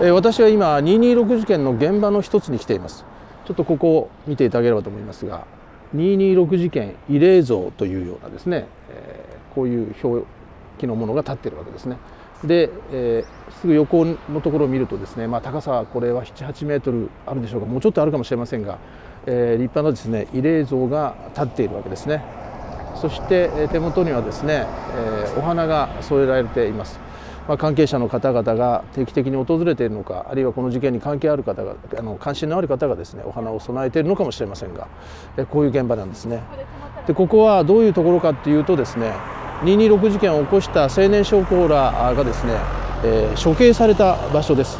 え私は今226事件の現場の一つに来ていますちょっとここを見ていただければと思いますが226事件慰霊像というようなですね、えー、こういう表記のものが立っているわけですねで、えー、すぐ横のところを見るとですね、まあ、高さはこれは78メートルあるでしょうかもうちょっとあるかもしれませんが、えー、立派なですね慰霊像が立っているわけですねそして手元にはですね、えお花が添えられていますまあ、関係者の方々が定期的に訪れているのかあるいはこの事件に関係ある方があの関心のある方がですねお花を供えているのかもしれませんがこういう現場なんですね。でここはどういうところかというとですね226事件を起こした青年将校らがですね、えー、処刑された場所です、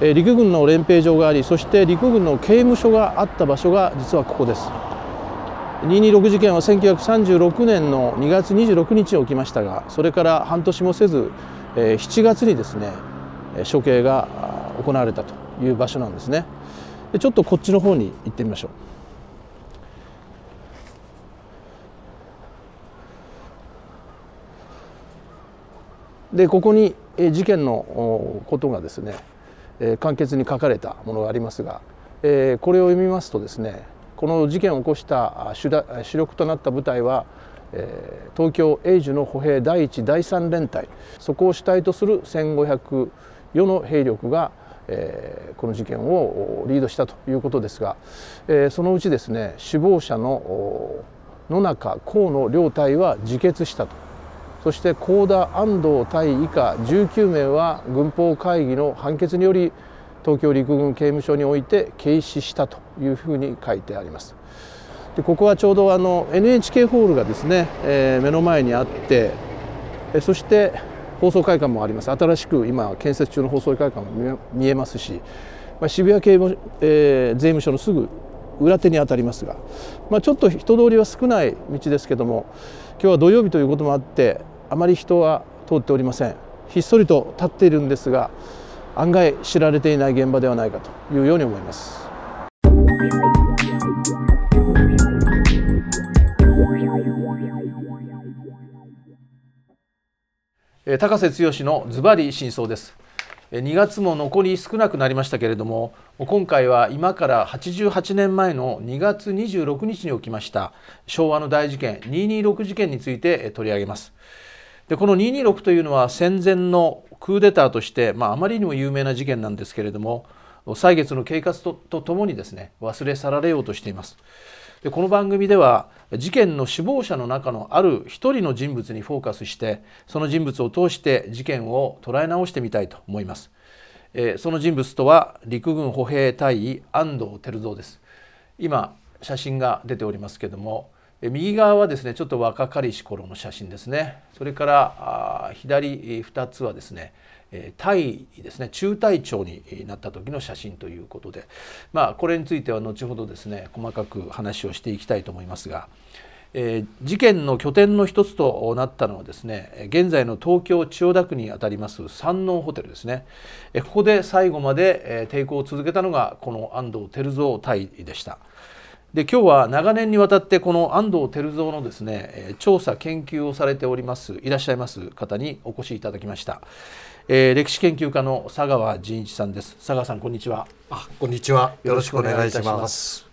えー、陸軍の連兵場がありそして陸軍の刑務所があった場所が実はここです226事件は1936年の2月26日に起きましたがそれから半年もせず7月にですね処刑が行われたという場所なんですねでちょっとこっちの方に行ってみましょうでここに事件のことがですね簡潔に書かれたものがありますがこれを読みますとですねこの事件を起こした主力となった部隊はえ東京永寿の歩兵第1第3連隊そこを主体とする1500余の兵力が、えこの事件をリードしたということですが、えそのうちですね首謀者の野中河野両隊は自決したとそして幸田安藤隊以下19名は軍法会議の判決により東京陸軍刑務所において軽視したというふうに書いてあります。でここはちょうどあの NHK ホールがですね、えー、目の前にあってそして放送会館もあります新しく今建設中の放送会館も見えますし、まあ、渋谷警部、えー、税務署のすぐ裏手にあたりますが、まあ、ちょっと人通りは少ない道ですけども今日は土曜日ということもあってあまり人は通っておりませんひっそりと立っているんですが案外知られていない現場ではないかというように思います。高瀬剛のズバリ真相です2月も残り少なくなりましたけれども今回は今から88年前の2月26日に起きました昭和の大事件226事件について取り上げますでこの226というのは戦前のクーデターとして、まあ、あまりにも有名な事件なんですけれども歳月の経過とともにですね忘れ去られようとしています。でこの番組では事件の首謀者の中のある一人の人物にフォーカスしてその人物を通して事件を捉え直してみたいと思います、えその人物とは陸軍歩兵隊員安藤照三です今写真が出ておりますけども右側はですねちょっと若かりし頃の写真ですねそれから左2つはですねタイですね中隊長になった時の写真ということで、まあ、これについては後ほどですね細かく話をしていきたいと思いますが、えー、事件の拠点の一つとなったのはですね現在の東京千代田区にあたります山王ホテルですね、えここで最後まで、え抵抗を続けたのがこの安藤照蔵隊でした。で今日は長年にわたってこの安藤照蔵のですね調査研究をされておりますいらっしゃいます方にお越しいただきました、えー、歴史研究家の佐川仁一さんです佐川さんこんにちはあこんにちはよろしくお願いいたします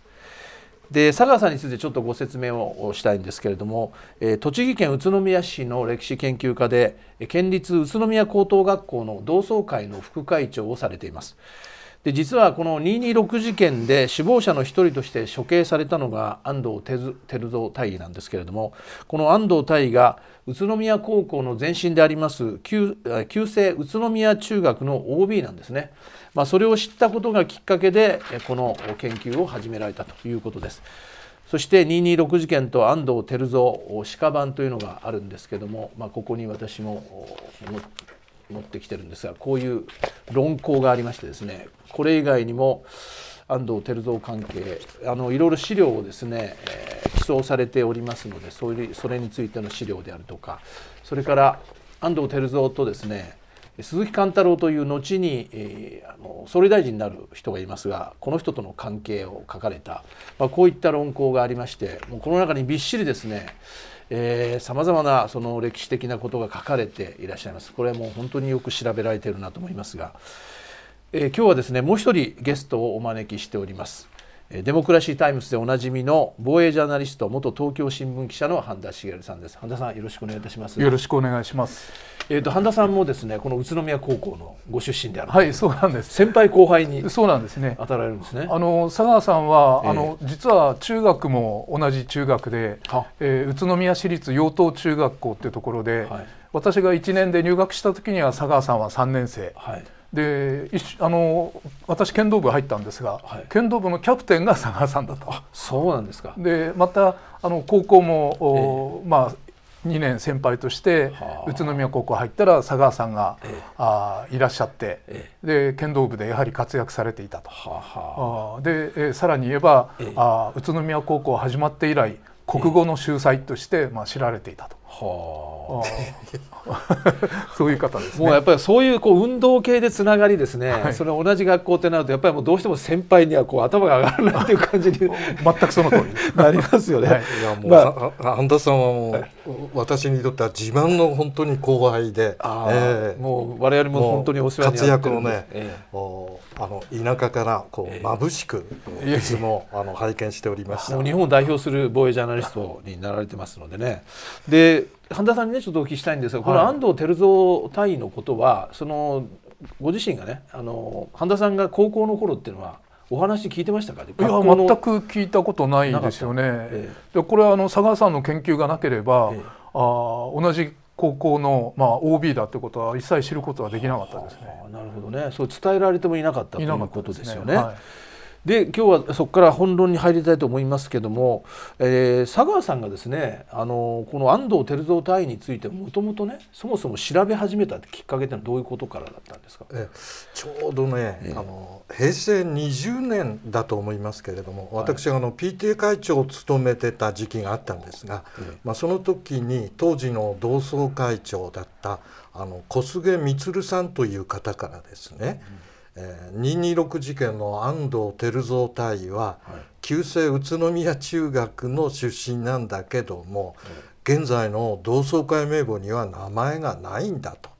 で佐川さんについてちょっとご説明をしたいんですけれども、えー、栃木県宇都宮市の歴史研究家で県立宇都宮高等学校の同窓会の副会長をされています、で実はこの226事件で死亡者の一人として処刑されたのが安藤照蔵大尉なんですけれどもこの安藤大尉が宇都宮高校の前身であります旧旧制宇都宮中学の OB なんですね、まあ、それを知ったことがきっかけでこの研究を始められたということです。そして226事件と安藤照蔵鹿版というのがあるんですけども、まあ、ここに私も持ってきてるんですがこういう論考がありましてですねこれ以外にも安藤照蔵関係あのいろいろ資料をですね、えー、寄贈されておりますのでそれそれについての資料であるとかそれから安藤照蔵とですね鈴木貫太郎という後に、えー、あの総理大臣になる人がいますがこの人との関係を書かれた、まあ、こういった論考がありましてもうこの中にびっしりですねさまざまなその歴史的なことが書かれていらっしゃいます。これはもう本当によく調べられているなと思いますが、えー、今日はですねもう一人ゲストをお招きしております。デモクラシー・タイムスでおなじみの防衛ジャーナリスト元東京新聞記者の半田茂さんです半田さんよろしくお願いいたしますよろしくお願いしますえっ、ー、と半田さんもですねこの宇都宮高校のご出身であるはいそうなんです先輩後輩にそうなんですね当たられるんですねあの佐川さんは、えー、あの実は中学も同じ中学で、えー、宇都宮市立養東中学校っていうところで、はい、私が1年で入学した時には佐川さんは3年生、はいであの私剣道部入ったんですが、はい、剣道部のキャプテンが佐川さんだとそうなんですかでまたあの高校も、えー、まあ、2年先輩として宇都宮高校入ったら佐川さんが、えー、あいらっしゃって、えー、で剣道部でやはり活躍されていたとはあで、えさらに言えば、えー、あ宇都宮高校始まって以来国語の秀才として、まあ、知られていたと。はあ、そういう方です、ね、もうやっぱりそういうこう運動系でつながりですね、はい、それ同じ学校ってなるとやっぱりもうどうしても先輩にはこう頭が上がらないという感じに 全くその通り なりますよね。はい、いやもう、まあ、安田さんはもう、はい、私にとっては自慢の本当に後輩で、あえー、もう我々も本当にお世話になってるんです活躍のね、えー、あの田舎からこう眩しく、えー、いつもあの拝見しておりました。日本を代表する防衛ジャーナリストになられてますのでね。で半田さんにねちょっとお聞きしたいんですがこれ、はい、安藤照蔵隊のことはそのご自身がねあの半田さんが高校の頃っていうのはお話聞いてましたかいや全く聞いたことないですよね。ええ、でこれはあの佐川さんの研究がなければ、ええ、あ同じ高校の、まあ、OB だってことは一切知ることはできなかったですね。はあ、なるほどねそう伝えられてもいなかったということですよね。ねはいで今日はそこから本論に入りたいと思いますけども、えー、佐川さんがですねあのこの安藤照三隊員についてもともとねそもそも調べ始めたきっかけってのはどういうことからだったんですかえちょうどね、えー、あの平成20年だと思いますけれども私が、はあの PTA 会長を務めてた時期があったんですが、まあ、その時に当時の同窓会長だったあの小菅充さんという方からですね、うんえー、226事件の安藤照蔵大尉は、はい、旧制宇都宮中学の出身なんだけども、はい、現在の同窓会名簿には名前がないんだと。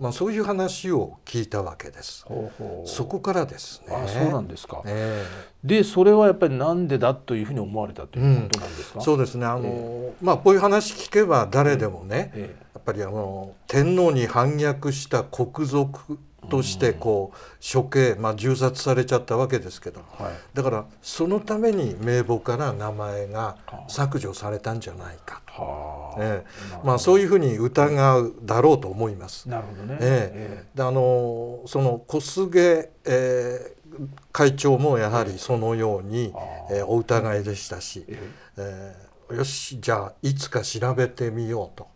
まあ、そういう話を聞いたわけです。ほうほうそこからですね。あそうなんですか。えー、でそれはやっぱりなんでだというふうに思われたということなんですか。うん、そうですね。あの、えー、まあこういう話聞けば誰でもね、えー、やっぱりあの天皇に反逆した国賊としてこう処刑、まあ、銃殺されちゃったわけですけど、はい、だからそのために名簿から名前が削除されたんじゃないかと、えまあ、そういうふうに疑うだろうと思います。なるほどね、えであのその小菅、えー、会長もやはりそのように、えー、お疑いでしたし、えー、よしじゃあいつか調べてみようと。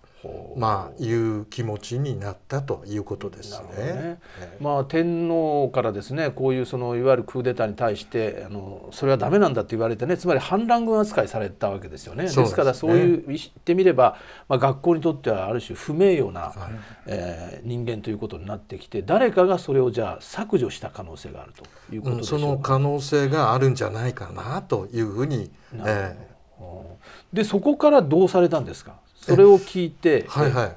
まあ、いう気持ちになったということですね、ね、まあ、天皇からですねこういうそのいわゆるクーデターに対してあのそれはダメなんだと言われてねつまり反乱軍扱いされたわけですよね。ですねですからそういう言ってみれば、まあ、学校にとってはある種不名誉な、はい、えー、人間ということになってきて誰かがそれをじゃあ削除した可能性があるということでうん、その可能性があるんじゃないかなというふうに、えー、でそこからどうされたんですかそれを聞いてはいはい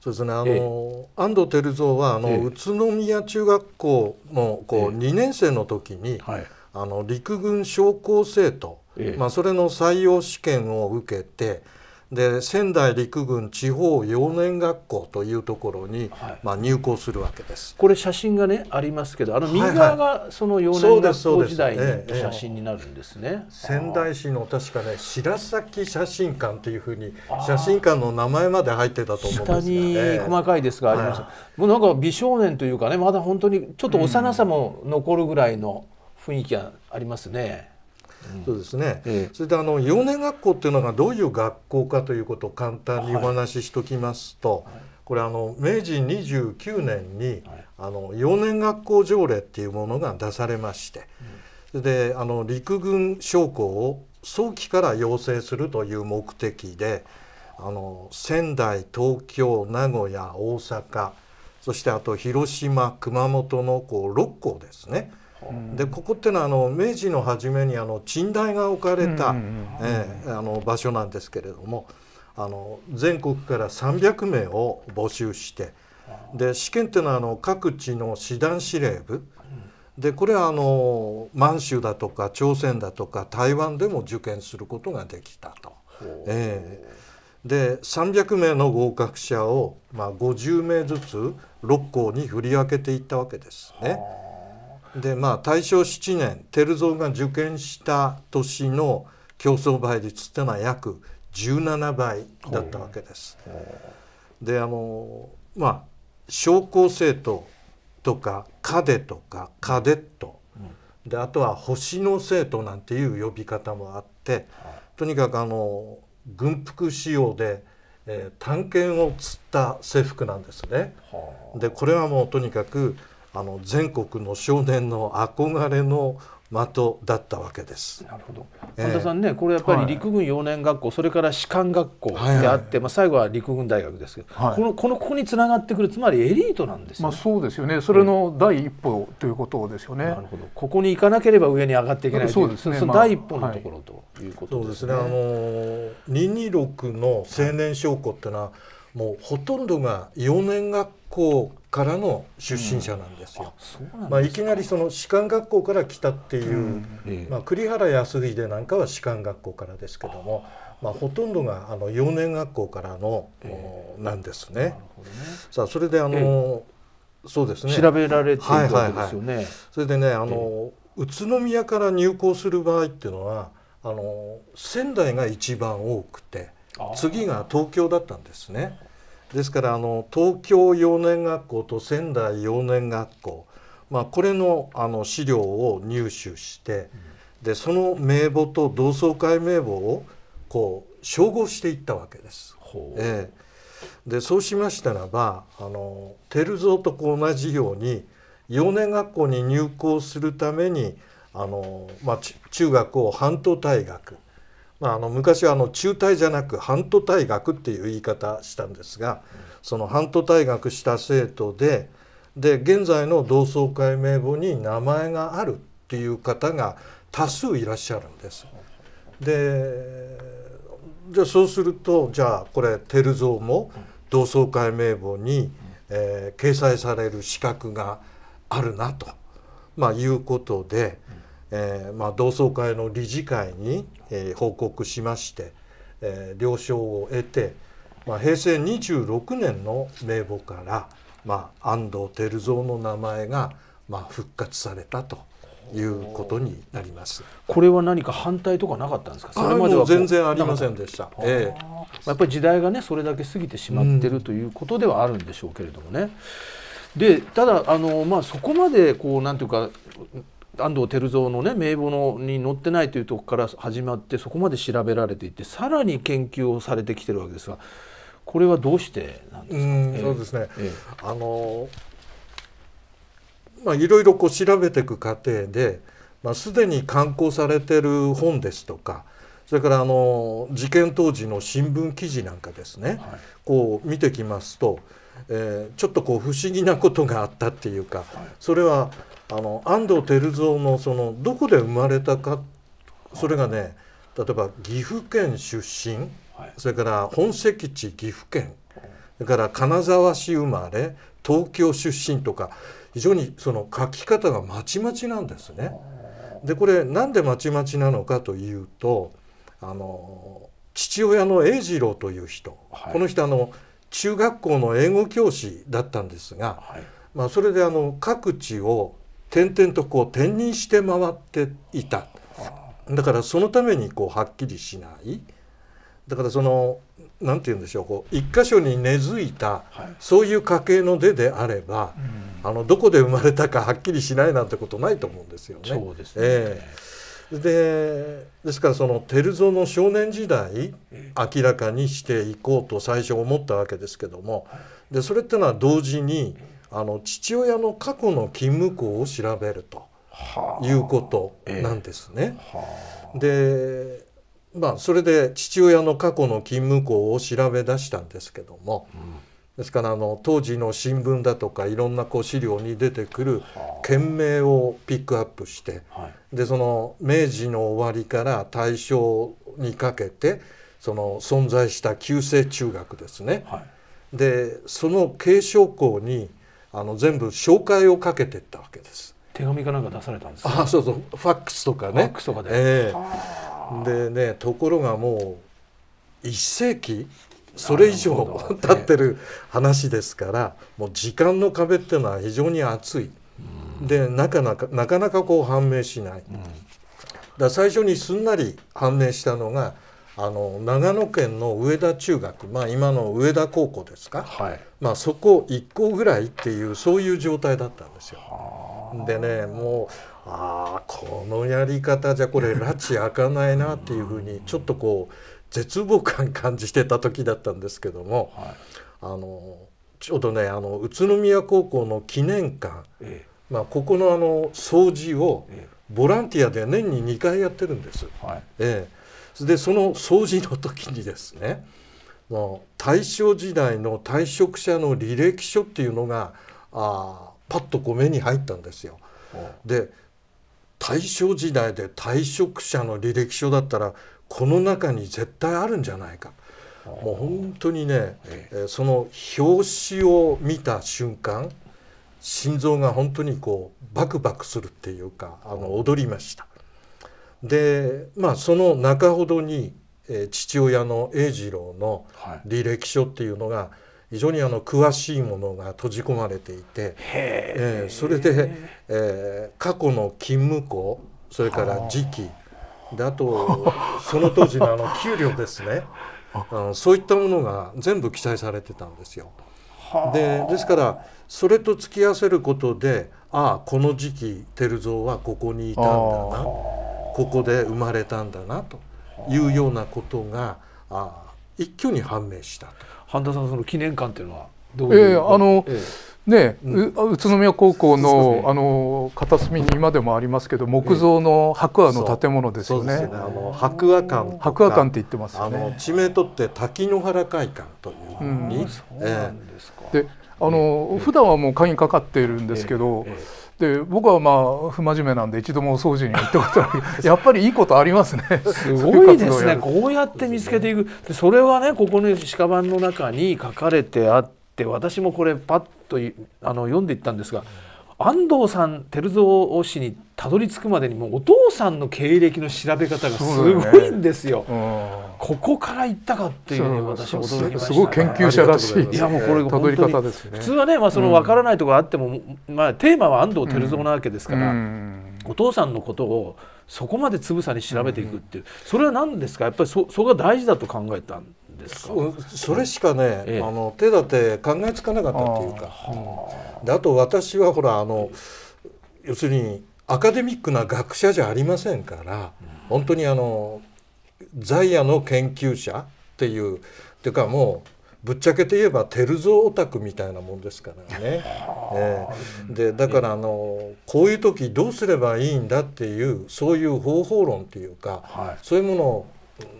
そうですねあの、安藤照蔵はあの、宇都宮中学校のこう、え2年生の時に、はい、あの陸軍将校生徒、まあ、それの採用試験を受けてで仙台陸軍地方幼年学校というところに、はい、まあ、入校するわけですこれ写真がねありますけどあの右側がその幼年学校時代の写真になるんですね、仙台市の確かね白崎写真館というふうに写真館の名前まで入ってたと思うんですが、ね、下に細かいですがありました、もうなんか美少年というかねまだ本当にちょっと幼さも残るぐらいの雰囲気がありますね、うんそうですね、ええ、それであの幼年学校っていうのがどういう学校かということを簡単にお話ししときますと、はいはい、これあの明治29年に、はい、あの幼年学校条例っていうものが出されまして、それであの陸軍将校を早期から養成するという目的であの仙台東京名古屋大阪そしてあと広島熊本のこう6校ですね、でここっていうのはあの明治の初めにあの珍台が置かれた場所なんですけれどもあの全国から300名を募集してで試験っていうのはあの各地の師団司令部でこれはあの満州だとか朝鮮だとか台湾でも受験することができたと。えー、で300名の合格者を、まあ、50名ずつ6校に振り分けていったわけですね。でまあ大正7年照蔵が受験した年の競争倍率っていうのは約17倍だったわけです。であのまあ将校生徒とかカデとかカデット、うん、であとは星の生徒なんていう呼び方もあって、とにかくあの軍服仕様で、えー、探検を釣った制服なんですね。でこれはもうとにかくあの全国の少年の憧れの的だったわけです。なるほど。本田さんね、えー、これやっぱり陸軍幼年学校、はい、それから士官学校であって、はい、まあ最後は陸軍大学ですけど、はい、このこのここにつながってくるつまりエリートなんですよ、ね、まあそうですよね。それの第一歩ということですよね。なるほど。ここに行かなければ上に上がっていけないそうですね。その第一歩のところということですね。まあ、そうですね。あの二二六の青年将校ってのはもうほとんどが幼年学校からの出身者なんですよ。うん、あすまあ、いきなりその士官学校から来たっていう、うんええ、まあ、栗原康秀なんかは士官学校からですけども、まあ、ほとんどがあの幼年学校からの、えー、なんですね。ねさあそれであの、そうですね調べられていたわけですよね。はいはいはい、それでねあの、宇都宮から入校する場合っていうのはあの仙台が一番多くて次が東京だったんですね。ですからあの東京幼年学校と仙台幼年学校、まあ、これのあの資料を入手して、うん、でその名簿と同窓会名簿をこう照合していったわけです。えー、でそうしましたらばあの照蔵と同じように幼年学校に入校するためにあの、まあ、中学を半島大学まあ、あの昔はあの中退じゃなく半途退学っていう言い方したんですが、その半途退学した生徒でで現在の同窓会名簿に名前があるっていう方が多数いらっしゃるんです。でじゃあそうするとじゃあこれ照蔵も同窓会名簿に、えー、掲載される資格があるなと、まあ、いうことで。えーまあ、同窓会の理事会に、えー、報告しまして、えー、了承を得て、まあ、平成26年の名簿から、まあ、安藤照蔵の名前が、まあ、復活されたということになりますこれは何か反対とかなかったんですかそれまでは全然ありませんでした、ええ、やっぱり時代がねそれだけ過ぎてしまってるということではあるんでしょうけれどもね。うん、でただあの、まあ、そこまでこうなんていうか安藤照蔵のね名簿のに載ってないというとこから始まってそこまで調べられていってさらに研究をされてきてるわけですがこれはどうしてなんですか、そうですね、あのまあいろいろこう調べていく過程で、まあ、すでに刊行されてる本ですとかそれからあの事件当時の新聞記事なんかですね、はい、こう見てきますと、えー、ちょっとこう不思議なことがあったっていうか、はい、それはあの安藤照蔵のそのどこで生まれたかそれがね例えば岐阜県出身、それから本籍地岐阜県それから金沢市生まれ東京出身とか非常にその書き方がまちまちなんですね。でこれなんでまちまちなのかというとあの父親の英次郎という人、この人あの中学校の英語教師だったんですが、まあ、それであの各地を点々とこう転任して回っていただからそのためにこうはっきりしないだからその何て言うんでしょうこう一箇所に根付いた、そういう家系の出であれば、あのどこで生まれたかはっきりしないなんてことないと思うんですよね。そうですね、えー、でですからその照蔵の少年時代明らかにしていこうと最初思ったわけですけどもでそれってのは同時に。あの父親の過去の勤務校を調べるということなんですね。えでまあそれで父親の過去の勤務校を調べ出したんですけども、うん、ですからあの当時の新聞だとかいろんなこう資料に出てくる県名をピックアップして、はでその明治の終わりから大正にかけてその存在した旧制中学ですね、はい、でその継承校にあの全部紹介をかけてったわけです。手紙かなんか出されたんですあそうそうファックスとかね。ファックスとかで。えー、でねところがもう1世紀それ以上経ってる話ですから、えー、もう時間の壁っていうのは非常に厚い。でなかなかなかなかこう判明しない。うん、だ最初にすんなり判明したのがあの長野県の上田中学、まあ、今の上田高校ですか、はい、まあ、そこ1校ぐらいっていうそういう状態だったんですよ。でねもうああこのやり方じゃこれ拉致開かないなっていうふうにちょっとこう絶望感感じてた時だったんですけども、はい、あのちょうどねあの宇都宮高校の記念館、ええ、まあ、ここのあの掃除をボランティアで年に2回やってるんです。はい、ええでその掃除の時にですねもう大正時代の退職者の履歴書っていうのがあパッとこう目に入ったんですよ。で大正時代で退職者の履歴書だったらこの中に絶対あるんじゃないかもう本当にね、ええ、その表紙を見た瞬間心臓が本当にこうバクバクするっていうかあの踊りました。でまあその中ほどに、えー、父親の栄次郎の履歴書っていうのが、非常にあの詳しいものが閉じ込まれていて、えー、それで、えー、過去の勤務校それから時期だとその当時のあの 給料ですねそういったものが全部記載されてたんですよ。でですからそれと付き合わせることでああこの時期照蔵はここにいたんだなここで生まれたんだなというようなことがあ一挙に判明した半田さんその記念館というのはどういう、えー、あの、えーね、うん、宇都宮高校の、あの片隅に今でもありますけど木造の白亜の建物ですよね。ねあの白亜館白亜館って言ってますよね。あの地名とって滝野原会館というふに、うん、そうなんですか。で、あの、え普段はもう鍵かかっているんですけど。えで僕はまあ不真面目なんで一度もお掃除に行ったことない やっぱりいいことありますねすごいですねこうやって見つけていくでそれはねここの版の中に書かれてあって私もこれパッとあの読んでいったんですが。安藤さん照蔵氏にたどり着くまでにもお父さんの経歴の調べ方がすごいんですよ。ここから行ったかっていう、ね、私驚きました、すごい研究者らしいいやもうこれ本当に普通はね、まあ、その分からないところあっても、まあ、テーマは安藤照蔵なわけですから、お父さんのことをそこまでつぶさに調べていくっていう、それは何ですかやっぱりそそこが大事だと考えたんですかそれしかね、えあの手立て考えつかなかったというかあ,、であと私はほらあの要するにアカデミックな学者じゃありませんから、うん、本当にあの在野の研究者っていうっていうかもうぶっちゃけて言えばテルゾオタクみたいなもんですからね。えー、でだからあのこういう時どうすればいいんだっていうそういう方法論っていうか、はい、そういうものを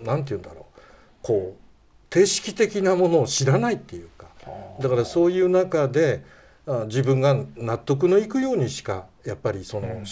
何て言うんだろうこう定式的なものを知らないっていうかだからそういう中で自分が納得のいくようにしかやっぱりその、うん、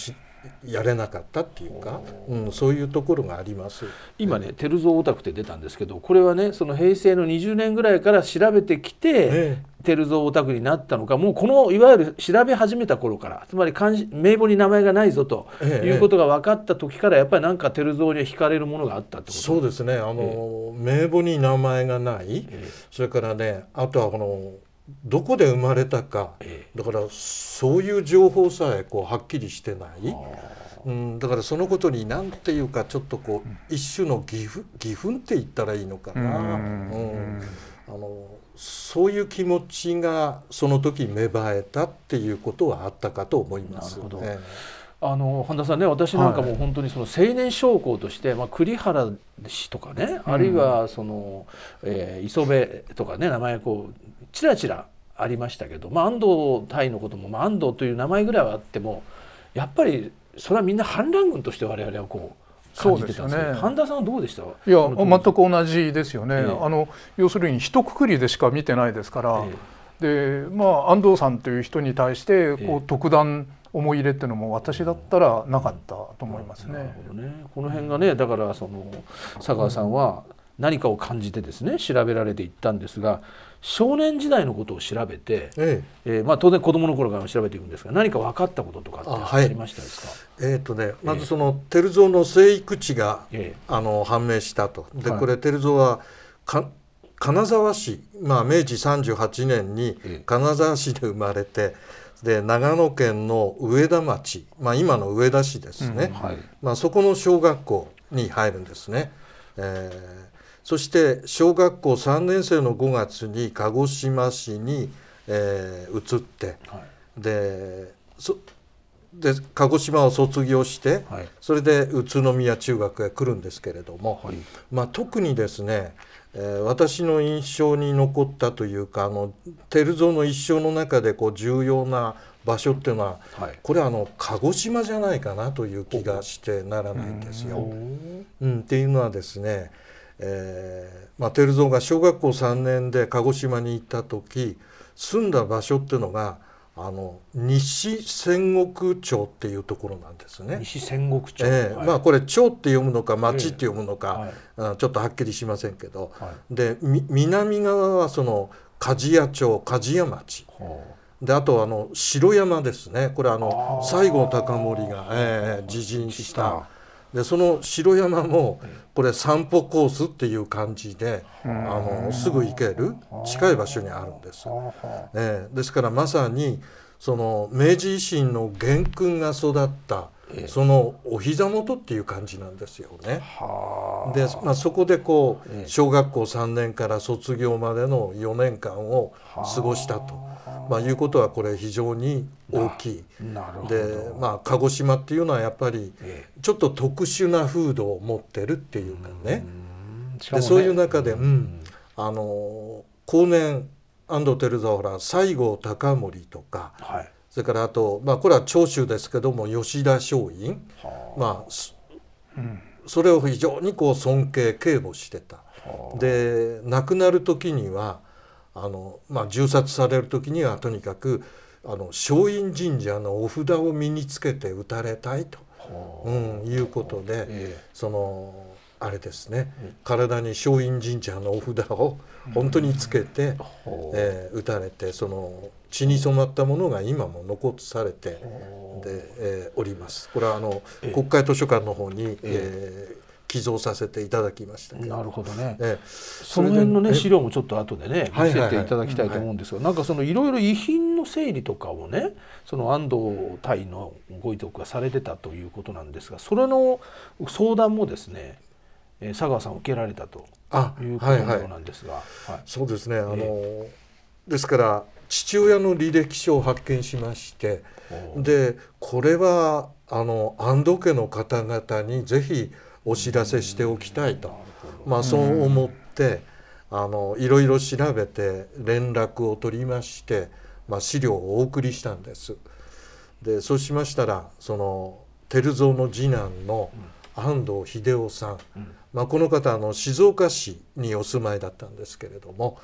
やれなかったっていうか、うん、そういうところがあります今ね「テ照蔵オタク」って出たんですけどこれはねその平成の20年ぐらいから調べてきて照蔵、ね、オタクになったのかもうこのいわゆる調べ始めた頃からつまり名簿に名前がないぞということが分かった時からやっぱりなんかテルゾーには惹かれるものがあったってことそうですねあの、名簿に名前がない、それからねあとはこのどこで生まれたか、だからそういう情報さえこうはっきりしてない、うん、だからそのことに何ていうかちょっとこう一種の義憤義憤って言ったらいいのかな、うん、あのそういう気持ちがその時芽生えたっていうことはあったかと思います、ね。あの半田さんね私なんかも本当にその青年将校として、はい、まあ、栗原氏とかね、あるいはその、えー、磯部とかね名前こうちらちらありましたけど、まあ、安藤隊のことも、まあ、安藤という名前ぐらいはあってもやっぱりそれはみんな反乱軍として我々はこうそうですよね。半田さんはどうでした。いや、全く同じですよね。えー、あの、要するに一括りでしか見てないですから。えー、で、まあ、安藤さんという人に対して、こう、えー、特段。思い入れっていうのも私だったらなかったと思いますね。ねこの辺がねだからその佐川さんは何かを感じてですね調べられていったんですが少年時代のことを調べて、えええー、まあ、当然子どもの頃から調べていくんですが何か分かったこととかってありましたですか、えーとね、まずその照蔵の生育地が、ええ、あの判明したと。でこれ照蔵は金沢市、まあ、明治38年に金沢市で生まれて、えで長野県の上田町、まあ、今の上田市ですね、うんはい、まあ、そこの小学校に入るんですね、えー、そして小学校3年生の5月に鹿児島市に、えー、移って、はい、でで鹿児島を卒業して、はい、それで宇都宮中学へ来るんですけれども、まあ、特にですねえー、私の印象に残ったというかあの照蔵の一生の中でこう重要な場所っていうのは、はい、これはあの鹿児島じゃないかなという気がしてならないんですよ。うん、っていうのはですね、えーまあ、照蔵が小学校3年で鹿児島に行った時住んだ場所っていうのがあの西戦国町っていうところなんですね。西戦国町、えー、はい、まあこれ町って読むのか町って読むのか、えーはい、ちょっとはっきりしませんけど、はい、で南側はその鍛冶屋町鍛冶屋町、であとあの城山ですねこれあの西郷隆盛が、えー、自陣したでその城山も、えーこれ散歩コースっていう感じであのすぐ行ける近い場所にあるんです。えー、ですからまさにその明治維新の元君が育ったそのお膝元っていう感じなんですよね。で、まあ、そこでこう小学校3年から卒業までの4年間を過ごしたと。まあ、いうことはこれ非常に大きいで、まあ、鹿児島っていうのはやっぱりちょっと特殊な風土を持ってるっていうかねでそういう中で、うん、あの後年安藤照沢ら西郷隆盛とか、はい、それからあと、まあ、これは長州ですけども吉田松陰、まあ、うん、それを非常にこう尊敬敬慕してた。で亡くなる時にはあの、まあ、銃殺される時にはとにかくあの松陰神社のお札を身につけて打たれたいと、うん、いうことで、えー、そのあれですね、うん、体に松陰神社のお札を本当につけて、うん、えー、打たれてその血に染まったものが今も残されてで、えー、おります。これはあの、えー、国会図書館の方に、えー、えー寄贈させていただきましたなるほどね、ええ、その辺のね資料もちょっと後でね見せていただきたいと思うんですが、なんかそのいろいろ遺品の整理とかをねその安藤隊のご遺族がされてたということなんですがそれの相談もですね佐川さん受けられたということなんですが、はいはい、そうですねあの、えですから父親の履歴書を発見しましてでこれはあの安藤家の方々にぜひお知らせしておきたいと、まあ、そう思って、あのいろいろ調べて連絡を取りまして、まあ、資料をお送りしたんです。でそうしましたらその照蔵の次男の安藤秀夫さん、まあ、この方あの静岡市にお住まいだったんですけれども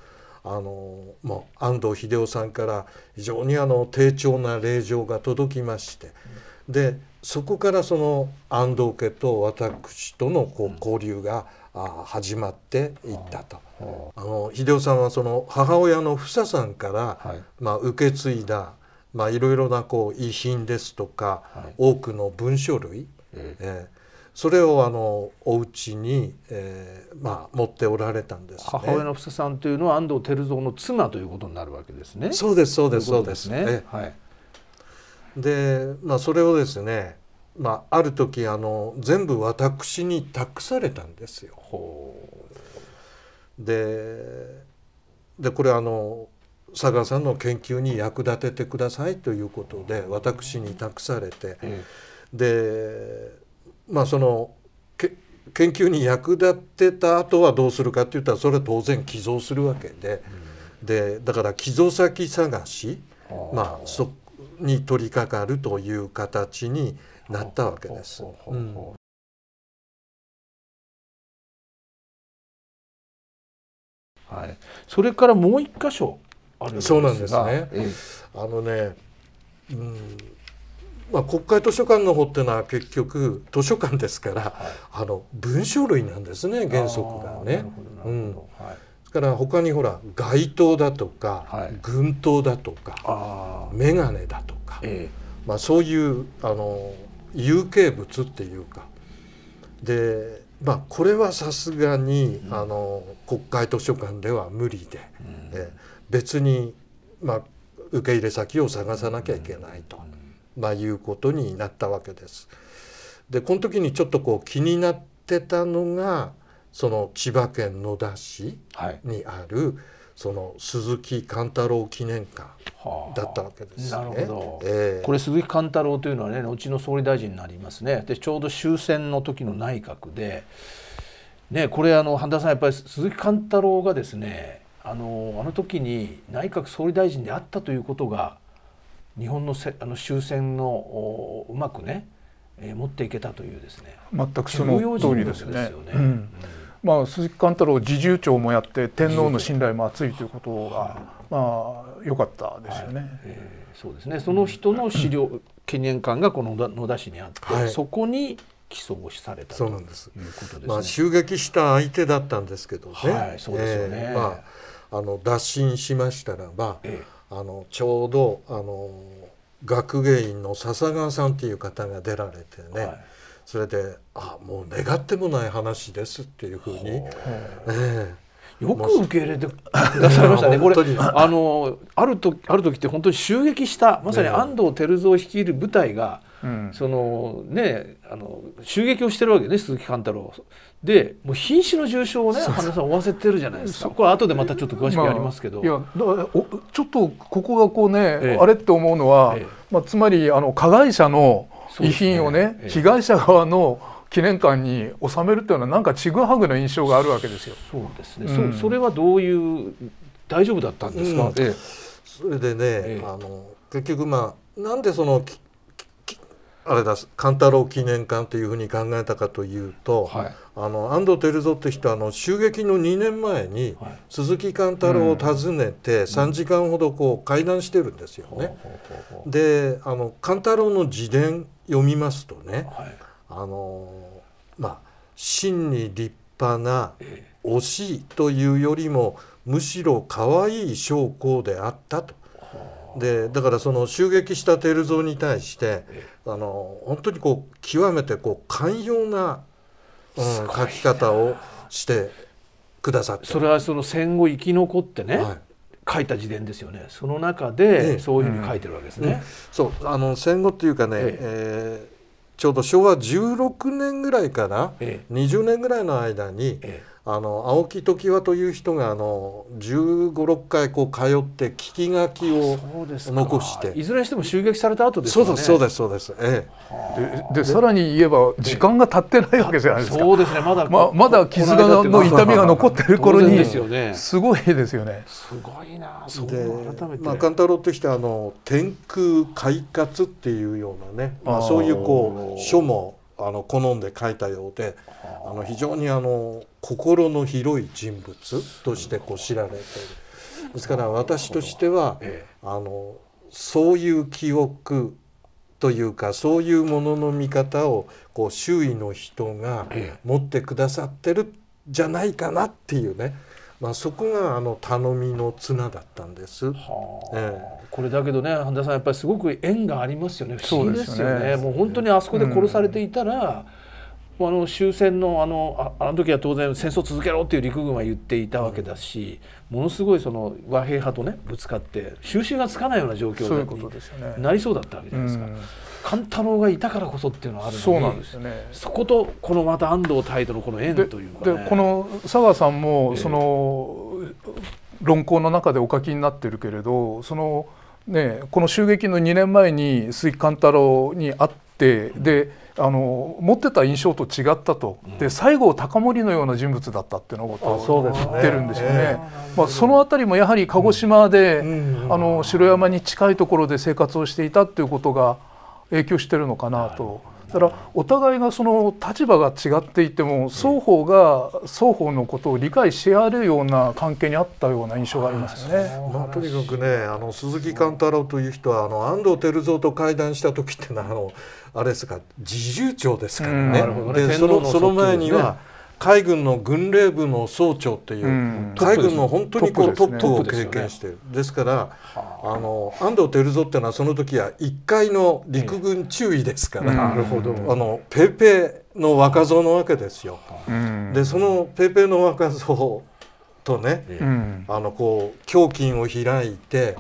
あのもう安藤秀夫さんから非常にあの丁重な令状が届きましてでそこからその安藤家と私とのこう交流が、始まっていったと。あの秀夫さんはその母親の房さんから、まあ、受け継いだ、まあ、いろいろなこう遺品ですとか、多くの文書類、えー、えそれをあのお家に、えまあ、持っておられたんです、ね、母親の房さんというのは安藤照蔵の妻ということになるわけですね。そうですそうですそうですね。はいで、まあ、それをですね、まあ、ある時あの全部私に託されたんですよ。ででこれあの佐賀さんの研究に役立ててくださいということで私に託されて、うん、でまあその研究に役立てた後はどうするかっていったらそれは当然寄贈するわけでうん、でだから寄贈先探しまあそに取り掛かるという形になったわけです。はい、それからもう一箇所あるそうなんですね。ええ、あのね、うん、まあ国会図書館の方っていうのは結局図書館ですから、はい、あの文書類なんですね、原則がね。うん、はいですから他にほら街灯だとか、はい、軍灯だとか眼鏡だとか、えー、まあ、そういうあの有形物っていうかで、まあ、これはさすがに、うん、あの国会図書館では無理で、うん、え別に、まあ、受け入れ先を探さなきゃいけないと、うん、まあ、いうことになったわけです。でこの時にちょっとこう気になってたのがその千葉県野田市にある、はい、その鈴木貫太郎記念館だったわけです、ねなるほど、えー、これ鈴木貫太郎というのはねうちの総理大臣になりますねでちょうど終戦の時の内閣で、ね、これあの半田さんやっぱり鈴木貫太郎がですねあのあの時に内閣総理大臣であったということが日本のせあの終戦のおうまくね、え持っていけたというですね全くその通りですよね。うんうんまあ、鈴木貫太郎侍従長もやって天皇の信頼も厚いということが、まあ、良かったですよね。はいえー、そうですねその人の資料、う記念館がこの野田氏にあって、はい、そこに起訴をされたということですね。まあ、襲撃した相手だったんですけどね。はい、そうですよね。えー、まあ、あの脱診しましたらば、ええ、あのちょうどあの学芸員の笹川さんという方が出られてね、はい、それで「あもう願ってもない話です」っていうふうに。えーよく受け入れて くださいましたね。これあのあるとある時って本当に襲撃したまさに安藤照蔵率いる部隊が、うそのねあの襲撃をしてるわけね鈴木貫太郎。でもう瀕死の重傷をね羽田さん負わせてるじゃないですか。これ後でまたちょっと詳しくやりますけど。まあ、ちょっとここがこうね、ええ、あれって思うのは、え、まあつまりあの加害者の遺品をね、ね、被害者側の記念館に収めるっていうのはなんかちぐはぐな印象があるわけですよ。そうですね、うん、そそれはどういう大丈夫だったんですか、うんええ、それでね、え、あの結局まあなんでそのあれだ勘太郎記念館というふうに考えたかというと、はい、あの安藤照蔵って人あの襲撃の2年前に鈴木勘太郎を訪ねて3時間ほどこう会談してるんですよね。うん、であの勘太郎の自伝読みますとね、はい、あのまあ真に立派な惜しいというよりもむしろ可愛い将校であったと。でだからその襲撃したテルゾーに対してあの本当にこう極めてこう寛容な、うん、書き方をしてくださってそれはその戦後生き残ってね、はい書いた自伝ですよねその中でそういうふうに書いてるわけですね。うんうん、そうあの戦後っていうかね、えええー、ちょうど昭和16年ぐらいから20年ぐらいの間に、ええあの青木常盤という人があの1 5六6回こう通って聞き書きを残していずれにしても襲撃された後ですよねそうですそうですそうです、ええ、でさらに言えば時間が経ってないわけじゃないですかそうですねまだ、ままだ傷がの痛みが残ってる頃にすごいですよねすごいなそう改めて、まあ、勘太郎としてあの天空快活っていうようなね、まあ、そういうこう書もあの好んで書いたようであの非常にあの心の広い人物としてこう知られているですから私としては、あのそういう記憶というかそういうものの見方をこう周囲の人が持ってくださってるじゃないかなっていうね。まあ、そこがあの頼みの綱だったんです、ええ、これだけどね半田さんやっぱりすごく縁がありますよね不思議ですよね、ね、もう本当にあそこで殺されていたら、うんあの終戦のあのあの時は当然戦争続けろっていう陸軍は言っていたわけだし、ものすごいその和平派とねぶつかって収拾がつかないような状況になりそうだったわけじゃないですか。勘太郎がいたからこそっていうのはあるそうなんですよね。そことこのまた安藤態度のこの縁というか、ね、この佐川さんもその、論考の中でお書きになってるけれど、そのねこの襲撃の2年前に鈴木勘太郎に会って、であの持ってた印象と違ったと、うん、で西郷隆盛のような人物だったってのことを言ってるんですよね。ねえー、まあ、その辺りもやはり鹿児島で、うんあの城山に近いところで生活をしていたっていうことが影響してるのかなと。だからお互いがその立場が違っていても双方が双方のことを理解し合えるような関係にあったような印象がありますよね。まあ、とにかくねあの鈴木貫太郎という人はあの安藤照三と会談した時ってのはあのあれですか侍従長ですからね。うん、ねでそのその前には、ね海軍の軍令部の総長っていう、うん、海軍の本当にこうトップを経験している、ですからあの安藤照蔵っていうのはその時は1階の陸軍中尉ですから、なるほどあのペーペーの若造のわけですよ。でそのペーペーの若造とね、あのこう胸襟を開いて。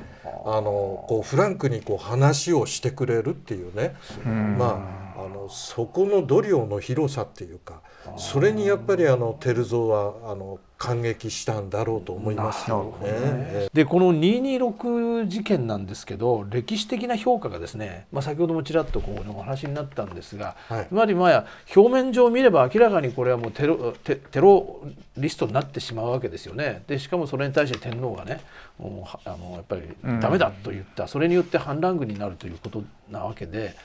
あのこうフランクにこう話をしてくれるっていうね、まあ、あのそこの度量の広さっていうか、それにやっぱりあの照蔵はあの感激したんだろうと思いますよね。ねでこの226事件なんですけど歴史的な評価がですね、まあ、先ほどもちらっとこうお話になったんですが、はい、つまりまあ表面上見れば明らかにこれはもうテロテテロリストになってしまうわけですよね。でしかもそれに対して天皇がねもうあのやっぱりダメだと言った、うん、それによって反乱軍になるということなわけで。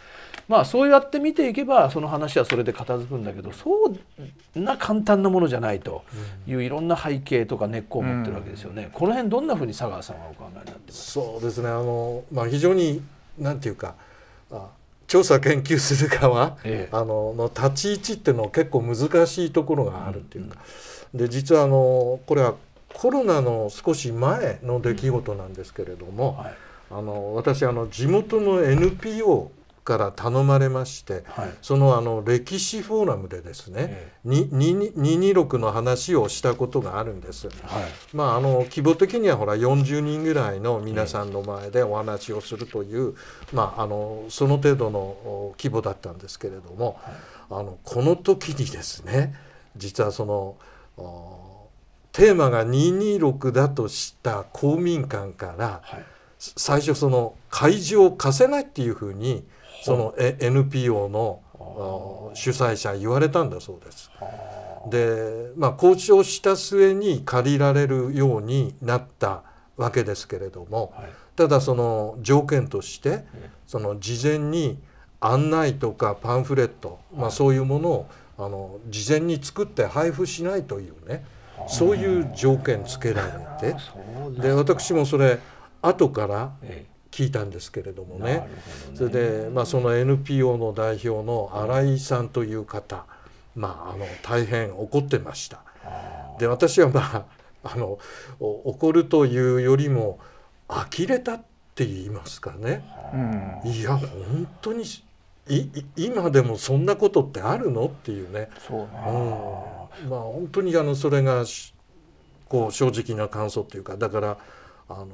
まあそうやって見ていけばその話はそれで片付くんだけどそんな簡単なものじゃないといういろんな背景とか根っこを持ってるわけですよね。うん、この辺どんなふうに佐川さんはお考えになってますそうですねあの、まあ、非常になんていうか調査研究する側、ええ、あのの立ち位置っていうのは結構難しいところがあるっていうか、うん、で実はあのこれはコロナの少し前の出来事なんですけれども、うんはい、あの私あの地元の NPO から頼まれまして、はい、そのあの歴史フォーラムでですね、えー、226の話をしたことがあるんです、はい、まああの規模的にはほら40人ぐらいの皆さんの前でお話をするという、えー、まあ、あのその程度の規模だったんですけれども、はい、あのこの時にですね実はそのテーマが226だとした公民館から、最初その会場を貸せないっていうふうにその NPO の主催者言われたんだそうです。で、まあ、交渉した末に借りられるようになったわけですけれども、ただその条件としてその事前に案内とかパンフレット、まあ、そういうものをあの事前に作って配布しないというねそういう条件つけられてで私もそれ後から聞いたんですけれどもね、ね、それで、まあ、その NPO の代表の新井さんという方、まあ、あの大変怒ってました。で私はまああの怒るというよりも呆れたって言いますかね、うん、いや本当に今でもそんなことってあるのっていうねそううん、まあ本当にあのそれがこう正直な感想っていうかだからあの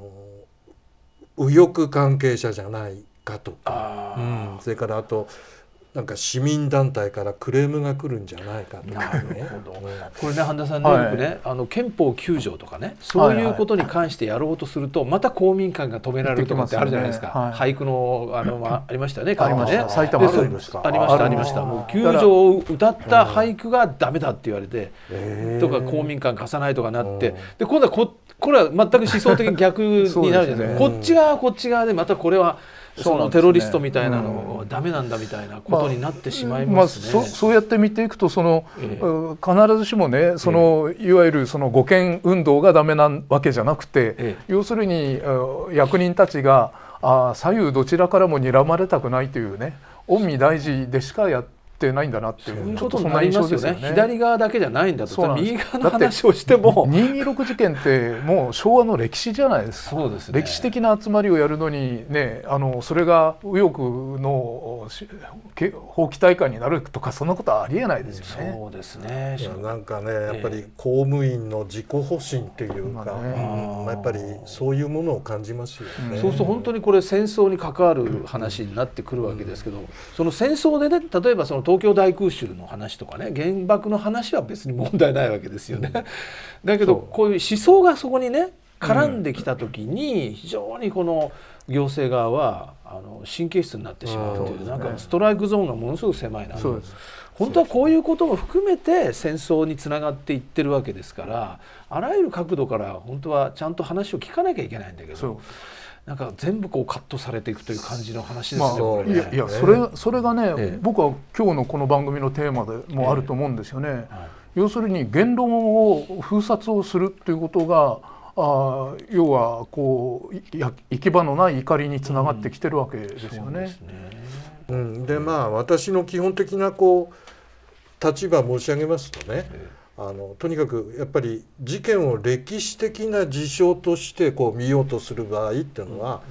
右翼関係者じゃないかとか、うん、それからあとなんか市民団体からクレームが来るんじゃないかとかね。これね半田さんね、はい、よくねあの憲法9条とかねそういうことに関してやろうとするとまた公民館が止められるとかってあるじゃないですか。すねはい、俳句のあの、まあ、ありましたよね。ありました。埼玉ありました。ありました。ありました。もう9条を歌った俳句がダメだって言われて、とか公民館貸さないとかなって、で今度はここれは全く思想的逆になるじゃないですかね、こっち側こっち側でまたこれはそのテロリストみたいなのはダメなんだみたいなことになってしまいますね。まあまあ、そそうやって見ていくとその、えー、必ずしもねその、えー、いわゆるその護憲運動がダメなわけじゃなくて、えー、要するに役人たちがあ左右どちらからも睨まれたくないというね。御身大事でしかやってってないんだなっていうちょっとそんな印象ですよね、ね、左側だけじゃないんだと右側の話をしても226事件ってもう昭和の歴史じゃないですかそうです、ね、歴史的な集まりをやるのに、ね、あのそれが右翼の法規大会になるとかそんなことはありえないですよね。そうですねなんかねやっぱり公務員の自己保身っていうか、まね、やっぱりそういうものを感じますよね。そうすると本当にこれ戦争に関わる話になってくるわけですけど、その戦争でね例えばその東京大空襲の話とかね原爆の話は別に問題ないわけですよね。だけどこういう思想がそこにね絡んできた時に非常にこの行政側はあの神経質になってしまうというなんかストライクゾーンがものすごく狭いなと本当はこういうことも含めて戦争につながっていってるわけですからあらゆる角度から本当はちゃんと話を聞かなきゃいけないんだけど。なんか全部こうカットされていくという感じの話ですよ、まあ、ねいやいやそれそれがね、ええ、僕は今日のこの番組のテーマでもあると思うんですよね。えはい、要するに言論を封殺をするということがあ要はこうや行き場のない怒りにつながってきてるわけですよね。うん、で、ねうん、まあ私の基本的なこう立場申し上げますとね。あのとにかくやっぱり事件を歴史的な事象としてこう見ようとする場合っていうのは、うんうん、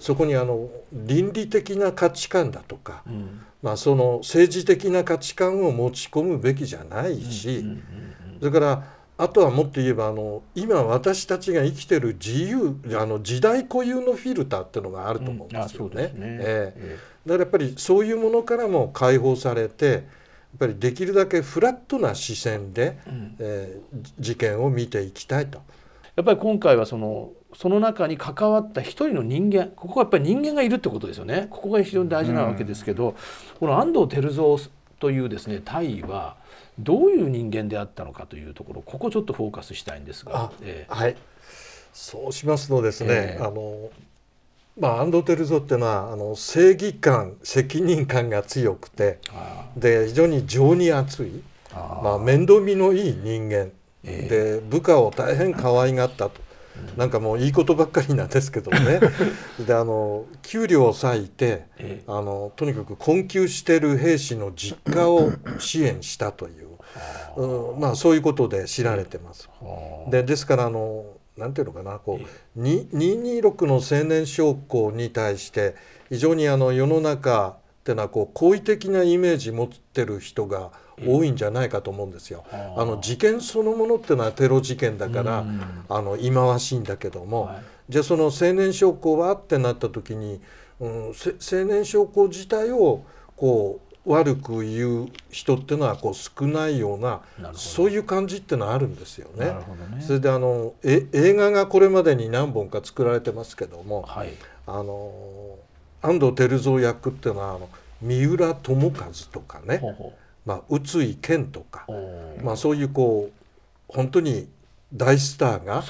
そこにあの倫理的な価値観だとか、うん、まあ、その政治的な価値観を持ち込むべきじゃないし、それからあとはもっと言えばあの今私たちが生きてる自由あの時代固有のフィルターっていうのがあると思うんですよね。だからやっぱりそういうものからも解放されて、ぱりできるだけフラットな視線で、うん、えー、事件を見ていきたいと。やっぱり今回はそのその中に関わった一人の人間ここはやっぱり人間がいるってことですよねここが非常に大事なわけですけど、うん、この安藤照蔵というですね大尉はどういう人間であったのかというところここちょっとフォーカスしたいんですが。えー、はいそうしますとですね、えー、あのまあ、アンド・テルゾっていうのはあの正義感責任感が強くてで非常に情に厚いまあ、面倒見のいい人間、えー、で部下を大変可愛がったと。なんかもういいことばっかりなんですけどね であの給料を割いて、あのとにかく困窮している兵士の実家を支援したという、うん、まあ、そういうことで知られてます。でですからあのなんていうのかなこう、226の青年将校に対して非常にあの世の中ってのはこう好意的なイメージ持ってる人が多いんじゃないかと思うんですよ。あの事件そのものっていうのはテロ事件だから、あの忌まわしいんだけども、はい、じゃあその青年将校はってなった時に、うん、青年将校自体をこう悪く言う人っていうのはこう少ないようなそういう感じってのはあるんですよね。ねそれであのえ映画がこれまでに何本か作られてますけども、はい、あの安藤照蔵役っていうのはあの三浦友和とかねほうほう、まあ、宇津井健とか、まあ、そういうこう本当に大スターが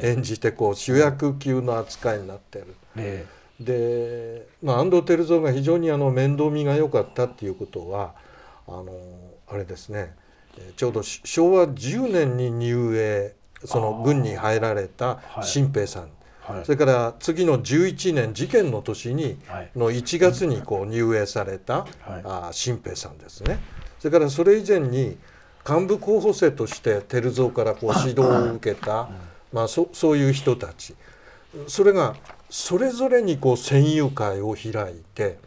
演じてこう主役級の扱いになってる。えーで、まあ、安藤輝蔵が非常にあの面倒見が良かったっていうことはあのあれですねちょうど昭和10年に入営その軍に入られた新平さん、はいはい、それから次の11年事件の年に、の1月にこう入営された、あ新平さんですね。それからそれ以前に幹部候補生として照蔵からこう指導を受けた、まあ、そそういう人たちそれがそれぞれにこう戦友会を開いて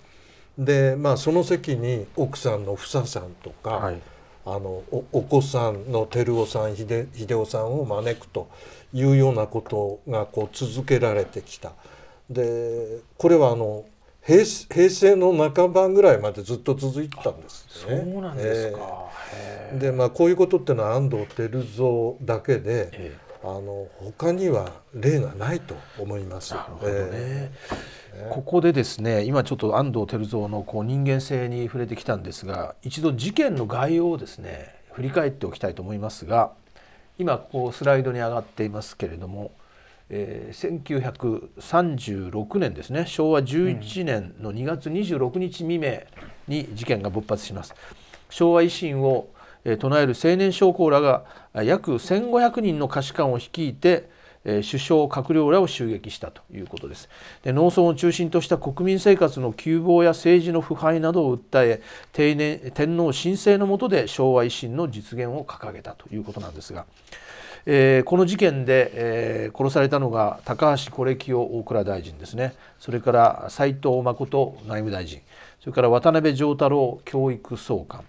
で、まあ、その席に奥さんの房さんとか、はい、あのお子さんの照夫さん秀夫さんを招くというようなことがこう続けられてきた。でこれはあの平成の半ばぐらいまでずっと続いてたんです、ね、そうなんですか。えー、でまあこういうことってのは安藤照三だけで、えあの他には例がないと思います。なるほどね、えー、ここでですね今ちょっと安藤照三のこう人間性に触れてきたんですが一度事件の概要をですね振り返っておきたいと思いますが今ここスライドに上がっていますけれども、えー、1936年ですね昭和11年の2月26日未明に事件が勃発します。昭和維新を唱える青年将校らが約1,500人の下士官を率いて首相閣僚らを襲撃したということですで農村を中心とした国民生活の窮乏や政治の腐敗などを訴え定年天皇新政の下で昭和維新の実現を掲げたということなんですが、えー、この事件で、えー、殺されたのが高橋是清大蔵大臣ですねそれから斉藤誠内務大臣それから渡辺丈太郎教育総監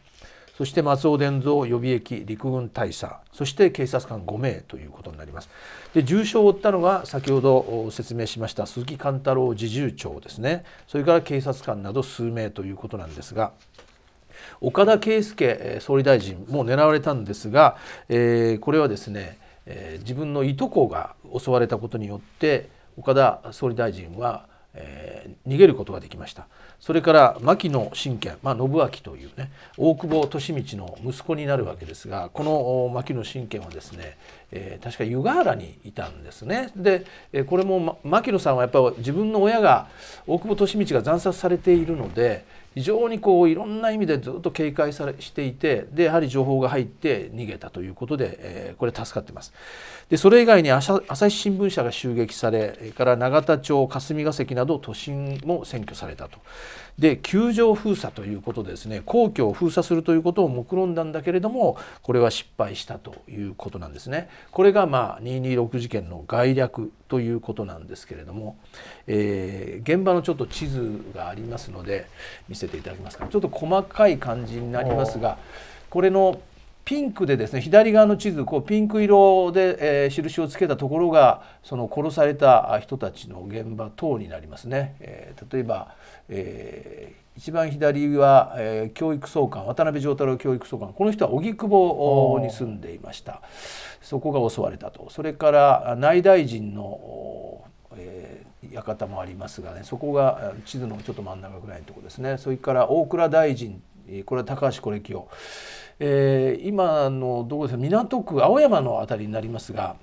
そして松尾伝蔵予備役陸軍大佐そして警察官5名ということになりますで重傷を負ったのが先ほど説明しました鈴木貫太郎侍従長ですねそれから警察官など数名ということなんですが岡田圭介総理大臣も狙われたんですが、えー、これはですね、えー、自分のいとこが襲われたことによって岡田総理大臣はえー、逃げることができましたそれから牧野信玄、まあ、信明というね大久保利通の息子になるわけですがこの牧野信玄はですね、えー、確か湯河原にいたんですねでこれも牧野さんはやっぱり自分の親が大久保利通が惨殺されているので非常にこういろんな意味でずっと警戒されしていてでやはり情報が入って逃げたということで、えー、これ助かってますでそれ以外に朝日新聞社が襲撃されから永田町霞が関など都心も占拠されたとで球場封鎖ということですね皇居を封鎖するということを目論んだんだけれどもこれは失敗したということなんですね。これがまあ226事件の概略ということなんですけれども、えー、現場のちょっと地図がありますので見せていただけますかちょっと細かい感じになりますがこれのピンクでですね左側の地図こうピンク色で、えー、印をつけたところがその殺された人たちの現場等になりますね。えー、例えばえー、一番左は、えー、教育総監渡辺丈太郎教育総監この人は荻窪に住んでいましたそこが襲われたとそれから内大臣の、えー、館もありますがねそこが地図のちょっと真ん中ぐらいのとこですねそれから大蔵大臣これは高橋是清、えー、今のどこですか港区青山の辺りになりますが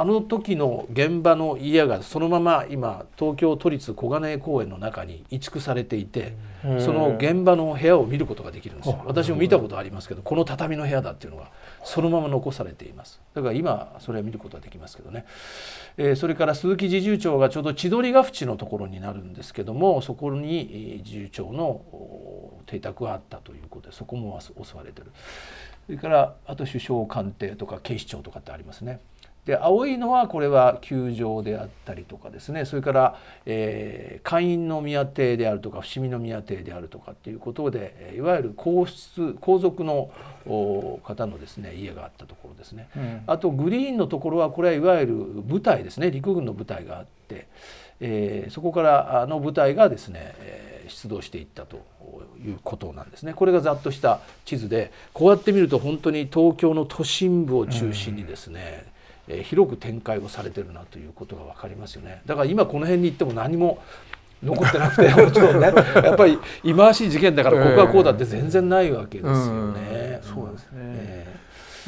あの時の現場の家がそのまま今東京都立小金井公園の中に移築されていて、その現場の部屋を見ることができるんですよ私も見たことありますけどこの畳の部屋だっていうのがそのまま残されていますだから今それは見ることはできますけどね、えー、それから鈴木侍従長がちょうど千鳥ヶ淵のところになるんですけどもそこに侍従長の邸宅があったということでそこも襲われてるそれからあと首相官邸とか警視庁とかってありますねで青いのはこれは球場であったりとかですねそれから、えー、会員の宮邸であるとか伏見宮邸であるとかっていうことでいわゆる皇室皇族の方のですね家があったところですね、うん、あとグリーンのところはこれはいわゆる部隊ですね陸軍の部隊があって、えー、そこからあの部隊がですね、えー、出動していったということなんですねこれがざっとした地図でこうやって見ると本当に東京の都心部を中心にですね、うんえ広く展開をされてるなということが分かりますよね。だから今この辺に行っても何も残ってなくてもちろんね やっぱり忌まわしい事件だからここはこうだって全然ないわけですよね。そうですね、えー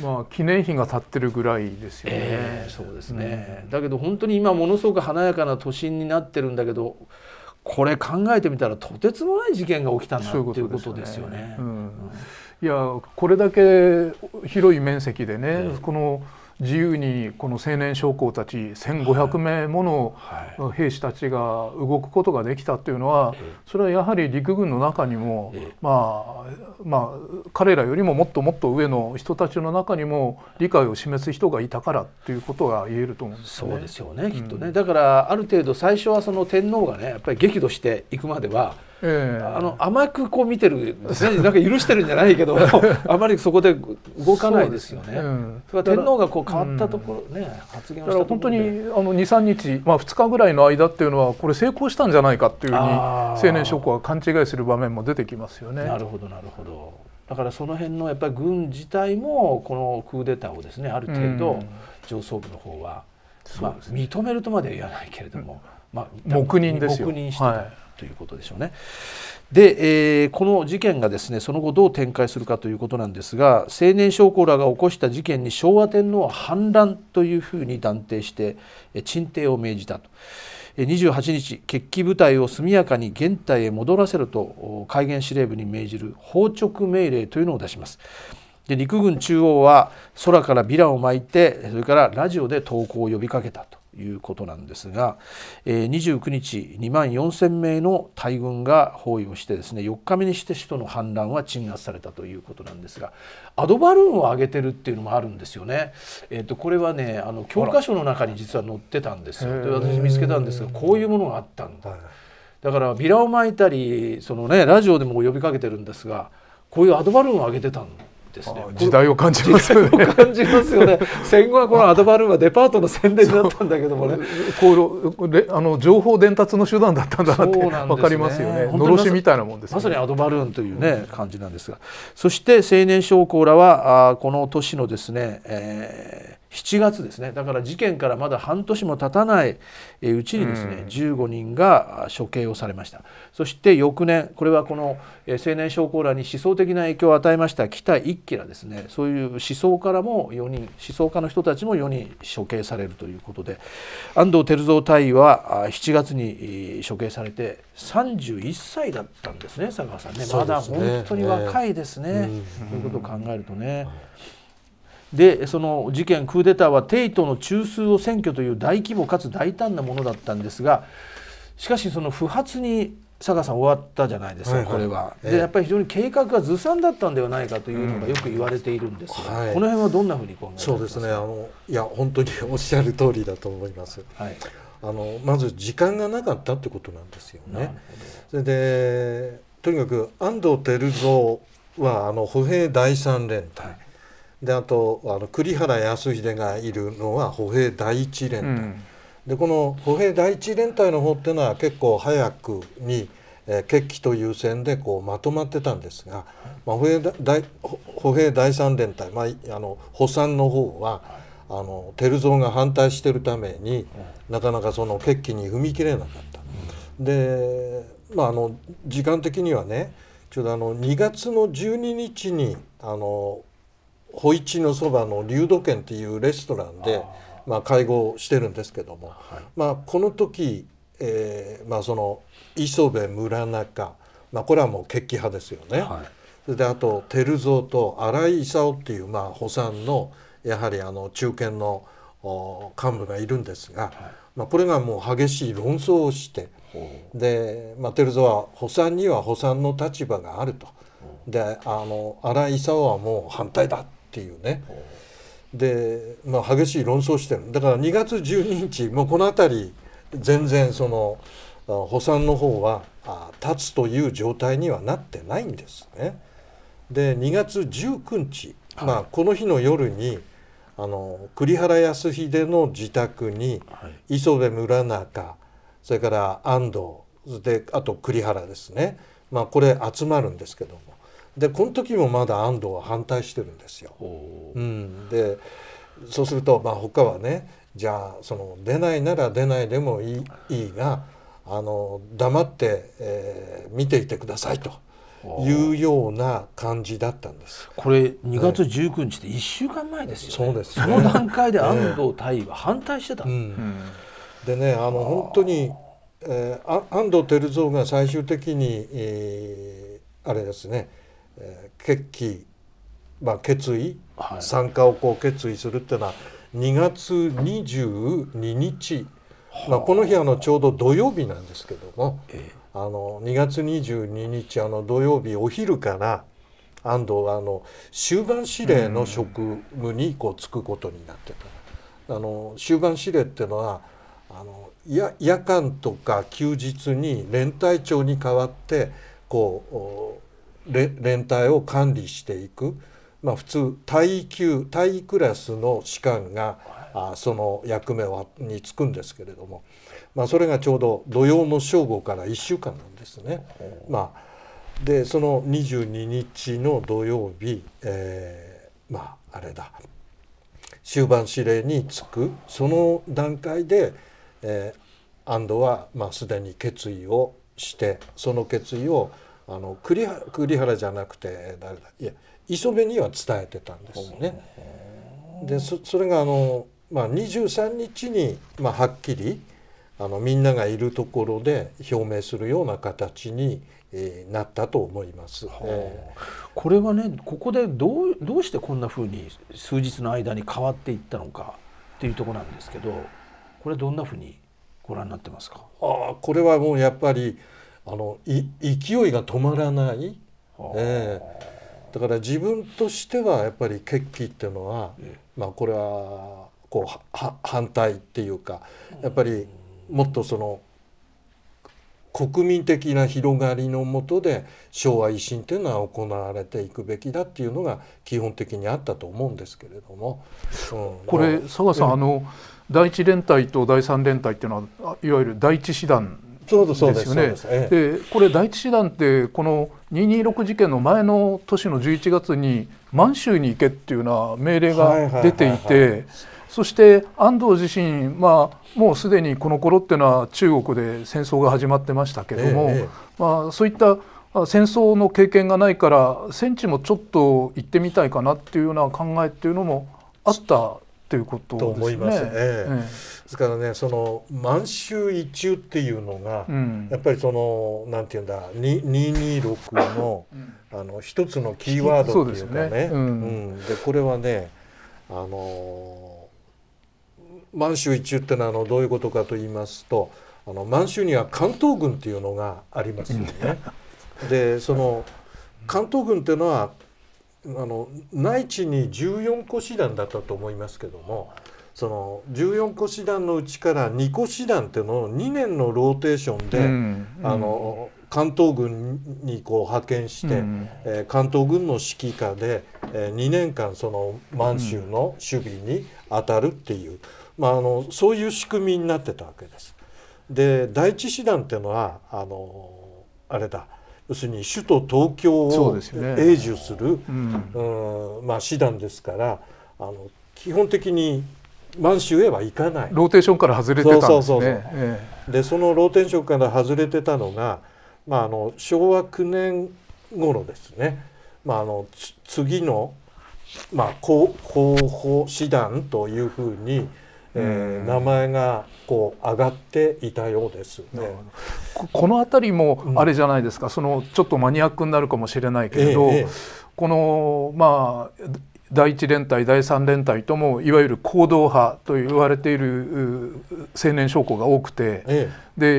まあ、記念碑が立ってるぐらいですよね。えー、そうですね、うん、だけど本当に今ものすごく華やかな都心になってるんだけどこれ考えてみたらとてつもない事件が起きたなっていうことですよね。いやこれだけ広い面積でね、うん、この自由にこの青年将校たち1,500名もの兵士たちが動くことができたというのはそれはやはり陸軍の中にもまあまあ彼らよりももっともっと上の人たちの中にも理解を示す人がいたからということが言えると思うんですね。そうですよねきっとね、うん、だからある程度最初はその天皇がねやっぱり激怒していくまではえー、あの甘くこう見てるなんか許してるんじゃないけど あまりそこで動かないですよね。うん、天皇がこう変わったところね、発言したところで本当にあの23日、まあ、2日ぐらいの間っていうのはこれ成功したんじゃないかっていうふうに青年諸国は勘違いする場面も出てきますよね。なるほどなるほどだからその辺のやっぱり軍自体もこのクーデターをですねある程度上層部の方は、まあ、認めるとまでは言わないけれども、まあ、黙認ですよ黙認して、はいということでしょうね。で、えー、この事件がですねその後どう展開するかということなんですが青年将校らが起こした事件に昭和天皇は反乱というふうに断定して鎮定を命じたと。28日決起部隊を速やかに現隊へ戻らせると戒厳司令部に命じる放直命令というのを出します。で陸軍中央は空からビラを巻いてそれからラジオで投降を呼びかけたということなんですが、えー、29日2万4,000名の大軍が包囲をしてですね4日目にして首都の反乱は鎮圧されたということなんですがアドバルーンを上げてるっていうのもあるんですよね。えー、とこれはねあの教科書の中に実は載ってたんですよ。で私見つけたんですがこういうものがあったんだ。だからビラをまいたりその、ね、ラジオでも呼びかけてるんですがこういうアドバルーンを上げてたんですね時代を感じますよね感じますよね 戦後はこのアドバルーンはデパートの宣伝だったんだけどもねこうあの情報伝達の手段だったんだなって分かりますよねのろしみたいなもんです、ね、まさにアドバルーンというね感じなんですがそして青年将校らはあこの年のですね、えー7月ですねだから事件からまだ半年も経たないうちにですね、うん、15人が処刑をされましたそして翌年これはこの青年将校らに思想的な影響を与えました北一輝らですねそういう思想からも4人思想家の人たちも4人処刑されるということで安藤照蔵大尉は7月に処刑されて31歳だったんですね佐川さんねまだ本当に若いですね。と、いうことを考えるとね。でその事件クーデターは帝都の中枢を占拠という大規模かつ大胆なものだったんですがしかしその不発に佐賀さん終わったじゃないですか、はいはい、これは、ええ、でやっぱり非常に計画がずさんだったんではないかというのがよく言われているんですが、うんはい、この辺はどんなふうに考えそうですねあのいや本当におっしゃる通りだと思います。はいあのまず時間がなかったってことなんですよね。それでとにかく安藤照蔵はあの歩兵第三連隊、はい、であとあの栗原康秀がいるのは歩兵第一連隊、うん、でこの歩兵第一連隊の方っていうのは結構早くに、えー、決起という線でこうまとまってたんですが、まあ、歩兵第歩兵第三連隊、まあ、あの補佐の方はあの照蔵が反対してるためになかなかその決起に踏み切れなかった。でまあ、あの時間的にはねちょうどあの2月の12日にあの保一のそばの竜土軒っていうレストランでまあ、会合してるんですけども、はい、まあ、この時、えーまあ、その磯部村中、まあ、これはもう決起派ですよね。はい、それであと照蔵と荒井功っていう、まあ、補佐のやはりあの中堅の幹部がいるんですが、はい、まあ、これがもう激しい論争をしてで、まあ、照蔵は補佐には補佐の立場があると。であの荒井功はもう反対だっっていうね。で、まあ、激しい論争してるだから2月12日もうこの辺り全然その補佐の方は立つという状態にはなってないんですね。で2月19日、まあ、この日の夜にあの栗原康秀の自宅に、はい、磯部村中それから安藤であと栗原ですね、まあ、これ集まるんですけどもでこの時もまだ安藤は反対してるんですよ。うん、でそうすると、まあ、他はねじゃあその出ないなら出ないでもいいいいがあの黙って、えー、見ていてくださいと。いうような感じだったんです。これ2月19日って1週間前ですよ、ねはい、そうです、ね、その段階で安藤大尉は反対してた。えーうん、でねあの本当に、えー、安藤照蔵が最終的に、えー、あれですね決起、まあ、決意、はい、参加をこう決意するっていうのは2月22日、まあ、この日あのちょうど土曜日なんですけども、えー、あの2月22日あの土曜日お昼から安藤はあの終盤指令の職務にこう就くことになってた。あの終盤指令っていうのはあの夜間とか休日に連隊長に代わってこ連帯を管理していく、まあ、普通耐久耐クラスの士官が、あその役目はに就くんですけれども、まあ、それがちょうど土曜の正午から1週間なんですね。まあ、でその22日の土曜日、えー、まああれだ終盤指令に就くその段階で、えー、安藤は、まあ、すでに決意をしてその決意をあの栗原栗原じゃなくて誰だいや磯部には伝えてたんですね。でそれがあの、まあ、23日に、まあ、はっきりあのみんながいるところで表明するような形に、えー、なったと思います、えー、これはねここでどうどうしてこんなふうに数日の間に変わっていったのかっていうとこなんですけどこれどんなふうにご覧になってますかあこれはもうやっぱりあのい勢いが止まらない、えー、だから自分としてはやっぱり決起っていうのは、えまあ、これはこうは反対っていうかやっぱりもっとその国民的な広がりのもとで昭和維新っていうのは行われていくべきだっていうのが基本的にあったと思うんですけれども、うん、これ佐賀さん、うん、あの第一連隊と第三連隊っていうのはいわゆる第一師団そうですよね。でこれ第一師団ってこの226事件の前の年の11月に満州に行けっていうような命令が出ていて。そして安藤自身、まあ、もうすでにこの頃っていうのは中国で戦争が始まってましたけども、ええ、まあ、そういった戦争の経験がないから戦地もちょっと行ってみたいかなっていうような考えっていうのもあったということですね。と思いますね。ええですからねその満州一中っていうのが、うん、やっぱりそのなんていうんだ226のあの一つのキーワードっていうかね。で、ねうん、これはねあの満州一中ってのはあのどういうことかと言いますとあの満州には関東軍っていうのがありますよね。でその関東軍っていうのはあの内地に14個師団だったと思いますけどもその14個師団のうちから2個師団っていうのを2年のローテーションで、うんうん、あの関東軍にこう派遣して、うん、えー、関東軍の指揮下で、えー、2年間その満州の守備に当たるっていう、まあ、あのそういう仕組みになってたわけです。で第一師団っていうのはあのあれだ要するに首都東京を永住する師団ですからあの基本的に満州へは行かないローテーションから外れてたんですね。そでそのローテーションから外れてたのが、まあ、あの昭和9年頃ですね、まあ、あの次の、まあ、広報師団というふうに、えー、名前がこう上がっていたようです、ね、この辺りもあれじゃないですか、うん、そのちょっとマニアックになるかもしれないけれど、ええ、このまあ第1連隊第3連隊ともいわゆる行動派と言われている青年将校が多くて、ええ、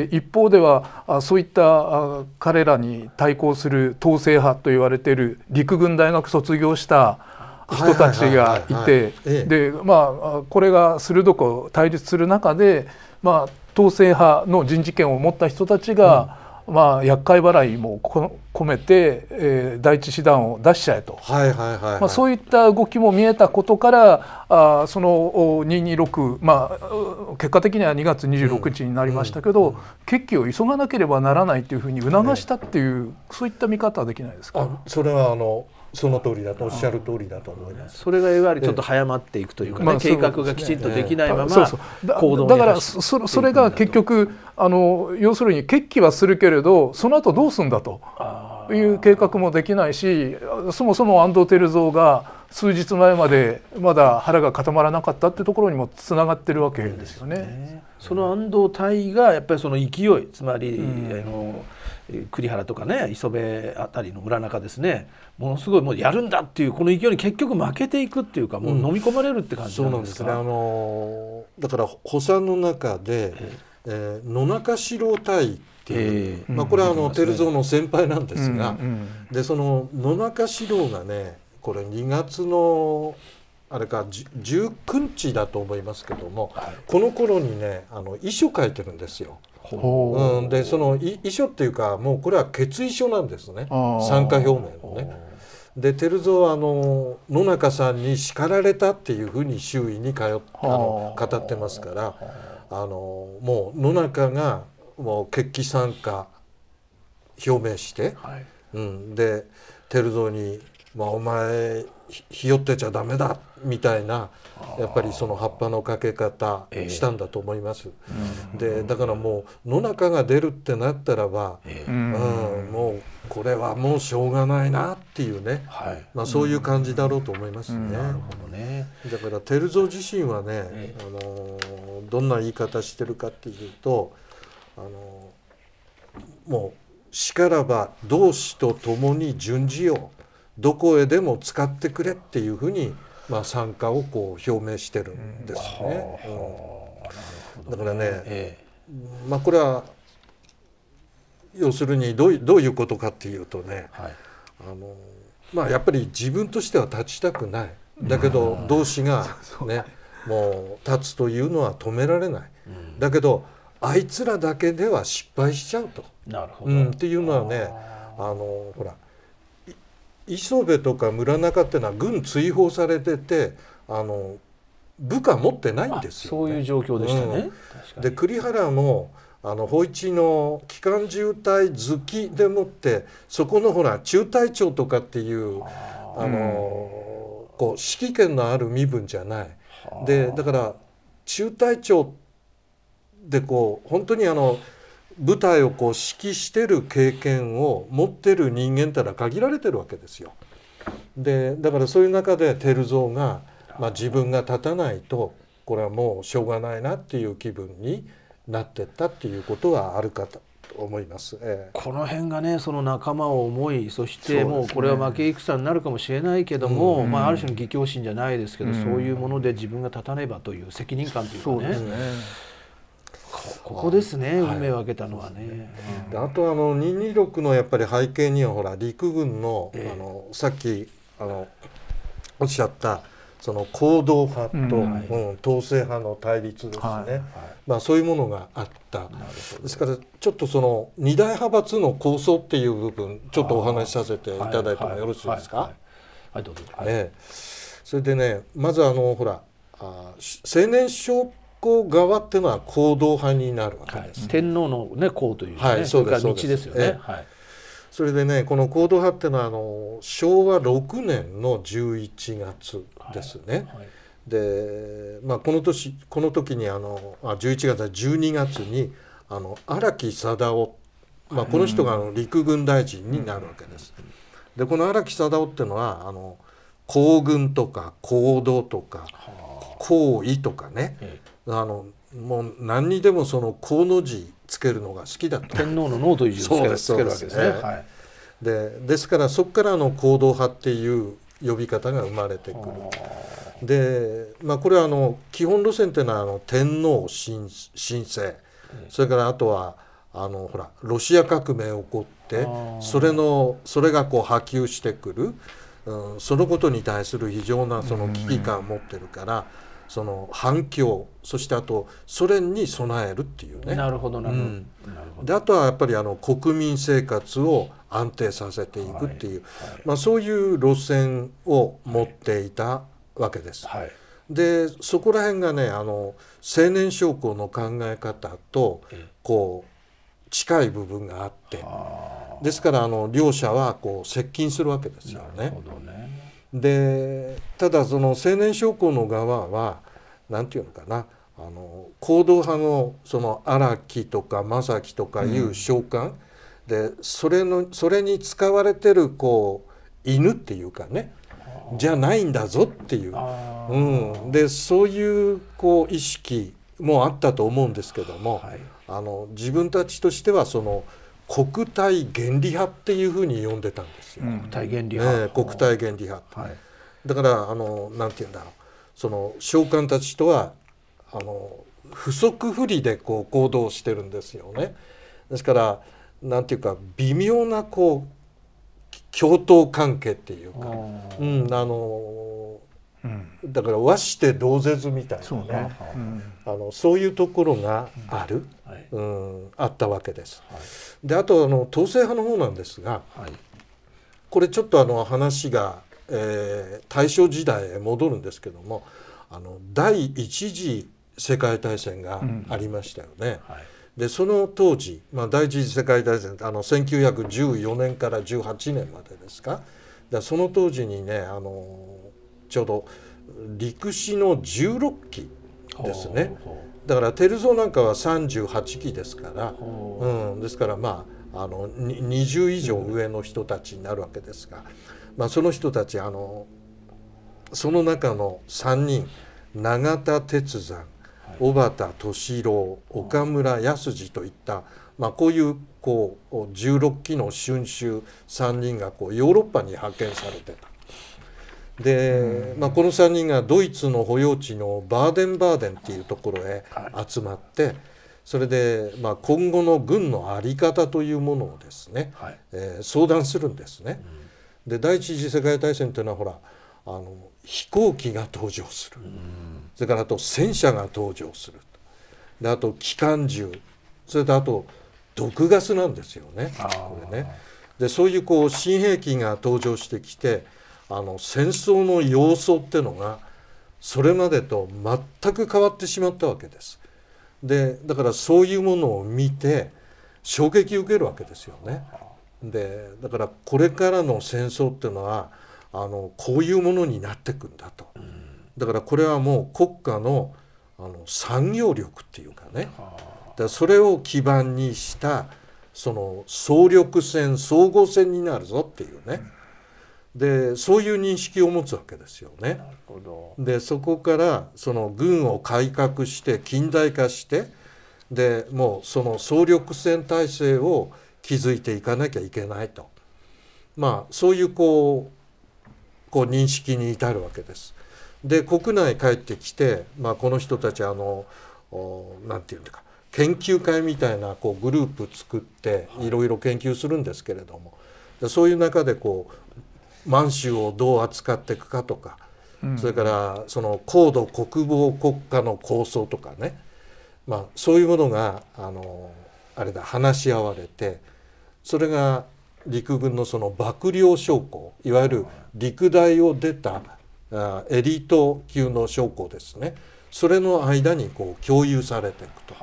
で一方ではそういった彼らに対抗する統制派と言われている陸軍大学卒業した人たちがいてでまあこれが鋭く対立する中で、まあ、統制派の人事権を持った人たちが、うんまあ、厄介払いも込めて、えー、第一師団を出しちゃえと、はいはいはい、はい、まあ、そういった動きも見えたことからあその226、まあ、結果的には2月26日になりましたけど、うんうん、決起を急がなければならないというふうに促したっていう、ね、そういった見方はできないですかそれはあのその通りだとおっしゃる通りだと思います。それがいわゆるちょっと早まっていくというかね、まあ、計画がきちんとできないまま行動にだからそそれが結局あの要するに決起はするけれどその後どうすんだという計画もできないしそもそも安藤照蔵が数日前までまだ腹が固まらなかったってところにもつながってるわけですよね。その安藤隊がやっぱりその勢いつまり、あの、栗原とかね磯部あたりの村中ですねものすごいもうやるんだっていうこの勢いに結局負けていくっていうかもう飲み込まれるって感じなんですか、うん、そうなんですね、あのー、だから補佐の中で、えー、えー、野中四郎対っていう、えー、まあ、これはあの、うん、照蔵の先輩なんですが、うん、でその野中四郎がねこれ2月のあれか19日だと思いますけども、はい、この頃にねあの遺書書いてるんですよ。うん、でその遺書っていうかもうこれは決意書なんですね参加表明のね。で照蔵はあの野中さんに叱られたっていうふうに周囲に通あの語ってますからあのもう野中がもう決起参加表明して、はい、うん、で照蔵にまあ、お前ひよってちゃダメだみたいなやっぱりその葉っぱのかけ方したんだと思います。えー、でだからもう野中が出るってなったらば、えー、うん、もうこれはもうしょうがないなっていうね、はい、まあ、そういう感じだろうと思いますね。うんうん、なるほどねだから照蔵自身はね、えー、あのー、どんな言い方してるかっていうと、あのー、もう「しからば同志と共に順次を」どこへでも使ってくれっていうふうに、まあ、参加をこう表明してるんですね。うん、だからね、ええ、まあ、これは要するにどうどういうことかっていうとね、はい、あのまあ、やっぱり自分としては立ちたくないだけど同志がね、もう立つというのは止められない、うん、だけどあいつらだけでは失敗しちゃうとなるほど、うん、っていうのはねあのほら磯部とか村中っていうのは軍追放されててあの部下持ってないんですよ、ね、そういう状況でしたね。うん、で栗原もあの法一の機関渋滞好きでもってそこのほら中隊長とかっていうあの、うん、こう指揮権のある身分じゃない。でだから中隊長でこう本当にあの。舞台をこう指揮してる経験を持ってる人間ってのは限られてるわけですよ。でだからそういう中で照蔵が、まあ、自分が立たないとこれはもうしょうがないなっていう気分になってったっていうことはあるかと思います、ええ、この辺がねその仲間を思いそしてもうこれは負け戦になるかもしれないけども、ねうん、まあ、ある種の義教心じゃないですけど、うん、そういうもので自分が立たねばという責任感というかね。ここですね、はい、運命を分けたのはね。ねうあとあの226のやっぱり背景にはほら陸軍のえー、あのさっきあのおっしゃったその行動派と、うんはい統制派の対立ですね、はいはい、まあ、そういうものがあったですからちょっとその二大派閥の構想っていう部分ちょっとお話しさせていただいてもよろしいですか。はい、どうぞ、はい、えー、それでねまずあのほらあ青年少子側っていうのは行動派になるわけです、はい、天皇の、ね、皇という、ね、はい、そうです道ですよね。はい、それでねこの行動派っていうのはあの昭和6年の11月ですね。はい、で、まあ、この年この時にあのあ11月は12月に荒木貞夫、まあ、この人があの陸軍大臣になるわけです。でこの荒木貞夫っていうのはあの行軍とか行動とか行為とかね、あのもう何にでもその「こ」の字つけるのが好きだと天皇の「能」という字をつけるわけですね。はい、でですからそこからの行動派っていう呼び方が生まれてくる。で、まあ、これはあの基本路線っていうのはあの天皇神神聖それからあとはあのほらロシア革命起こってそれのそれがこう波及してくる、うん、そのことに対する非常なその危機感を持ってるから、その反響そしてあとソ連に備えるっていうねなるほどなるほどうんであとはやっぱりあの国民生活を安定させていくっていう、はいはい、まあ、そういう路線を持っていたわけです。はい、でそこら辺がねあの青年将校の考え方とこう近い部分があってですからあの両者はこう接近するわけですよね。なるほどねでただその青年将校の側は何て言うのかなあの行動派のその荒木とか正樹とかいう召喚、でそれのそれに使われてるこう犬っていうかねじゃないんだぞっていう、うん、でそういうこう意識もあったと思うんですけども、はい、あの自分たちとしてはその国体原理派っていうふうに呼んでたんですよ。国体原理派、え国体原理派、はい、だからあのなんて言うんだろうその将官たちとはあの不足不利でこう行動してるんですよね。ですからなんていうか微妙なこう共闘関係っていうか、うん、あの、うん、だから和して同絶みたいなね、ね、うん、あのそういうところがある、うん、はい、あったわけです。はい、であとあの統制派の方なんですが、はい、これちょっとあの話がえー、大正時代へ戻るんですけどもあの第一次世界大戦がありましたよね。うんはい、でその当時、まあ、第一次世界大戦あの1914年から18年までですかその当時にねあのちょうど陸士の16機ですねだから照蔵なんかは38機ですから、うん、ですからまああの20以上上の人たちになるわけですが。うんまあ、その人たちあのその中の3人永田哲山小畑敏郎岡村康次といった、まあ、こういうこう16期の春秋3人がこうヨーロッパに派遣されてた。で、まあ、この3人がドイツの保養地のバーデンバーデンっていうところへ集まって。それで、まあ、今後の軍の在り方というものをですね、はい、えー、相談するんですね。うんで第一次世界大戦というのはほらあの飛行機が登場する、それからあと戦車が登場するであと機関銃それとあと毒ガスなんですよねこれね。でそういうこう新兵器が登場してきてあの戦争の様相っていうのがそれまでと全く変わってしまったわけです。でだからそういうものを見て衝撃を受けるわけですよね。でだからこれからの戦争っていうのはあのこういうものになっていくんだと、うん、だからこれはもう国家のあの産業力っていうかねだそれを基盤にしたその総力戦総合戦になるぞっていうね、うん、でそういう認識を持つわけですよね。でそこからその軍を改革して近代化してでもうその総力戦体制を気づいていかなきゃいけないと、まあ、そういうこうこう認識に至るわけです。で国内帰ってきて、まあ、この人たちあの何て言うんだか研究会みたいなこうグループ作っていろいろ研究するんですけれども、はい、そういう中でこう満州をどう扱っていくかとか、うん、それからその高度国防国家の構想とかね、まあ、そういうものがあのあれだ話し合われてそれが陸軍のその幕僚将校いわゆる陸大を出たエリート級の将校ですねそれの間にこう共有されていくと。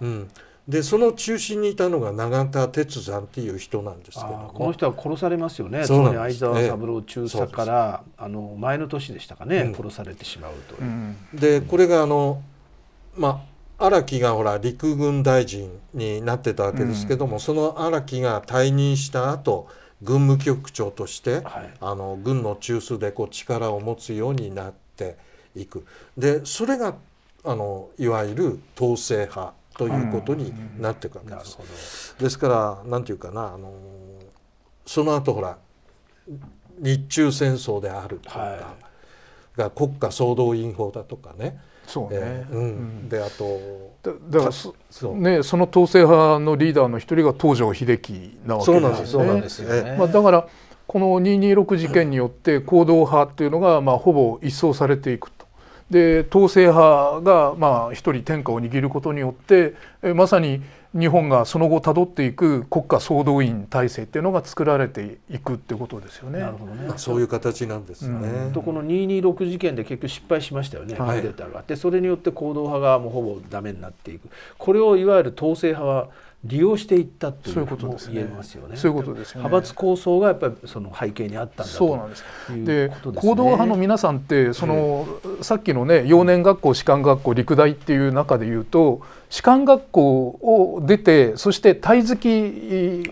うん、でその中心にいたのが永田哲山っていう人なんですけどこの人は殺されますよねそうなん相沢三郎中佐から、ええ、あの前の年でしたかね、うん、殺されてしまうという。でこれがあの、まあ荒木がほら陸軍大臣になってたわけですけども、うん、その荒木が退任した後軍務局長として、はい、あの軍の中枢でこう力を持つようになっていくでそれがあのいわゆる統制派ということになっていくわけです。うんうん、ですから何て言うかなあのその後ほら日中戦争であるとか、はい、が国家総動員法だとかねそうね、うんであとだからそね、その統制派のリーダーの一人が東條英機なわけですそうなんですよね、まあ、だからこの226事件によって行動派っていうのがまあほぼ一掃されていくと。で統制派がまあ一人天下を握ることによってまさに日本がその後たどっていく国家総動員体制っていうのが作られていくってことですよね。なるほどね。そういう形なんですね。うん、とこの226事件で結局失敗しましたよね。はい、データでそれによって行動派がもうほぼダメになっていく。これをいわゆる統制派は利用していったということも言えますよね。そういうことです、ね、派閥構想がやっぱりその背景にあったんだそうなんです。で、ね、行動派の皆さんってその、さっきのね幼年学校、士官学校、陸大っていう中で言うと、士官学校を出て、そして退付き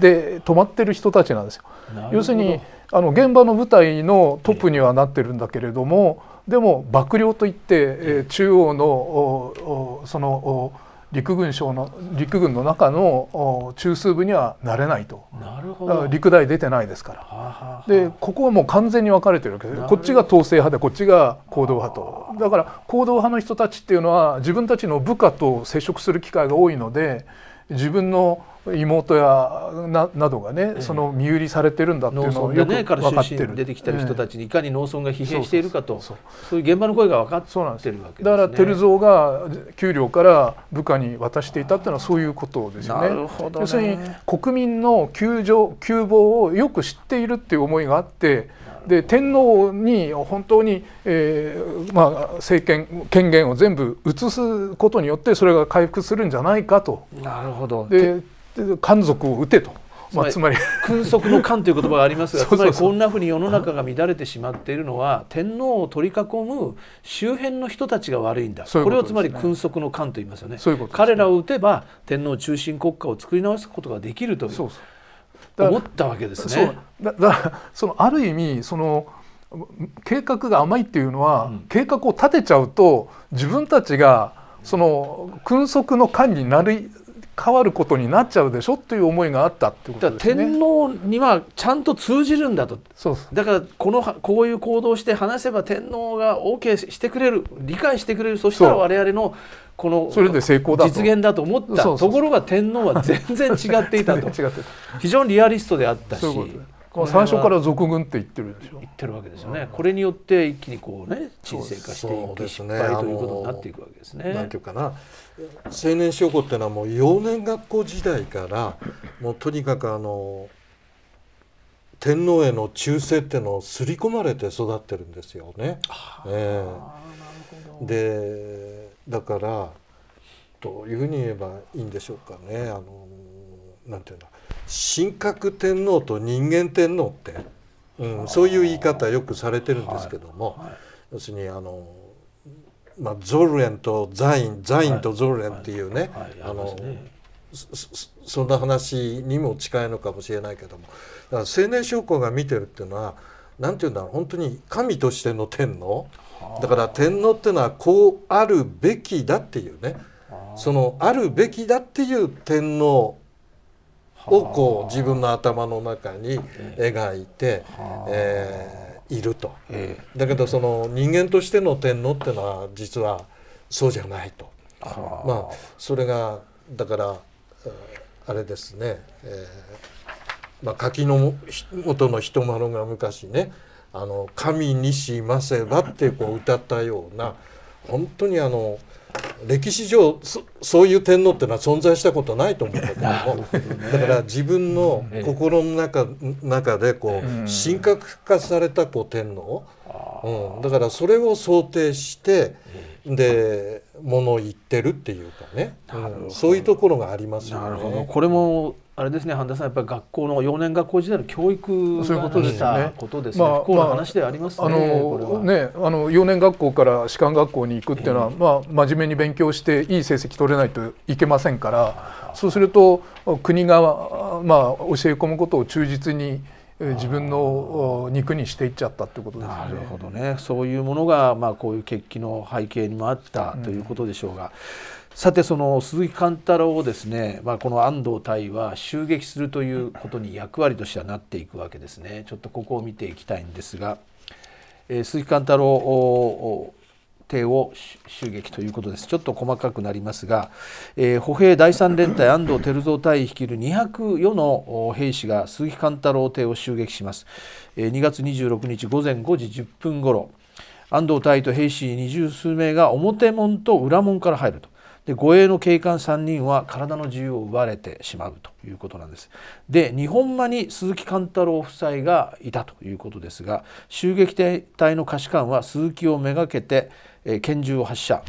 で止まってる人たちなんですよ。要するにあの現場の部隊のトップにはなってるんだけれども、でも幕僚といって、えー、中央のおおその陸軍省の陸軍の中の中枢部にはなれないとなるほど陸大出てないですから、はあはあ、でここはもう完全に分かれてるわけですこっちが統制派でこっちが行動派とだから行動派の人たちっていうのは自分たちの部下と接触する機会が多いので自分の妹やななどがね、その身売りされてるんだっていうのをよく分かってる、出てきた人たちにいかに農村が疲弊しているかとそういう現場の声が分かってるわけです、ね、だから照蔵が給料から部下に渡していたっていうのはそういうことですよね。ね要するに国民の窮状窮乏をよく知っているっていう思いがあってで天皇に本当に、えー、まあ、政権権限を全部移すことによってそれが回復するんじゃないかと。なるほどで漢族を打てと。まあ、つまり君側の官という言葉がありますがつまりこんなふうに世の中が乱れてしまっているのは天皇を取り囲む周辺の人たちが悪いんだ、ね、これをつまり君側の官と言いますよね、ね、彼らを打てば天皇中心国家を作り直すことができるという。そうそう思ったわけですね。だだそのある意味その計画が甘いっていうのは、うん、計画を立てちゃうと自分たちがその訓則の管理になり変わることになっちゃうでしょっていう思いがあったってことですね。天皇にはちゃんと通じるんだと。そうだからこのこういう行動して話せば天皇が OK してくれる理解してくれるそしたら我々のこのそれで成功だ実現だと思ったところが天皇は全然違っていたと 非常にリアリストであったし。そういうこと最初から俗軍って言ってるでしょ言ってるわけですよね、うん、これによって一気にこうね沈静化していき、ね、失敗ということになっていくわけですね。なんていうかな青年将校っていうのはもう幼年学校時代からもうとにかくあの天皇への忠誠っていうのを刷り込まれて育ってるんですよね。えー、でだからというふうに言えばいいんでしょうかね。あのなんていうの神格天皇と人間天皇って、うん、そういう言い方よくされてるんですけども、はいはい、要するにあの、まあ、ゾルエンとザインザインとゾルエンっていうね、あの、そんな話にも近いのかもしれないけどもだから青年将校が見てるっていうのは何て言うんだろう本当に神としての天皇だから天皇っていうのはこうあるべきだっていうねそのあるべきだっていう天皇をこう自分の頭の中に描いて、えー、いると、だけどその人間としての天皇っていうのは実はそうじゃないとまあそれがだからあれですね、えーまあ、柿の元の人丸が昔ね「あの神にしませば」ってこう歌ったような本当にあの。歴史上そういう天皇っていうのは存在したことないと思んだけども だから自分の心の中,、中でこう神格化されたこう天皇、うん、だからそれを想定してでものを言ってるっていうかね、うん、そういうところがありますよね。これもあれですね半田さんやっぱり学校の幼年学校時代の教育そういうことですね。ことですね。まあ、不幸な話でありますね。あのねあの幼年学校から士官学校に行くっていうのは、えー、まあ真面目に勉強していい成績取れないといけませんから、そうすると国がまあ教え込むことを忠実に。自分の肉にしていっちゃったいうことですね。なるほどね。そういうものがまあこういう決起の背景にもあったということでしょうが。うんさてその鈴木貫太郎をですね、まあ、この安藤隊は襲撃するということに役割としてはなっていくわけですねちょっとここを見ていきたいんですが、えー、鈴木貫太郎邸を襲撃ということですちょっと細かくなりますが、えー、歩兵第3連隊安藤照蔵隊率いる204の兵士が鈴木貫太郎邸を襲撃します、えー、2月26日午前5時10分ご安藤隊と兵士二十数名が表門と裏門から入るとで護衛の警官3人は体の自由を奪われてしまうということなんです。で日本間に鈴木貫太郎夫妻がいたということですが襲撃隊の貸し官は鈴木をめがけて、えー、拳銃を発射。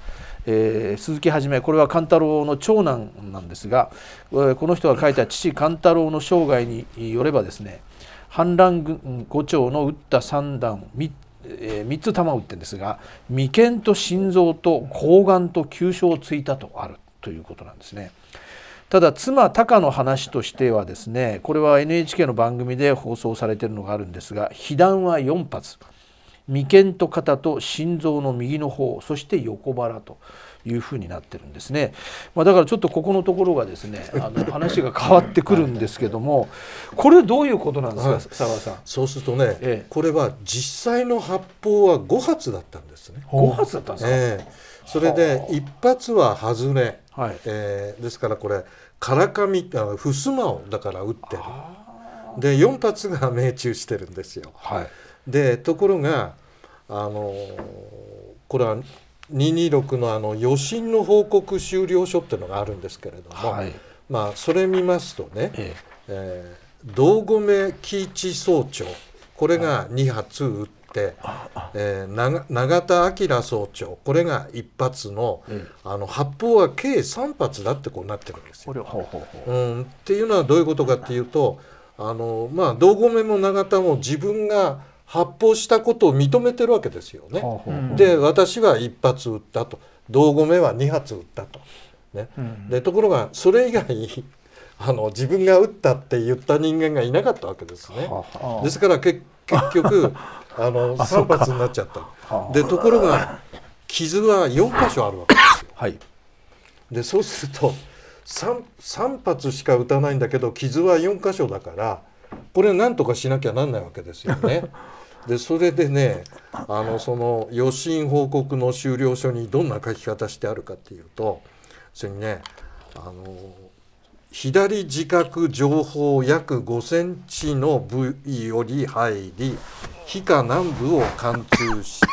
えー、鈴木はじめこれは勘太郎の長男なんですが、えー、この人が書いた父勘太郎の生涯によればですね反乱軍5丁の撃った3弾3えー、3つ弾を打ってるんですが眉間と心臓と睾丸と急所を突いたとあるということなんですね。ただ妻タの話としてはですねこれは NHK の番組で放送されてるのがあるんですが被弾は4発眉間と肩と心臓の右の方そして横腹というふうになってるんですね。まあ、だからちょっとここのところがですねあの 話が変わってくるんですけどもこれどういうことなんですか、佐川さん。そうするとね、ええ、これは実際の発砲は5発だったんですね。5発だったんですか、えそれで1発は外れ、はい、えー、ですからこれからかみふすまをだから撃ってる。で4発が命中してるんですよ。はい、でところがあのこれは226のあの余震の報告終了書っていうのがあるんですけれども、はい、まあ、それ見ますとね、えええー、道込喜一総長これが2発撃って、えー、永田昭総長これが1発のあの発砲は計3発だってこうなってるんですよ。うん、っていうのはどういうことかっていうとあの、まあ、道目も永田も自分が発砲したことを認めてるわけですよね。で私は1発撃ったと道後目は2発撃ったと。ね、でところがそれ以外 あの自分が撃ったって言った人間がいなかったわけですね。ですから結局あの3発 になっちゃった。でところが傷は4箇所あるわけですよ。はい、でそうすると 3, 3発しか打たないんだけど傷は4箇所だからこれなんとかしなきゃなんないわけですよね。でそれでねあのその予診報告の終了書にどんな書き方してあるかっていうとそれにねあの左自覚情報約5センチの部位より入り皮下南部を貫通して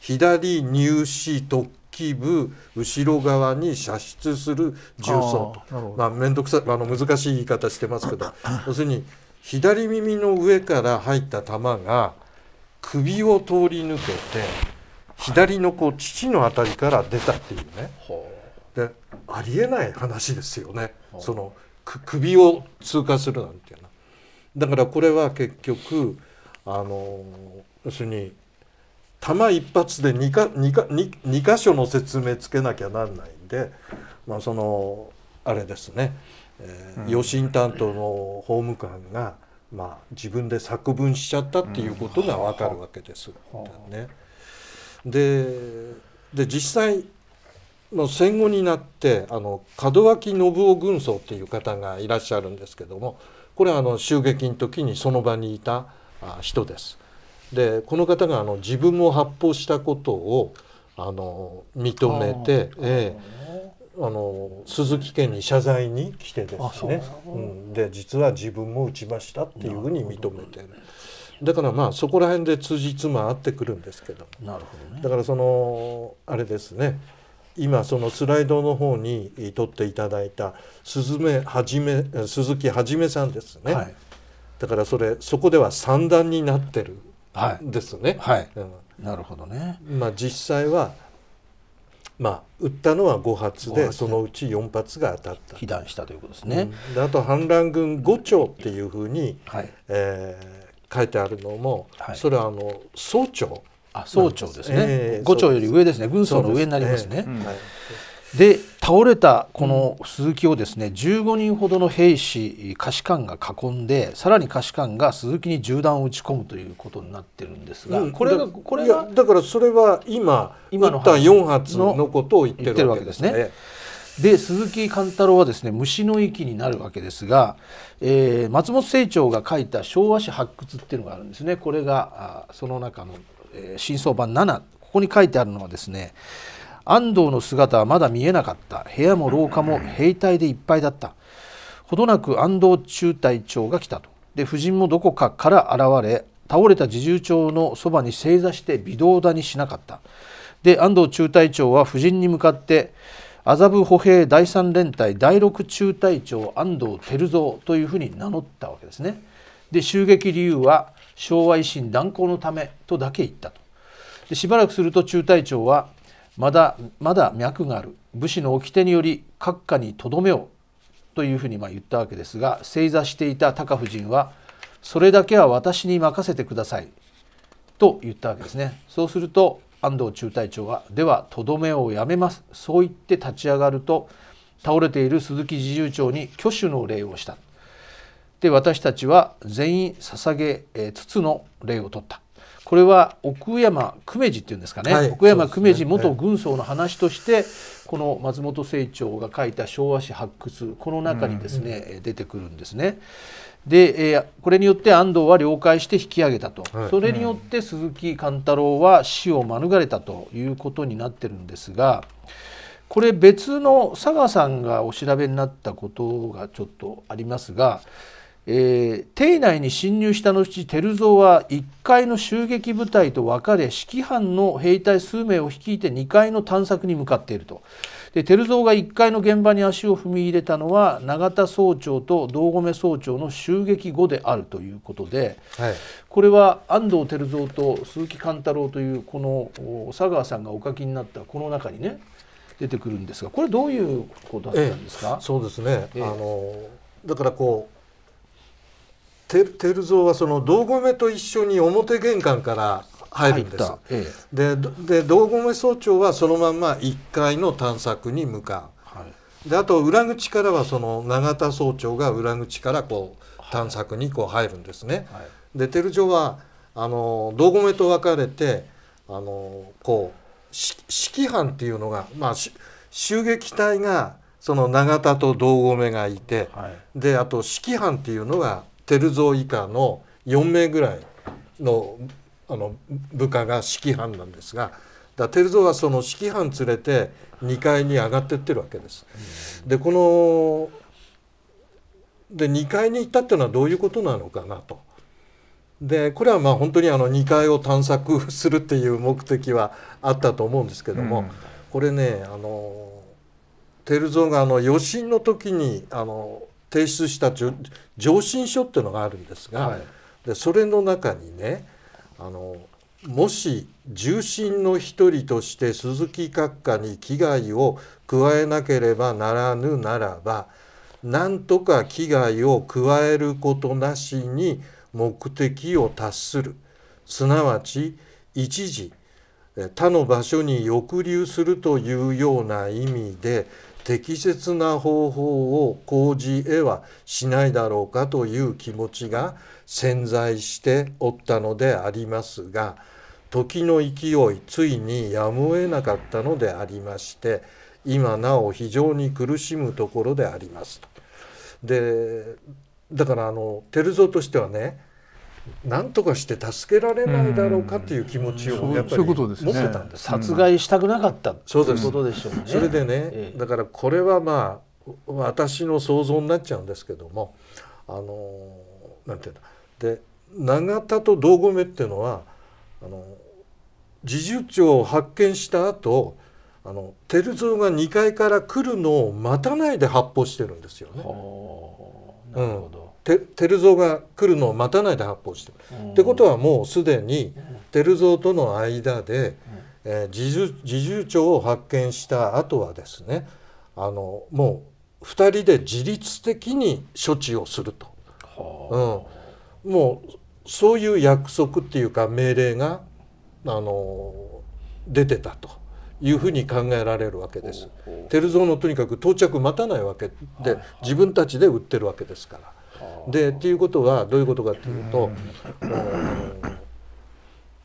左入試突起部後ろ側に射出する重曹とまあ面倒くさあの難しい言い方してますけど 要するに左耳の上から入った球が首を通り抜けて左のこう父の辺りから出たっていうね、でありえない話ですよね、その首を通過するなんていうのだからこれは結局あの要するに弾一発で 2, か 2, か 2, 2箇所の説明つけなきゃなんないんで、まあ、そのあれですね、えー、余震担当の法務官がまあ、自分で作文しちゃったっていうことが分かるわけです。ね、でで実際の戦後になってあの門脇信夫軍曹っていう方がいらっしゃるんですけどもこれはあの襲撃の時にその場にいた人です。でこの方があの自分も発砲したことをあの認めて、えあの鈴木家に謝罪に来てですねうん、で実は自分も打ちましたっていうふうに認めてる。だからまあそこら辺で通じつま合ってくるんですけどなるほど、ね、だからそのあれですね今そのスライドの方に撮っていただいた鈴めはじめ鈴木はじめさんですね、はい、だからそれそこでは三段になってるですね。はい、はいうん、なるほどね、まあ、実際はまあ、撃ったのは5発でそのうち4発が当たった被弾したということですね、うん、あと反乱軍5丁っていうふうに、はい、えー、書いてあるのも、はい、それはあの総長あ総長ですね、えー、5丁より上ですね軍曹の上になりますね。すねはいで倒れたこの鈴木をですね15人ほどの兵士下士官が囲んでさらに下士官が鈴木に銃弾を撃ち込むということになってるんですが、うん、これがこれがだからそれは今今の弾4発のことを言ってるわけですね。で鈴木貫太郎はですね虫の息になるわけですが、えー、松本清張が書いた「昭和史発掘」っていうのがあるんですねこれがその中の、えー、真相版7ここに書いてあるのはですね安藤の姿はまだ見えなかった部屋も廊下も兵隊でいっぱいだったほどなく安藤中隊長が来たとで夫人もどこかから現れ倒れた侍従長のそばに正座して微動だにしなかったで安藤中隊長は夫人に向かって麻布歩兵第三連隊第六中隊長安藤照蔵というふうに名乗ったわけですねで襲撃理由は昭和維新断行のためとだけ言ったとでしばらくすると中隊長はまだまだ脈がある武士の掟により閣下にとどめをというふうにま言ったわけですが正座していた高夫人は「それだけは私に任せてください」と言ったわけですね。そうすると安藤中隊長は「ではとどめをやめます」そう言って立ち上がると倒れている鈴木侍従長に挙手の礼をした。で私たちは全員捧げつつの礼を取った。これは奥山久米次っていうんですかね、はい、奥山久米次元軍曹の話として、この松本清張が書いた「昭和史発掘」この中にですね、うん、出てくるんですね。で、えー、これによって安藤は了解して引き上げたと、はい、それによって鈴木貫太郎は死を免れたということになってるんですがこれ別の佐賀さんがお調べになったことがちょっとありますがえー、邸内に侵入した後照蔵は1階の襲撃部隊と別れ指揮班の兵隊数名を率いて2階の探索に向かっているとで照蔵が1階の現場に足を踏み入れたのは永田総長と堂込総長の襲撃後であるということで、はい、これは安藤照蔵と鈴木貫太郎というこの佐川さんがお書きになったこの中にね出てくるんですがこれどういうことだったんですか、ええ、そうですね、え、あのだからこうて照蔵はその道込と一緒に表玄関から入るんです、ええ、でで道目総長はそのまま1階の探索に向かう、はい、であと裏口からはその永田総長が裏口からこう探索にこう入るんですね、はい、で照蔵はあの道込と分かれてあのこう指揮班っていうのが、まあ、襲撃隊がその永田と道後目がいて、はい、であと指揮班っていうのがてるぞ以下の4名ぐらいのあの部下が指揮班なんですがだ照蔵はその指揮班連れて2階に上がってってるわけです。でこので2階に行ったっていうのはどういうことなのかなと。でこれはまあ本当にあの2階を探索するっていう目的はあったと思うんですけども、うん、これねあの照蔵があの余震の時にあの提出した上申書っていうのがあるんですが、はい、でそれの中にねあのもし重臣の一人として鈴木閣下に危害を加えなければならぬならばなんとか危害を加えることなしに目的を達するすなわち一時他の場所に抑留するというような意味で適切な方法を講じえはしないだろうかという気持ちが潜在しておったのでありますが時の勢いついにやむを得なかったのでありまして今なお非常に苦しむところでありますと。でだからあの照蔵としてはね何とかして助けられないだろうかという気持ちをやっぱり持ってたんです殺害したくなかったということでしょうね。それでね、だからこれはまあ私の想像になっちゃうんですけどもあのなんていうんだで永田と道込っていうのはあの侍従長を発見した後あの照蔵が2階から来るのを待たないで発砲してるんですよね。なるほど、うん照蔵が来るのを待たないで発砲してる。ってことはもうすでに照蔵との間で、えー、自重長を発見した後はですねあのもう2人で自律的に処置をすると、はあ、うん、もうそういう約束っていうか命令があの出てたというふうに考えられるわけです。照蔵のとにかく到着待たないわけで自分たちで売ってるわけですから。でっていうことはどういうことかっていうと、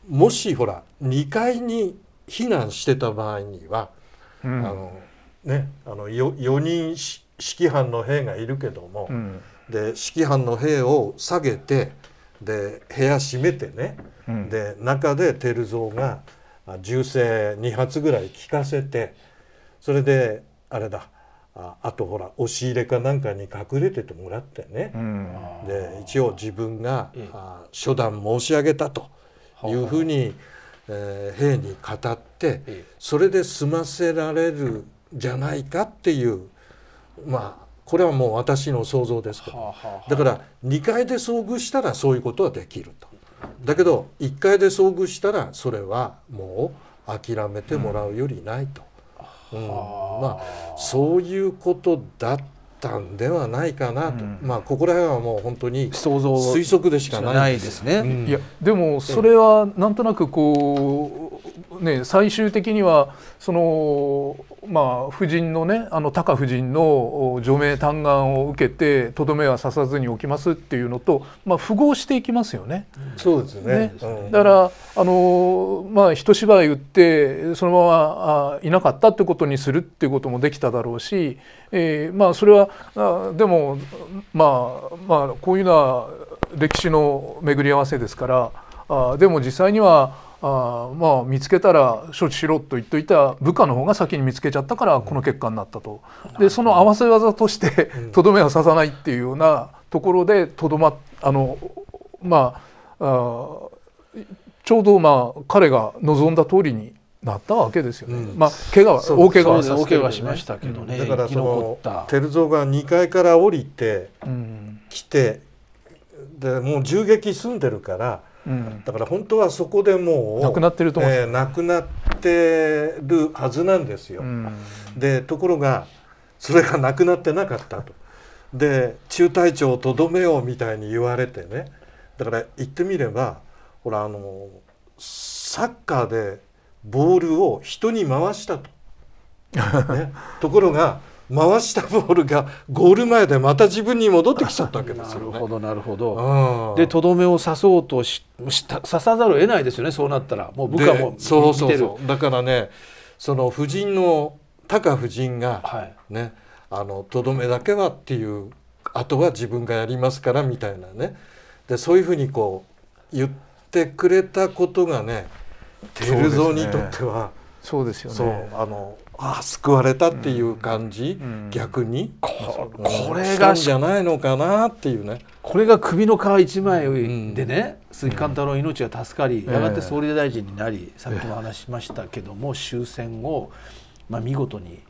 もしほら2階に避難してた場合には、うん、あのね、あの 4, 4人指揮班の兵がいるけども、うん、で指揮班の兵を下げてで部屋閉めてね、うん、で中で照蔵が銃声2発ぐらい聞かせてそれであれだああとほら押し入れかなんかに隠れててもらってね、うん、で一応自分が、初段申し上げたというふうに、えー、兵に語って、それで済ませられるじゃないかっていうまあこれはもう私の想像ですけど、だから2階で遭遇したらそういうことはできると。だけど1階で遭遇したらそれはもう諦めてもらうよりないと。うんうんまあ、そういうことだったんではないかなと、うん、まあ、ここら辺はもう本当に想像推測でしかないですね、うん、いやでもそれはなんとなくこうね、最終的にはその、まあ、夫人のねあの高夫人の除名嘆願を受けてとどめは刺さずに置きますっていうのと、まあ、符合していきますよね。そうですね、ねうん、だからあの、まあ、一芝居打ってそのままあいなかったってことにするっていうこともできただろうし、えー、まあそれはあでも、まあ、まあこういうのは歴史の巡り合わせですからあでも実際にはあまあ見つけたら処置しろと言っていた部下の方が先に見つけちゃったからこの結果になったと、でその合わせ技としてとどめは刺さないっていうようなところでとどまあのまああちょうどまあ彼が望んだ通りになったわけですよね。うん、まあ怪我は大怪我はさせて、ね、しましたけどね。だからその照蔵が2階から降りて、うん、来てでもう銃撃済んでるから。うん、だから本当はそこでもう亡くなってると思う、えー、くなってるはずなんですよ。うん、でところがそれがなくなってなかったと。で中隊長をとどめようみたいに言われてねだから言ってみればほらあのサッカーでボールを人に回したと。ね、ところが回したボールがゴール前でまた自分に戻ってきちゃったわけですよ、ね、なるほどなるほど、うん、でとどめを刺そうとしした刺さざるを得ないですよねそうなったらもう部下もそうそうそうだからねその夫人の高夫人がね、はい、あのとどめだけはっていうあとは自分がやりますからみたいなねでそういうふうにこう言ってくれたことがね照蔵にとってはそうですよねあのあ救われたっていう感じ、うん、逆にこれがじゃないのかなっていうねこれが首の皮一枚でね、うん、鈴木貫太郎の命が助かり、うん、やがて総理大臣になり、えー、さっきも話しましたけども、終戦後、まあ、見事に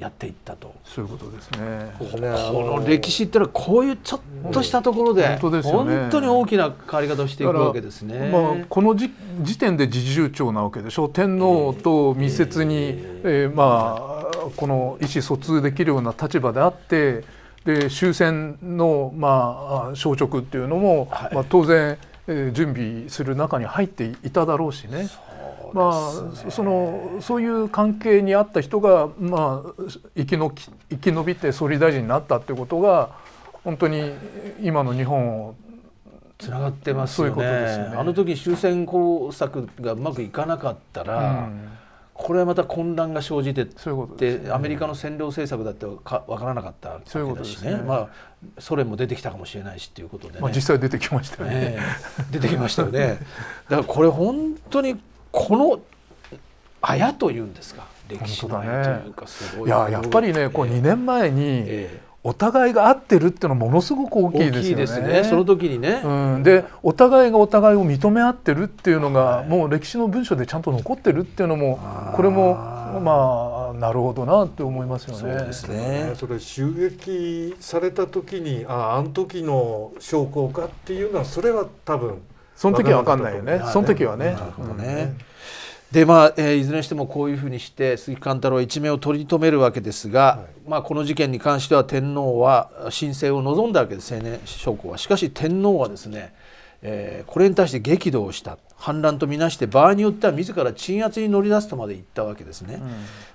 やっていったとそういうことですねこの歴史ってのはこういうちょっとしたところで、うん、本当ですね、本当に大きな変わり方をしていくわけですね、まあ、この時点で侍従長なわけでしょ天皇と密接に、えー、えー、まあ、この意思疎通できるような立場であってで終戦の、まあ、消直っていうのも、はい、まあ、当然、えー、準備する中に入っていただろうしね。まあそのそういう関係にあった人が、まあ、生きのき生き延びて総理大臣になったってことが本当に今の日本をつながってますよね。あの時終戦工作がうまくいかなかったら、うんこれはまた混乱が生じてそうういことで、ね、アメリカの占領政策だってかわからなかったわけだしね、ね、まあ、ソ連も出てきたかもしれないしということで、ね、まあ、実際出てきましたよね、出てきましたよねだからこれ本当にこのあやというんですか歴史のあやというかすごい,、ね、いややっぱりね、こう2年前に、お互いが合ってるっていうのはものすごく大きいですよね。ですねその時にね、うん、でお互いがお互いを認め合ってるっていうのが、はい、もう歴史の文章でちゃんと残ってるっていうのもこれもまあなるほどなって思いますよね。そうですねそれ襲撃された時にあああの時の証拠かっていうのはそれは多分その時は分かんないよねその時はね。なるほどね、でまあえー、いずれにしてもこういうふうにして鈴木貫太郎は一命を取り留めるわけですが、はい、まあ、この事件に関しては天皇は申請を望んだわけです青年将校は。しかし天皇はですね、えー、これに対して激怒をした反乱とみなして場合によっては自ら鎮圧に乗り出すとまで言ったわけですね。うん、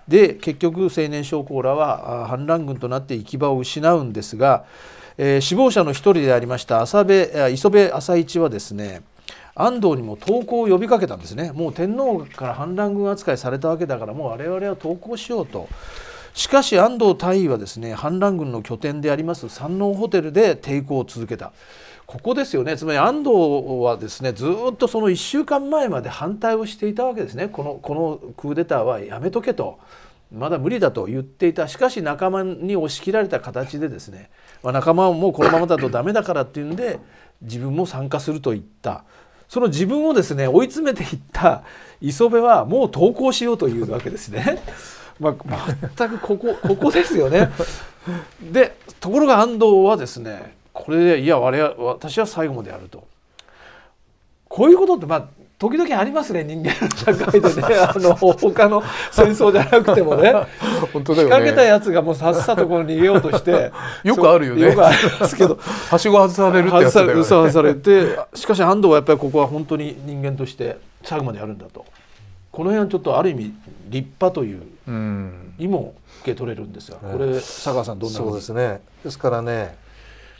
で結局青年将校らは反乱軍となって行き場を失うんですが、えー、死亡者の一人でありました磯部朝一はですね安藤にも投降を呼びかけたんですねもう天皇から反乱軍扱いされたわけだからもう我々は投降しようと。しかし安藤大尉はですね反乱軍の拠点であります山王ホテルで抵抗を続けたここですよねつまり安藤はですねずっとその1週間前まで反対をしていたわけですねこのこのクーデターはやめとけと。まだ無理だと言っていたしかし仲間に押し切られた形でですね、まあ、仲間はもうこのままだと駄目だからっていうんで自分も参加すると言ったその自分をですね追い詰めていった磯部はもう投降しようというわけですね。まあ、全くここここですよね。でところが安藤はですねこれでいや我々私は最後までやると。こういうことってまあ時々ありますね人間の 社会でねあの他の戦争じゃなくてもね 本当だよね仕掛けたやつがもうさっさとこの逃げようとして よくあるよねよくありますけどはしご外されるってやつだよね外されてしかし安藤はやっぱりここは本当に人間として最後までやるんだとこの辺はちょっとある意味立派という意も受け取れるんですが、これ佐川さんどんなそうですねですからね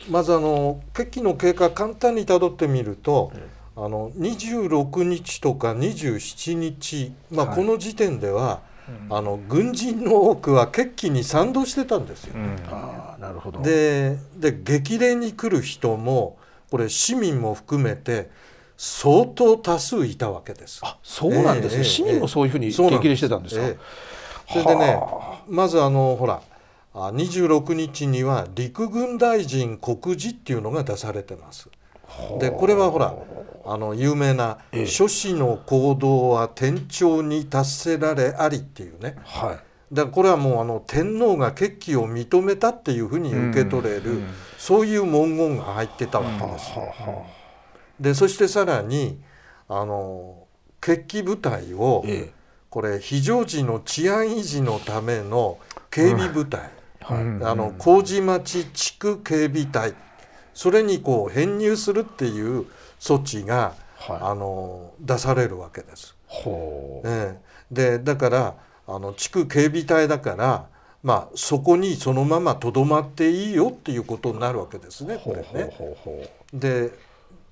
まずあの決起の経過簡単にたどってみると、ええあの26日とか27日、まあ、この時点では、あの軍人の多くは決起に賛同してたんですよ、うん、あなるほどで激励に来る人もこれ市民も含めて相当多数いたわけです。あそうなんですね、えー、市民もそういうふうに激励してたんですか。えー、それでねまずあのほら26日には陸軍大臣告示っていうのが出されてます。でこれはほらあの有名な「諸子の行動は天朝に達せられあり」っていうね、はい、だこれはもうあの天皇が決起を認めたっていうふうに受け取れる、うんそういう文言が入ってたわけです。うん、でそしてさらにあの決起部隊を、うん、これ非常時の治安維持のための警備部隊、はい、あの麹町地区警備隊それにこう編入するっていう措置が、はい、あの出されるわけです。ほうえー、でだからあの地区警備隊だから、まあ、そこにそのままとどまっていいよっていうことになるわけですねこれね。ほうほうで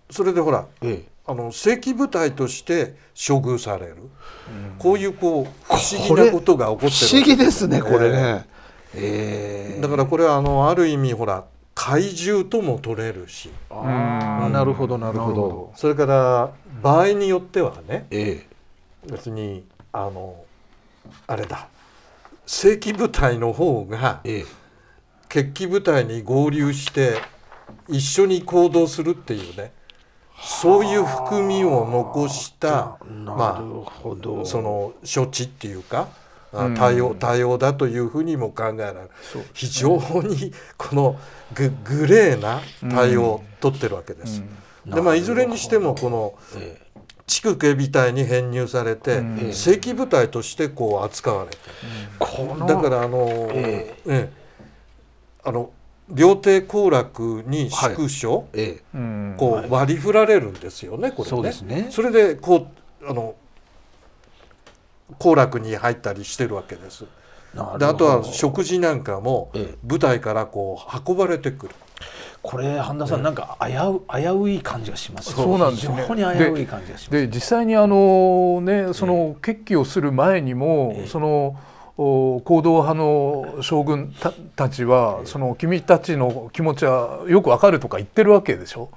それでほら、ええ、あの正規部隊として処遇される、うん、こういうこう不思議なことが起こってる、ね、不思議ですねこれね、えー、だからこれはあのある意味ほら怪獣とも取れるしあ、なるほどなるほどそれから場合によってはね、え別にあのあれだ正規部隊の方が、ええ、決起部隊に合流して一緒に行動するっていうねそういう含みを残したまあその処置っていうか対応対応だというふうにも考えられる、非常にこのググレーな対応を取ってるわけです。でまあ、いずれにしてもこの地区警備隊に編入されて、正規部隊としてこう扱われて、だからあの、ええあの料亭行楽に宿所、こう割り振られるんですよねこれね。それでこうあの行楽に入ったりしてるわけです。であとは食事なんかも舞台からこう運ばれてくる。これ半田さん、うなんか危う危うい感じがします。そうなんですね。非常に危うい感じがします。で実際にあのねその決起をする前にも、えその。行動派の将軍たたちはその君たちの気持ちはよくわかるとか言ってるわけでしょ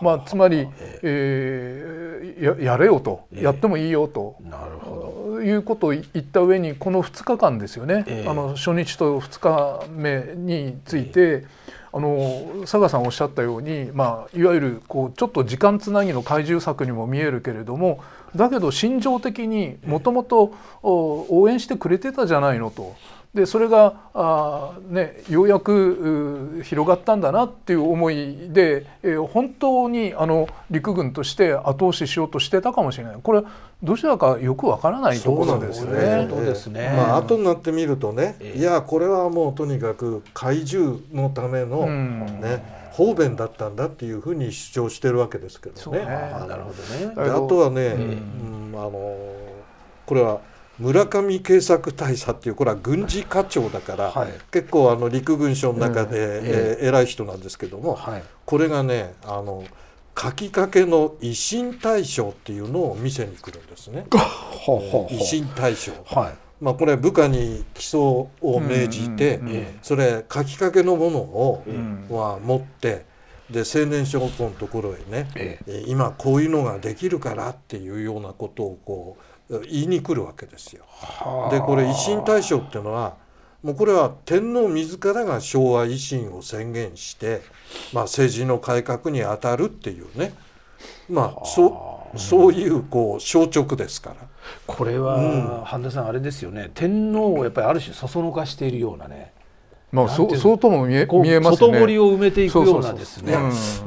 まあ、つまり、えー、やれよと、やってもいいよとなるほどいうことを言った上にこの2日間ですよね、あの初日と2日目について、あの佐賀さんおっしゃったように、まあ、いわゆるこうちょっと時間つなぎの怪獣策にも見えるけれどもだけど心情的にもともと応援してくれてたじゃないのと。でそれがあ、ね、ようやく広がったんだなっていう思いで、えー、本当にあの陸軍として後押ししようとしてたかもしれないこれどちらかよくわからないところですね。そうですね、えー、まあ後になってみるとね、えー、いやこれはもうとにかく怪獣のためのね、方便だったんだっていうふうに主張してるわけですけどね。なるほどねあとはね、うん、あのこれは村上警察大佐っていうこれは軍事課長だから、はい、結構あの陸軍省の中で、うん、えー、偉い人なんですけども、はい、これがねあの書きかけの維新大将っていうのを見せに来るんですね。維新大将、はい、まあ、これ部下に起礎を命じて、うんうんうん、それ書きかけのものを、うん、は持ってで青年将校のところへね、ええ、今こういうのができるからっていうようなことをこう言いに来るわけですよ。でこれ維新大将っていうのはもうこれは天皇自らが昭和維新を宣言して、まあ、政治の改革にあたるっていうね、まあ、そそういうこう象徴ですから。これは、うん、半田さんあれですよね天皇をやっぱりある種そそのかしているようなねまあ、そう、うそとも見え見えますね。外堀を埋めていくようなんですね。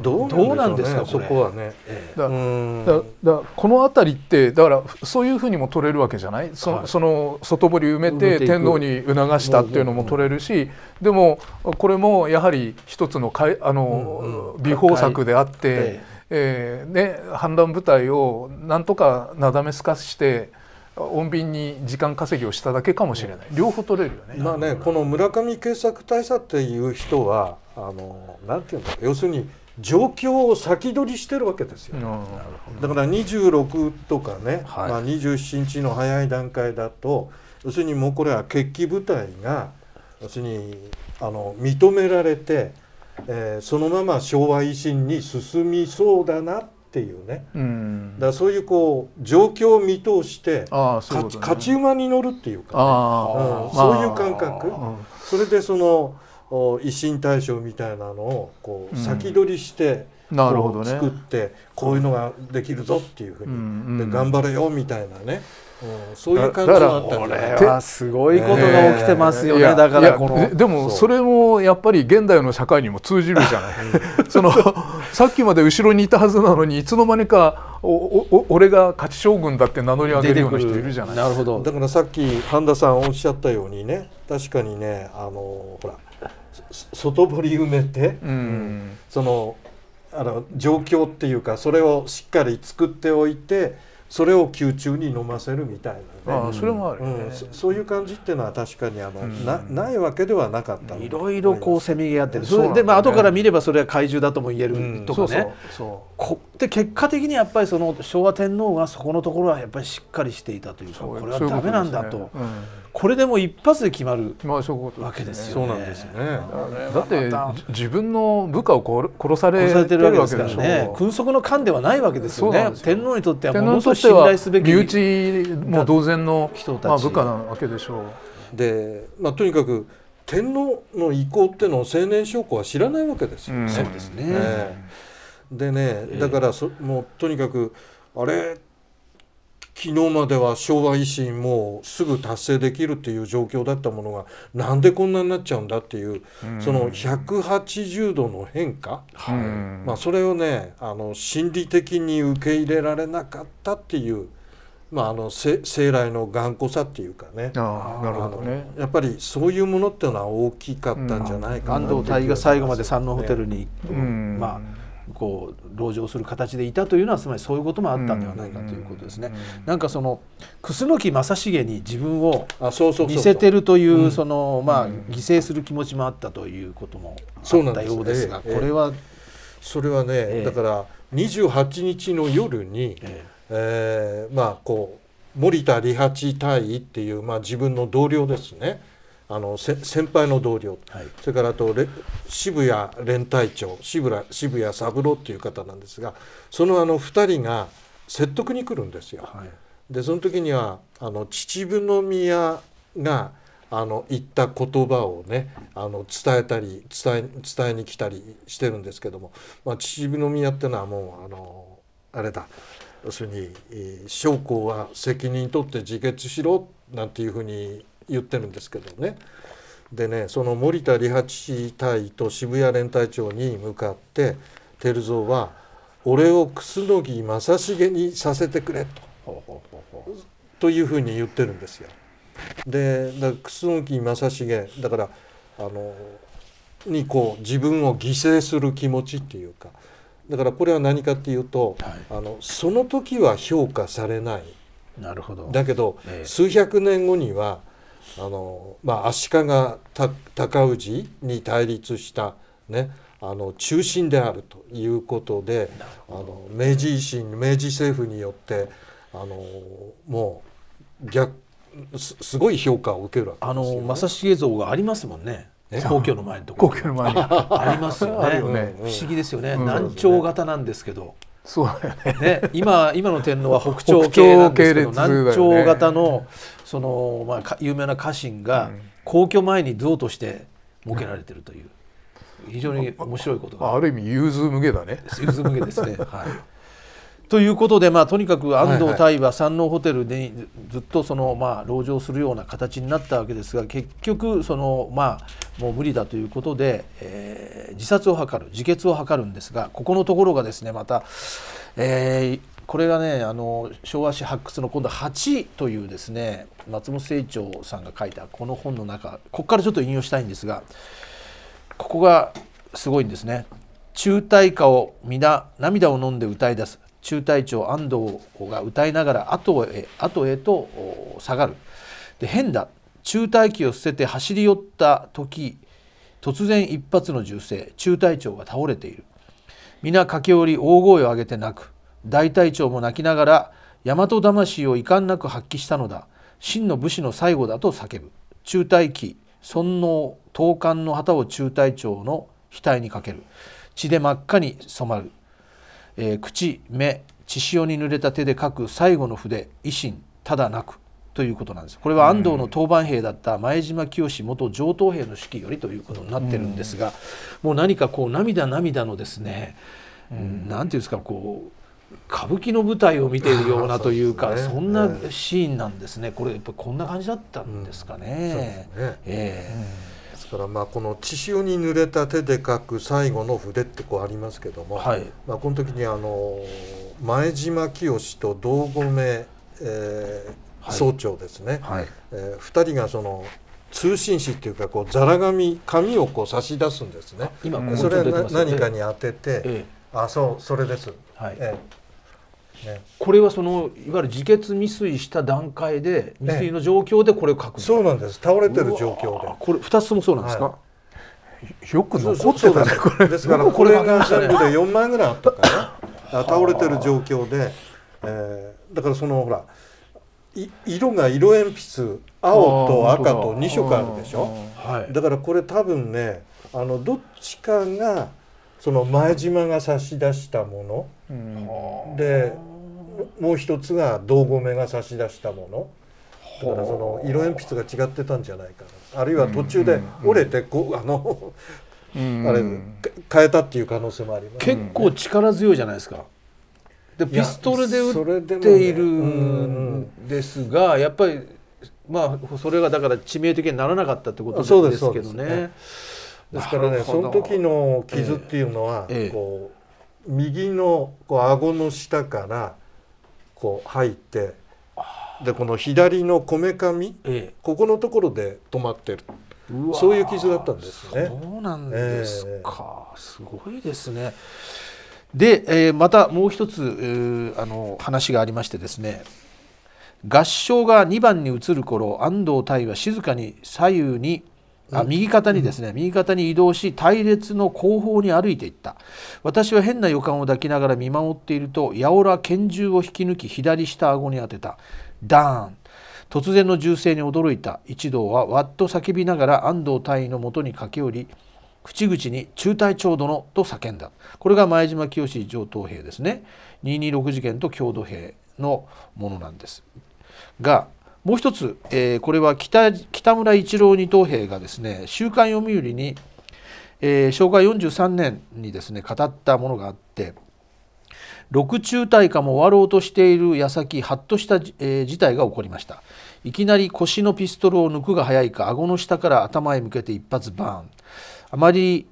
どうなんですか、そこはね。だだだこの辺りってだからそういうふうにも取れるわけじゃない。そはい、その外堀埋めて天皇に促したっていうのも取れるし、でもこれもやはり一つのかいあの、ううん、美法策であって、えー、ね反乱部隊をなんとかなだめすかして。穏便に時間稼ぎをしただけかもしれない、うん、両方取れるよね。まあね、この村上傑作大佐っていう人はあのなんていうんだ要するに状況を先取りしてるわけですよ、うん、だから26とかね、はい、まあ、27日の早い段階だと要するにもうこれは決起部隊が要するにあの認められて、えー、そのまま昭和維新に進みそうだなっっていうね、うん、だそういうこう状況を見通して勝ち、ね、勝ち馬に乗るっていうか、ね、そういう感覚それでその維新対象みたいなのをこう先取りして、うん、なるほどね、作ってこういうのができるぞっていうふうに、で頑張れよみたいなねそういう感じだこれはすごいことが起きてますよね、だからこのでもそれもやっぱり現代の社会にも通じるじゃないそのさっきまで後ろにいたはずなのにいつの間にかおお俺が勝ち将軍だって名乗り上げるような人いるじゃないなるほどだからさっき半田さんおっしゃったようにね確かにねあのほら外堀埋めて、うん、そのあの状況っていうかそれをしっかり作っておいて。それを宮中に飲ませるみたいなね、うそれもある、ねうんそ、そういう感じっていうのは確かにあの、うん、なないわけではなかったいろいろこうせめぎ合ってる、それで、まあ後から見ればそれは怪獣だとも言えるとかね、そうで結果的にやっぱりその昭和天皇がそこのところはやっぱりしっかりしていたというかこれはダメなんだと。ううこれでも一発で決まるわけですよね。そうなんですよね。だって自分の部下を殺され殺されてるわけですからね。君側の官ではないわけですよね。天皇にとってはものすごく信頼すべき身内も同然の人まあ部下なわけでしょう。で、まあとにかく天皇の意向ってのを青年将校は知らないわけですよね。そうですね。でね、だからそ、もうとにかくあれ。昨日までは昭和維新もすぐ達成できるっていう状況だったものがなんでこんなになっちゃうんだっていうその180度の変化、はいまあ、それをねあの心理的に受け入れられなかったっていう。まあ、あの生来の頑固さっていうかねあなるほどねやっぱりそういうものっていうのは大きかったんじゃないかな、うん、安藤隊が最後まで三ホテルに、うん、まあこ籠城する形でいたというのはつまりそういうこともあったんではないかということですね。なんかその楠木正成に自分を見せてるというそのまあ犠牲する気持ちもあったということもあったようですがこれは、ええ、それはね、え、だから28日の夜に、えええー、まあこう森田利八大尉っていう、まあ、自分の同僚ですねあの先輩の同僚、はい、それからあと渋谷連隊長渋谷渋谷三郎っていう方なんですがそのあの2人が説得に来るんですよ。はい、でその時にはあの秩父宮があの言った言葉をねあの伝えたり伝え伝えに来たりしてるんですけども、まあ、秩父宮ってのはもうあのあれだ要するに将校は責任取って自決しろなんていうふうに言ってるんですけどねでねその森田利八隊と渋谷連隊長に向かって照蔵は「俺を楠木正成にさせてくれ」と。というふうに言ってるんですよ。で楠木正成だからあのにこう自分を犠牲する気持ちっていうかだからこれは何かっていうと、はい、あのその時は評価されないなるほどだけど、ええ、数百年後にはあの、まあ、足利高氏に対立した、ね、あの中心であるということであの明治維新明治政府によってあのもう逆すごい評価を受けるわけですよ、ね、あの正成像がありますもんね皇居の前のとこ皇の前 ありますよね不思議ですよね、うん、南朝型なんですけど。そうだねね今今の天皇は北朝系なんですけど、南朝型のその、まあ、有名な家臣が皇居前に像として設けられてるという、非常に面白いことがある意味融通無下だね融通無下ですね、はいということで、まあ、とにかく安藤大は山王ホテルでずっとその、まあ、籠城するような形になったわけですが結局その、まあ、もう無理だということで、えー、自殺を図る自決を図るんですがここのところがですねまた、えー、これがねあの昭和史発掘の今度8というですね松本清張さんが書いたこの本の中ここからちょっと引用したいんですがここがすごいんですね。中退歌を皆涙を飲んで歌い出す中隊長安藤が歌いながら後へ後へと下がるで変だ中隊機を捨てて走り寄った時突然一発の銃声中隊長が倒れている皆駆け寄り大声を上げて泣く大隊長も泣きながら大和魂を遺憾なく発揮したのだ真の武士の最後だと叫ぶ中隊機尊王闘官の旗を中隊長の額にかける血で真っ赤に染まるえー、口目血潮に濡れた手で書く最後の筆維新ただなくということなんですこれは安藤の当番兵だった前島清元上等兵の指揮よりということになってるんですが、うん、もう何かこう涙涙のですね、うん、なんていうんですかこう歌舞伎の舞台を見ているような というかそ、ね,、んなシーンなんですね、これやっぱこんな感じだったんですかね。うん、ねえーそれはまあこの血潮に濡れた手で書く最後の筆ってこうありますけども、はい、まあこの時にあの前島清と堂込、えー、総長ですね、はいはえー、2人がその通信紙っていうかこうざら紙紙をこう差し出すんですね。今、ね、それは何かに当てて、ええ、あそうそれです。はい、ええね、これはそのいわゆる自決未遂した段階で未遂の状況でこれを書く、ね、そうなんです倒れてる状況でこれ2つもそうなんですか、はい、よく残ってたねこれですからこれが全部で4枚ぐらいあったから、ね、倒れてる状況で、えー、だからそのほらい色が色鉛筆青と赤と2色あるでしょ、はい、だからこれ多分ねあのどっちかがその前島が差し出したもの、うん、でもう一つが道後目が差し出したものだからその色鉛筆が違ってたんじゃないかなあるいは途中で折れてこうあのあれ変えたっていう可能性もあります、結構力強いじゃないですか。でピストルで撃っているんですが、ね、やっぱりまあそれがだから致命的にならなかったってことですけどね。ですからねその時の傷っていうのは、えええ、こう右のこう顎の下からこう入ってでこの左のこめかみ、ここのところで止まってるそういう傷だったんですね。そうなんですか、えー、すごいですね。で、えー、またもう一つ、あの話がありましてですね合唱が2番に移る頃安藤隊は静かに左右にあ右肩にですね、うん、右肩に移動し隊列の後方に歩いていった私は変な予感を抱きながら見守っていると八百ら拳銃を引き抜き左下顎に当てたダーン突然の銃声に驚いた一同はわっと叫びながら安藤隊員のもとに駆け寄り口々に中隊長殿と叫んだこれが前島清上等兵ですね226事件と郷土兵のものなんですがもう一つ、えー、これは北北村一郎二等兵がですね「週刊読売に」えー、昭和43年にですね語ったものがあって六中大化も終わろうとしている矢先はっとした、えー、事態が起こりましたいきなり腰のピストルを抜くが早いか顎の下から頭へ向けて一発バーンあまり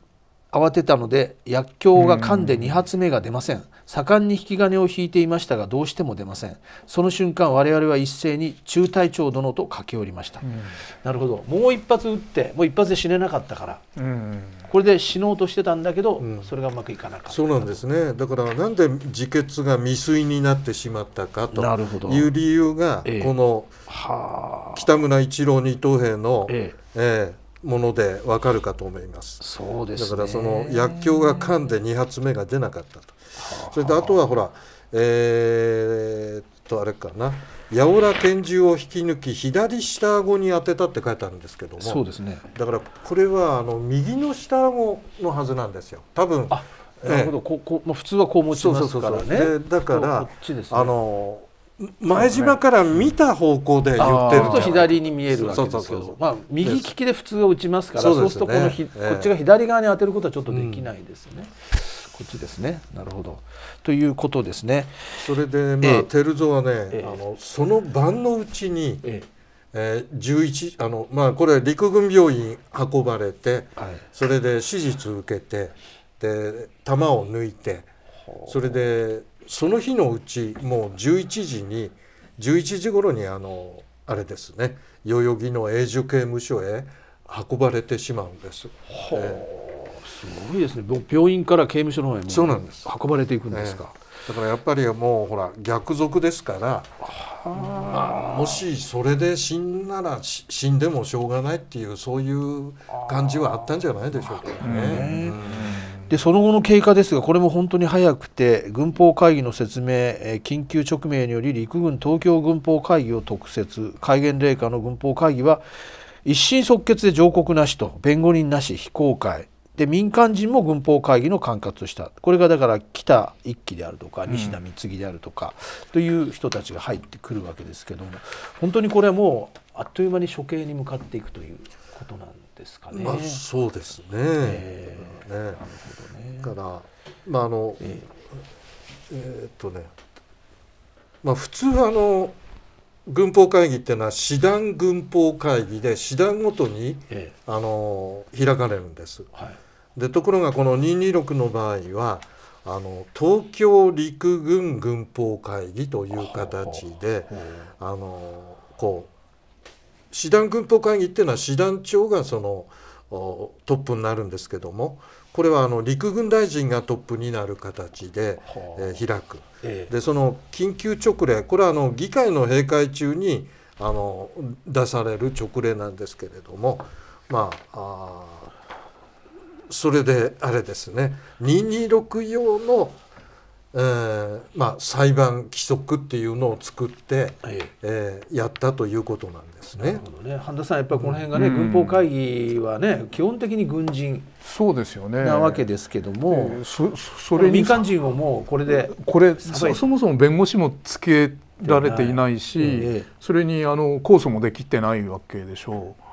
慌てたので薬莢が噛んで2発目が出ません盛んに引き金を引いていましたがどうしても出ませんその瞬間我々は一斉に中隊長殿と駆け寄りました、うん、なるほどもう一発撃ってもう一発で死ねなかったから、うん、これで死のうとしてたんだけど、うん、それがうまくいかなかったそうなんですねだからなんで自決が未遂になってしまったかという理由がこの北村一郎二等兵の、ええええものでわかるかと思います。そうです、ね、だからその薬莢が噛んで2発目が出なかったと。それであとはほら、えー、とあれかな。八百拳銃を引き抜き左下顎に当てたって書いてあるんですけどもそうです、ね、だからこれはあの右の下顎のはずなんですよ多分あなるほど、ええ、ここまあ、普通はこう持ちますからねそうそうそうそうだから、こっちでね、あの前島から見た方向で言ってると左に見えるわけですけど、まあ、右利きで普通は打ちますからそうするとこのひ、こっちが左側に当てることはちょっとできないですね。こっちですねなるほどということですね。それで、まあ照蔵はね、あのその晩のうちに、ええ11あの、まあ、これ陸軍病院運ばれて、それで手術受けてで弾を抜いてそれでその日のうちもう11時に11時頃にあのあれですね代々木の永住刑務所へ運ばれてしまうんです。えー、すごいですね病院から刑務所の方へそうなんです運ばれていくんですか、えー、だからやっぱりもうほら逆賊ですからもしそれで死んなら死んでもしょうがないっていうそういう感じはあったんじゃないでしょうかね。でその後の経過ですがこれも本当に早くて軍法会議の説明緊急勅命により陸軍東京軍法会議を特設戒厳令下の軍法会議は一審即決で上告なしと弁護人なし非公開で民間人も軍法会議の管轄したこれがだから北一揆であるとか西田貢であるとか、という人たちが入ってくるわけですけども本当にこれはもうあっという間に処刑に向かっていくということなんです。ですかね。まあ、そうですね。えー、ねなるほどね。から、まああの、えー、えー、っとね、まあ普通あの軍法会議っていうのは師団軍法会議で師団ごとに、えあの開かれるんです。はい、でところがこの226の場合は。あの東京陸軍軍法会議という形であのこう師団軍法会議っていうのは師団長がそのトップになるんですけどもこれはあの陸軍大臣がトップになる形で、えー、開く、ええ、でその緊急勅令これはあの議会の閉会中にあの出される勅令なんですけれどもまあそれであれですね226用の、えーまあ、裁判規則っていうのを作って、えええー、やったということなんです。ですね。ね半田さんやっぱりこの辺がね、うん、軍法会議はね基本的に軍人そうですよねなわけですけども、えー、そそれ民間人をもうこれでこれそもそも弁護士もつけられていないし、ええ、それにあの控訴もできてないわけでしょう。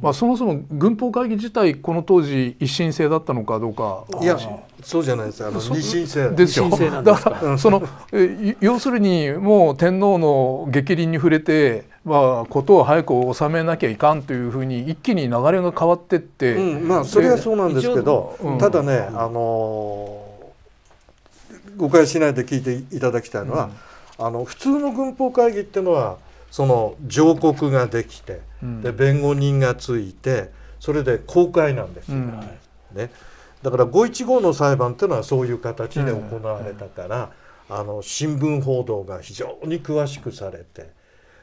まあ、そもそも軍法会議自体この当時一審制だったのかどうかいやそうじゃないですか二審制ですよだからその要するにもう天皇の逆鱗に触れてまあ、ことを早く収めなきゃいかんというふうに一気に流れが変わってって、うん、まあ、それはそうなんですけど、うん、ただね、あのー、誤解しないで聞いていただきたいのは、うん、あの普通の軍法会議っていうのはその上告ができて、で弁護人がついてそれで公開なんですよ、ね。だから五一五の裁判っていうのはそういう形で行われたから、あの新聞報道が非常に詳しくされて。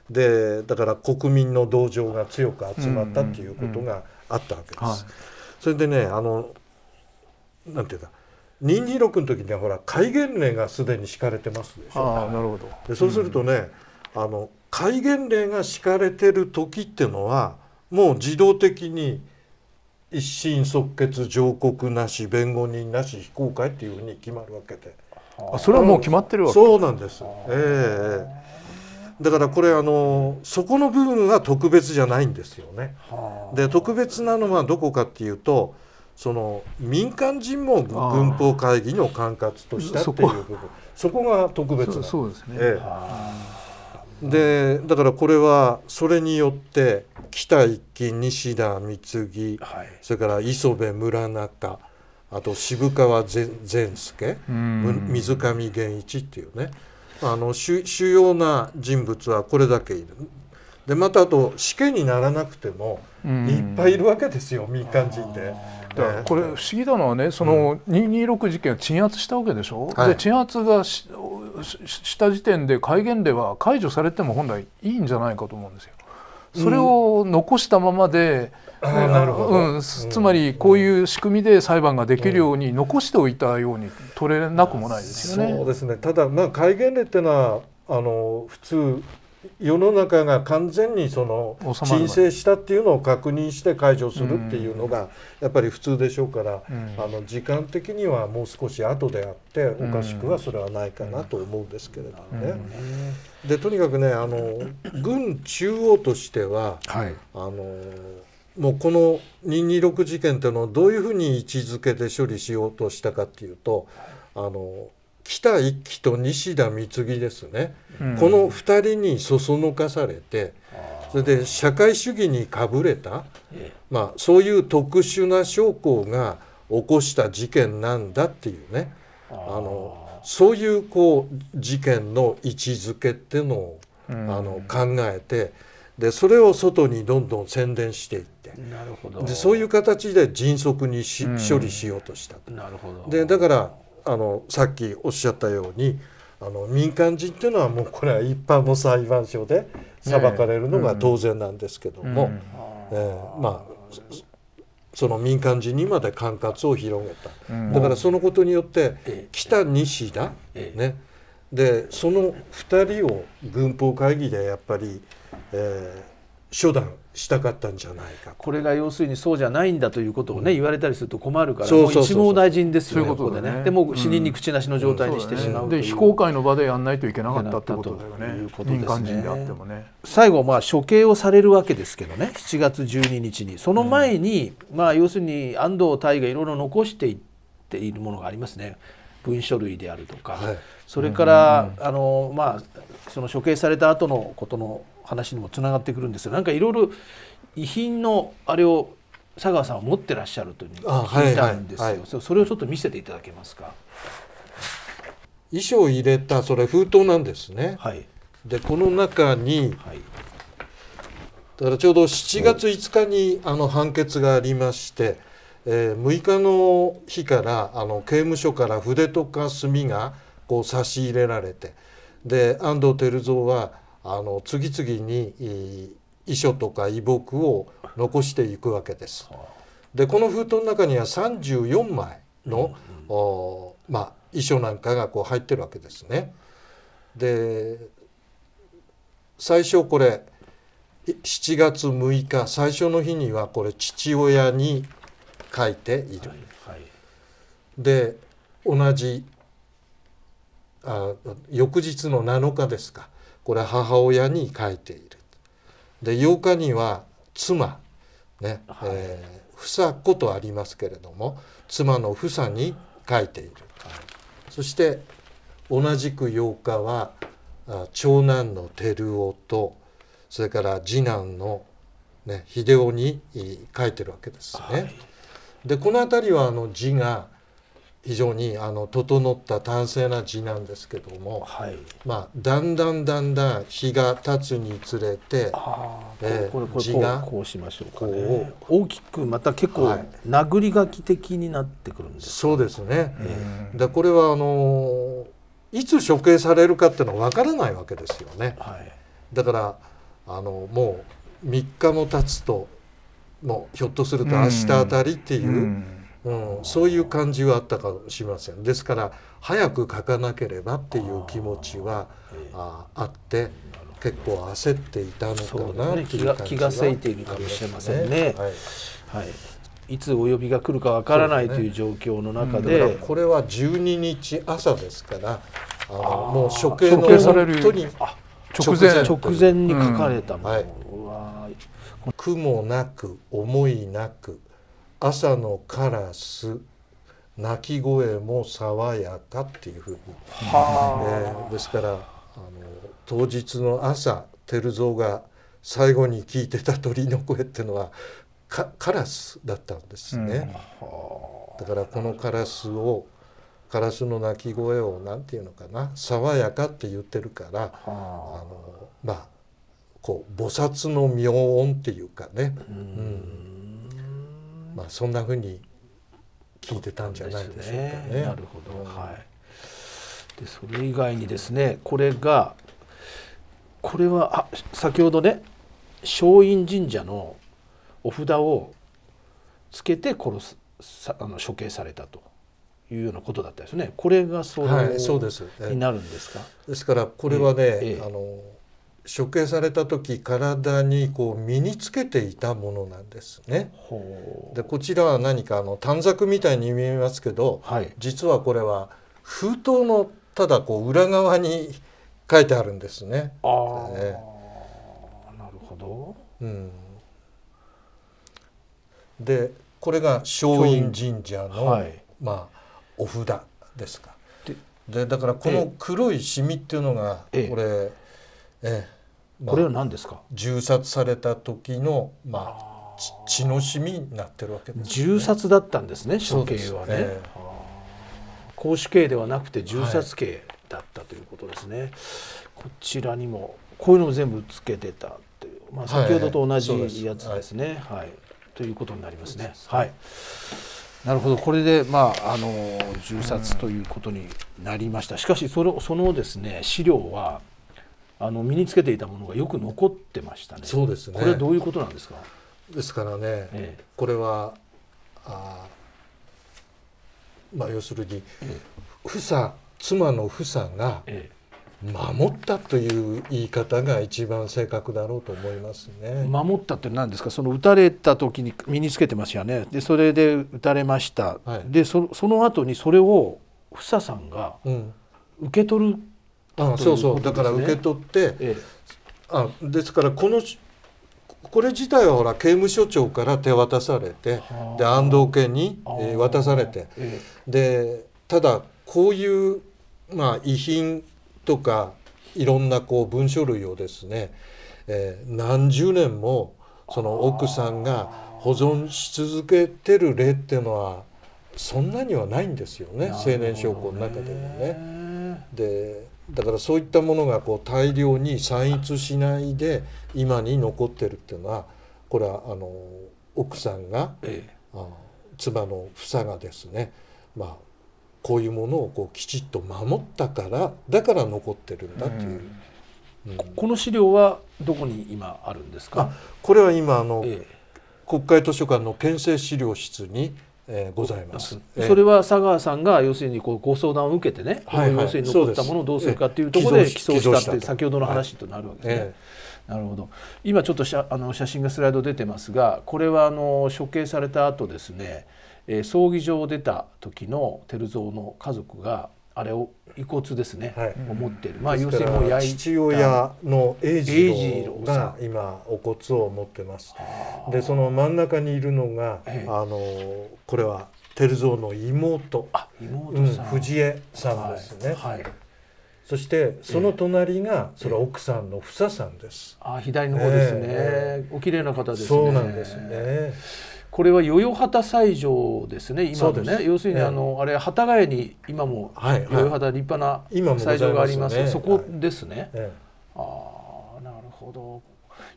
でだから国民の同情が強く集まったっていうことがあったわけです。うんうんうんはい、それでねあのなんていうか任事録の時にはほら戒厳令がすでに敷かれてますでしょ。あなるほどでそうするとね、うん、あの戒厳令が敷かれてる時っていうのはもう自動的に一審即決上告なし弁護人なし非公開っていうふうに決まるわけで。あそれはもう決まってるわけそうなんです。ええーだからこれあのそこの部分は特別じゃないんですよね。で特別なのはどこかっていうとその民間人も軍法会議の管轄としたっていう部分そこが特別なそうですね。ええ、でだからこれはそれによって北一金西田貢木、はい、それから磯部村中あと渋川善助水上源一っていうねあの主主要な人物はこれだけいるでまたあと死刑にならなくてもいっぱいいるわけですよ、うん、民間人で。だこれ不思議なのはねその226事件を鎮圧したわけでしょ、うん、で鎮圧がしした時点で戒厳令は解除されても本来いいんじゃないかと思うんですよ。それを残したままで、うん、つまりこういう仕組みで裁判ができるように残しておいたように取れなくもないですよね。そうですねただ、まあ、戒厳令っていうのはあの普通世の中が完全にその申請したっていうのを確認して解除するっていうのがやっぱり普通でしょうから、うん、あの時間的にはもう少し後であっておかしくはそれはないかなと思うんですけれどもね。うん、でとにかくねあの軍中央としては、はい、あのもうこの226事件というのをどういうふうに位置づけで処理しようとしたかっていうとあの北一輝と西田貢ですね、うん、この2人にそそのかされてそれで社会主義にかぶれた、まあ、そういう特殊な将校が起こした事件なんだっていうねあのそういうこう事件の位置づけっていうのを、あの考えてでそれを外にどんどん宣伝していってなるほどでそういう形で迅速にし、うん、処理しようとしたなるほどでだからあのさっきおっしゃったようにあの民間人っていうのはもうこれは一般の裁判所で裁かれるのが当然なんですけども、ねうんえー、まあその民間人にまで管轄を広げた、うん、だからそのことによって北西田、ええ、ね、でその2人を軍法会議でやっぱり、えー、初段したかったんじゃないかこれが要するにそうじゃないんだということをね、うん、言われたりすると困るからそうそう一網大臣ですよねそうでねでも死人に口なしの状態にしてしまう、うんね、で非公開の場でやんないといけなかったってことだよねい民間人であってもね最後まあ処刑をされるわけですけどね7月12日にその前に、うん、まあ要するに安藤大がいろいろ残していっているものがありますね文書類であるとか、はい、それから、あのまあその処刑された後のことの話にもつながってくるんですがなんかいろいろ遺品のあれを佐川さんは持ってらっしゃるというふうに聞いたんですよ、はいはいはい、それをちょっと見せていただけますか衣装を入れたそれ封筒なんですね、はい、でこの中に、はい、だからちょうど7月5日にあの判決がありまして、えー、6日の日からあの刑務所から筆とか墨がこう差し入れられてで安藤輝三はあの次々に遺書とか遺木を残していくわけです。でこの封筒の中には34枚の、うんうん、まあ、遺書なんかがこう入ってるわけですね。で最初これ7月6日最初の日にはこれ父親に書いている。はいはい、で同じあ翌日の7日ですかこれ母親に書いているで8日には妻ね、はい、えー、房子とありますけれども妻の房に書いている、はい、そして同じく8日は長男の照夫とそれから次男の、ね、秀夫に書いてるわけですね。はい、でこの辺りはあの字が非常にあの整った端正な字なんですけども、はい、まあ、だんだんだんだん日が経つにつれて、えー、字がこうしましょうか、ね、大きくまた結構、はい、殴り書き的になってくるんです、ね、そうですね、えー、でこれはあのいつ処刑されるかっていうのは分からないわけですよね、はい、だからあのもう3日も経つともうひょっとすると明日あたりっていう、うんうんうん、そういう感じはあったかもしれませんですから早く書かなければっていう気持ちはああって結構焦っていたのかな、という感じ、ね、気が付いているかもしれませんね。はい、はいいつお呼びが来るかわからない、という状況の中で、うん、これは12日朝ですからあのもう処刑の本当に直前直前に書かれたもの、うんはい、苦もなく思いなく朝のカラス鳴き声も爽やかっていうふうに、えー、ですからあの当日の朝照蔵が最後に聞いてた鳥の声っていうのはカラスだったんですね、うん、だからこのカラスをカラスの鳴き声を何て言うのかな爽やかって言ってるから、あ、のまあこう菩薩の妙音っていうかね、うんまあ、そんなふうに聞いてたんじゃないでしょうかね。ねなるほど、はい、でそれ以外にですねこれがこれはあ先ほどね松陰神社のお札をつけて殺すさあの処刑されたというようなことだったですね。これがそれ、はい、そうです、になるんですか。ですからこれはね、ええ、あの処刑された時体にこう身につけていたものなんですね。でこちらは何かあの短冊みたいに見えますけど、はい、実はこれは封筒のただこう裏側に書いてあるんですね。あねなるほど、うん、でこれが松陰神社の、はい、まあ、お札ですか。でだからこの黒いシミっていうのがこれ、ええええこれは何ですか、まあ、銃殺された時の、まあ、血の染みになってるわけです、ね、銃殺だったんですね処刑はね、えー、公主刑ではなくて銃殺刑だったということですね、はい、こちらにもこういうのも全部つけてたっていう、まあ、先ほどと同じやつですね、はい、はい、ということになりますね。すはいなるほどこれで、まあ、あの銃殺ということになりました、しかしそれそのです、ね、資料はあの身につけていたものがよく残ってましたね。そうですねこれはどういうことなんですかですからね、ええ、これはあまあ要するに、ええ、房妻の房が守ったという言い方が一番正確だろうと思いますね。守ったって何ですかその打たれた時に身につけてますよねでそれで打たれました、はい、でそその後にそれを房さんが受け取る、うんあそうそう、ね、だから受け取って、ええ、あですからこのこれ自体はほら刑務所長から手渡されてで安藤家に、えー、渡されて、え、でただこういう、まあ、遺品とかいろんなこう文書類をですね、えー、何十年もその奥さんが保存し続けてる例っていうのはそんなにはないんですよね青年証拠の中でもね。でだからそういったものがこう大量に散逸しないで今に残ってるっていうのはこれはあの奥さんが、ええ、あ妻の房がですね、まあ、こういうものをこうきちっと守ったからだから残ってるんだという。うん、この資料はどこに今あるんですかこれは今あの、ええ、国会図書館の憲政資料室にえー、ございます、それは佐川さんが要するにこうご相談を受けてね、はいはい、要するに残ったものをどうするかっていうところで起訴したって先ほどの話となるわけですね。なるほど今ちょっと写あの写真がスライド出てますがこれはあの処刑された後ですね、えー、葬儀場を出た時の照蔵の家族があれを遺骨ですね、はい、持ってる、まあ、要するにもう父親の栄次郎が今お骨を持ってますでその真ん中にいるのが、ええ、あのこれは照蔵の妹あ妹さん、うん、藤江さんですね、はい、はい、そしてその隣が、それ奥さんの房さんです、え、あ左の方ですね、お綺麗な方ですねそうなんですねこれは代々畑斎場ですね今のね要するにあの、えー、あれ幡ヶ谷に今も代々畑立派な斎場があります、ね、そこですね、はい、ああなるほど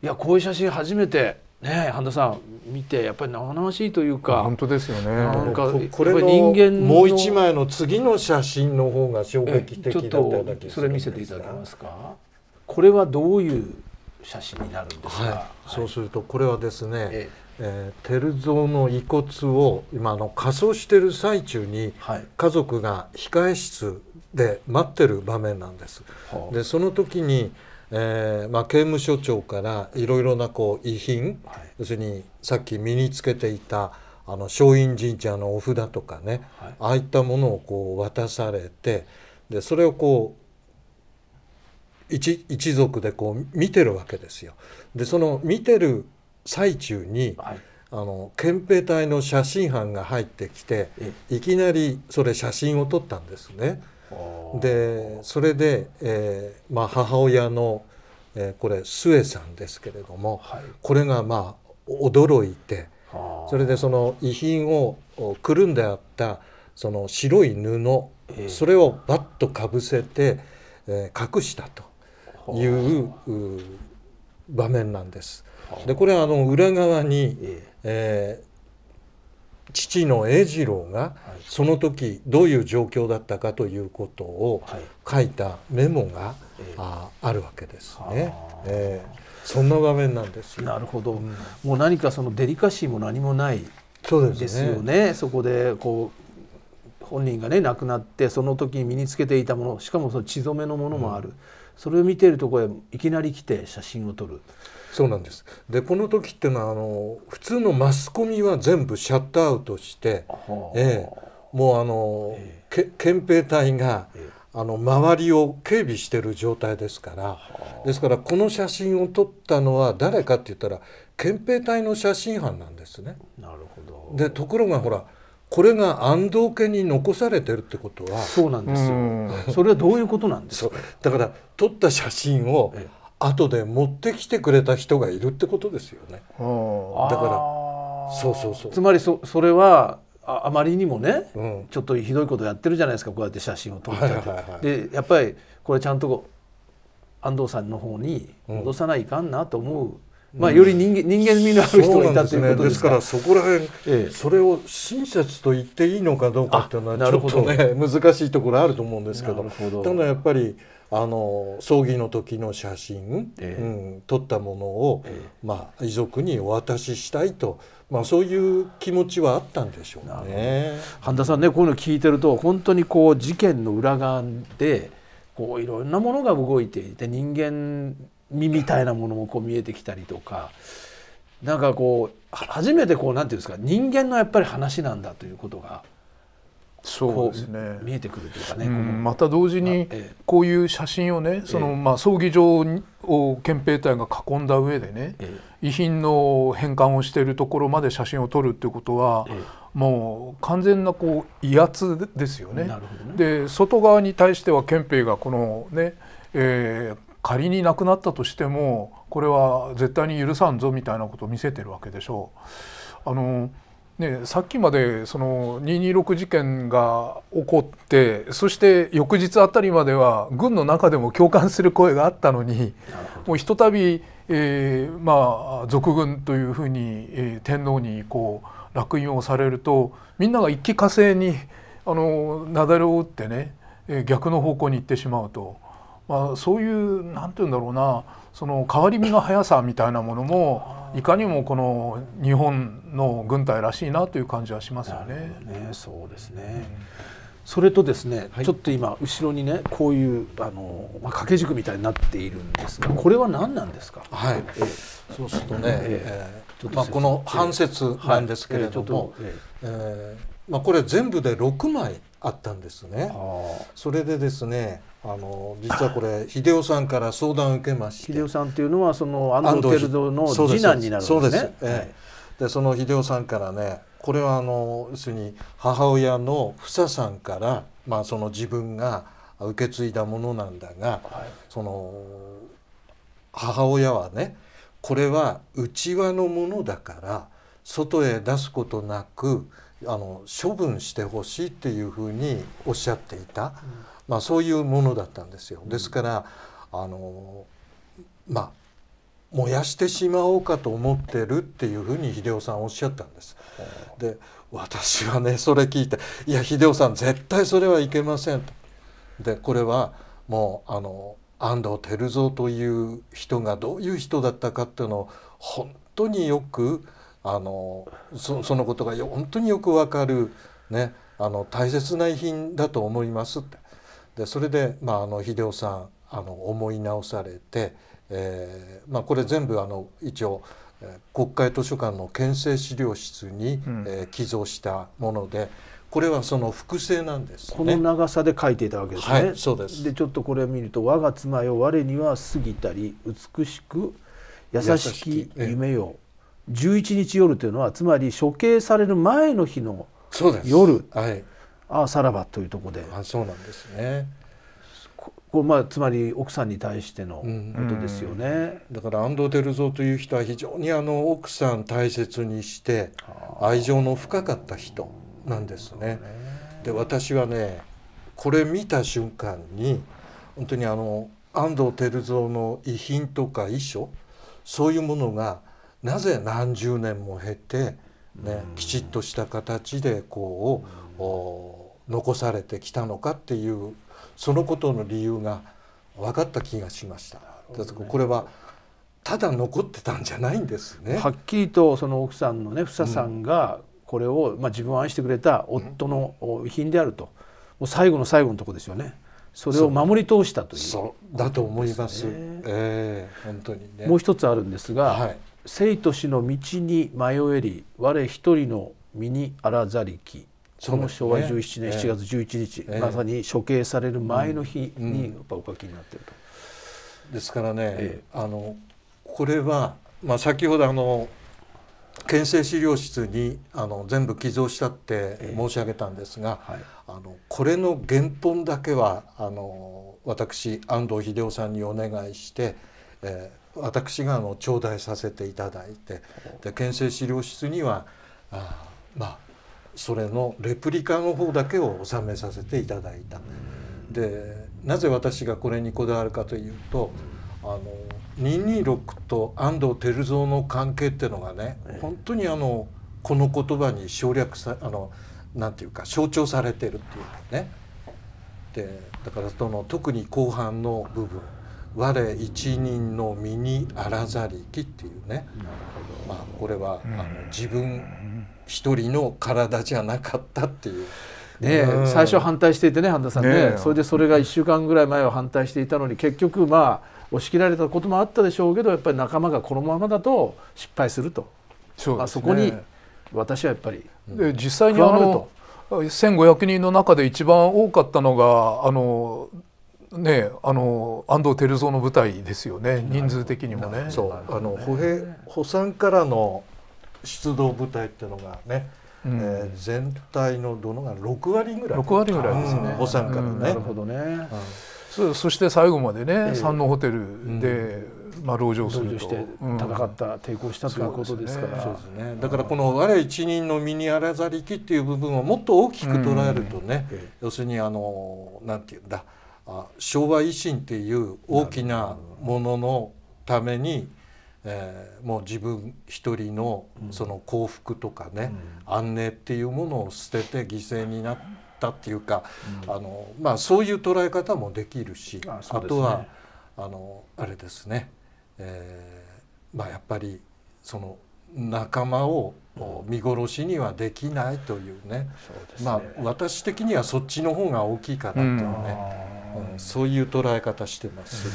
いやこういう写真初めてね半田さん見てやっぱり生々しいというか本当ですよねなんかこれ人間もう一枚の次の写真の方が衝撃的だったようそれ見せていただけますかこれはどういう写真になるんですか、はい、そうするとこれはですね、えええー、照蔵の遺骨を今の仮装してる最中に家族が控え室で待ってる場面なんです。はい、でその時に、えーまあ、刑務所長からいろいろなこう遺品、はい、要するにさっき身につけていたあの松陰神社のお札とかね、はい、ああいったものをこう渡されてでそれをこう一一族でこう見てるわけですよ。でその見てる最中に、はい、あの憲兵隊の写真班が入ってきていきなりそれ写真を撮ったんですね。でそれで、えーまあ、母親の、えー、これ寿恵さんですけれども、はい、これがまあ驚いてそれでその遺品をくるんであったその白い布、えー、それをバッとかぶせて、えー、隠したという場面なんです。でこれはあの裏側に、えー父の英次郎がその時どういう状況だったかということを書いたメモがああるわけですね。えー、そんな場面なんですなるほど、もう何かそのデリカシーも何もないですよね。そねそこでこう本人がね亡くなってその時身につけていたものしかもその血染めのものもある。うそれを見ているところへいきなり来て写真を撮る。そうなんですでこの時っていうのはあの普通のマスコミは全部シャットアウトして、はあ、ええ、もうあの、ええ、憲兵隊が、え、あの周りを警備している状態ですから、はあ、ですからこの写真を撮ったのは誰かって言ったら憲兵隊の写真班なんですね。なるほどでところがほらこれが安藤家に残されてるってことはそうなんですよ。それはどういうことなんですか。だから撮った写真を後で持ってきてくれた人がいるってことですよね。だからそうそうそう。つまりそそれはああまりにもね、うん、ちょっとひどいことやってるじゃないですかこうやって写真を撮って、はいはい、でやっぱりこれちゃんと安藤さんの方に戻さないかんなと思うまあ、より人間人間味のある人がいたということですか、ですからそこら辺、ええ、それを親切と言っていいのかどうかっていうのはちょっとね難しいところあると思うんですけどただやっぱりあの葬儀の時の写真、ええ、うん、撮ったものを、え、まあ、遺族にお渡ししたいと、まあ、そういう気持ちはあったんでしょうね。半田さんねこういうの聞いてると本当にこう事件の裏側でこういろんなものが動いていて人間身みたいなものもこう見えてきたりとかなんかこう初めてこうなんていうんですか人間のやっぱり話なんだということがそうですね、見えてくるというかね、うん、また同時にこういう写真をね、そのまあ葬儀場を憲兵隊が囲んだ上でね、遺品の返還をしているところまで写真を撮るっていうことは、もう完全なこう威圧ですよね。なるほどねで外側に対しては憲兵がこのね、えー、仮になくなったとしてもこれは絶対に許さんぞみたいなことを見せてるわけでしょう。あのね、さっきまでその226事件が起こってそして翌日あたりまでは軍の中でも共感する声があったのにもうひとたび、えー、まあ俗軍というふうに、えー、天皇にこう烙印をされるとみんなが一気火星にあの雪崩を打ってね、えー、逆の方向に行ってしまうと。まあ、そういう何て言うんだろうなその変わり身の速さみたいなものもいかにもこの日本の軍隊らしいなという感じはしますよね。ねそうですね、うん、それとですね、はい、ちょっと今後ろにねこういうあの、まあ、掛け軸みたいになっているんですがこれは何なんですか、はい、ええ、そうするとね、えー、えー、まあ、この半節なんですけれども、えはい、えー、まあ、これ全部で6枚あったんですね。それでですねあの実はこれ秀夫さんから相談を受けまして秀夫さんっていうのはその安藤照堂の次男になるんですね。でその秀夫さんからねこれはあの要するに母親の房さんから、まあ、その自分が受け継いだものなんだが、はい、その母親はねこれは内輪のものだから外へ出すことなくあの処分してほしいっていうふうにおっしゃっていた。うんまあ、そういうものだったんですよ。ですから、あのまあ燃やしてしまおうかと思ってるっていうふうに秀夫さんおっしゃったんです。で私はねそれ聞いて「いや秀夫さん絶対それはいけません」と。でこれはもうあの安藤照三という人がどういう人だったかっていうのを本当によくあのそそのことが本当によくわかる、ね、あの大切な遺品だと思いますって。でそれで、まあ、あの秀夫さんあの思い直されて、えーまあ、これ全部あの一応国会図書館の憲政資料室に、うん、えー、寄贈したものでこれはその複製なんです、ね、この長さで書いていたわけですね。はい、そうですでちょっとこれ見ると「我が妻よ我には過ぎたり美しく優しき夢よ」11日夜というのはつまり処刑される前の日の夜。そうですはいああさらばというとこであそうなんですねこれまあつまり奥さんに対してのことですよね、うん、だから安藤照蔵という人は非常にあの奥さん大切にして愛情の深かった人なんですね。で私はねこれ見た瞬間に本当にあの安藤照蔵の遺品とか遺書そういうものがなぜ何十年も経って、ね、きちっとした形でこう。お残されてきたのかっていうそのことの理由が分かった気がしました。ね、これはただ残ってたんじゃないんですね。はっきりとその奥さんのね房さんがこれを、まあ、自分を愛してくれた夫の遺品であると、もう最後の最後のとこですよね。それを守り通したというそうだと思います。すね、えー、本当に、ね、もう一つあるんですが、はい、生と死の道に迷えり我一人の身にあらざりきその昭和17年7月11日、えー、まさに処刑される前の日にやっぱお書きになってると。ですからね、えー、あのこれは、まあ、先ほどあの憲政資料室にあの全部寄贈したって申し上げたんですが、えーはい、あのこれの原本だけはあの私安藤秀夫さんにお願いして、えー、私があの頂戴させていただいてで憲政資料室にはあまあそれのレプリカの方だけを納めさせていただいた。でなぜ私がこれにこだわるかというとあの226と安藤照蔵の関係っていうのがね本当にあのこの言葉に省略さあのなんていうか象徴されてるっていうね。でだからその特に後半の部分我一人の身にあらざりき」っていうねまあ、これは、あの自分一人の体じゃなかったっていう。ね、最初反対していてね半田さんね、ね、それでそれが1週間ぐらい前は反対していたのに結局まあ押し切られたこともあったでしょうけどやっぱり仲間がこのままだと失敗するとそ、ね、まあ、そこに私はやっぱり、で実際にあの1500人の中で一番多かったのがあのねあの安藤照蔵の舞台ですよね人数的にもね。そうあの歩兵補佐からの出動部隊っていうのがね、うん、えー、全体のどのが6割ぐらい6割ぐらいですね、補佐からね、うん、なるほどね、うん、そそして最後までね、三のホテルで、まあ、籠城するとして戦った、抵抗したということですからそうですね、ね、だからこの「我一人の身にあらざりき」っていう部分をもっと大きく捉えるとね、要するにあのなんていうんだ昭和維新っていう大きなもののために、えー、もう自分一人のその幸福とかね、うん、安寧っていうものを捨てて犠牲になったっていうか、うん、あのまあ、そういう捉え方もできるしああ、ね,、とはあのあれですね、えー、まあ、やっぱりその仲間を見殺しにはできないというねうんうね、まあ私的にはそっちの方が大きいかなとね。そういう捉え方してます。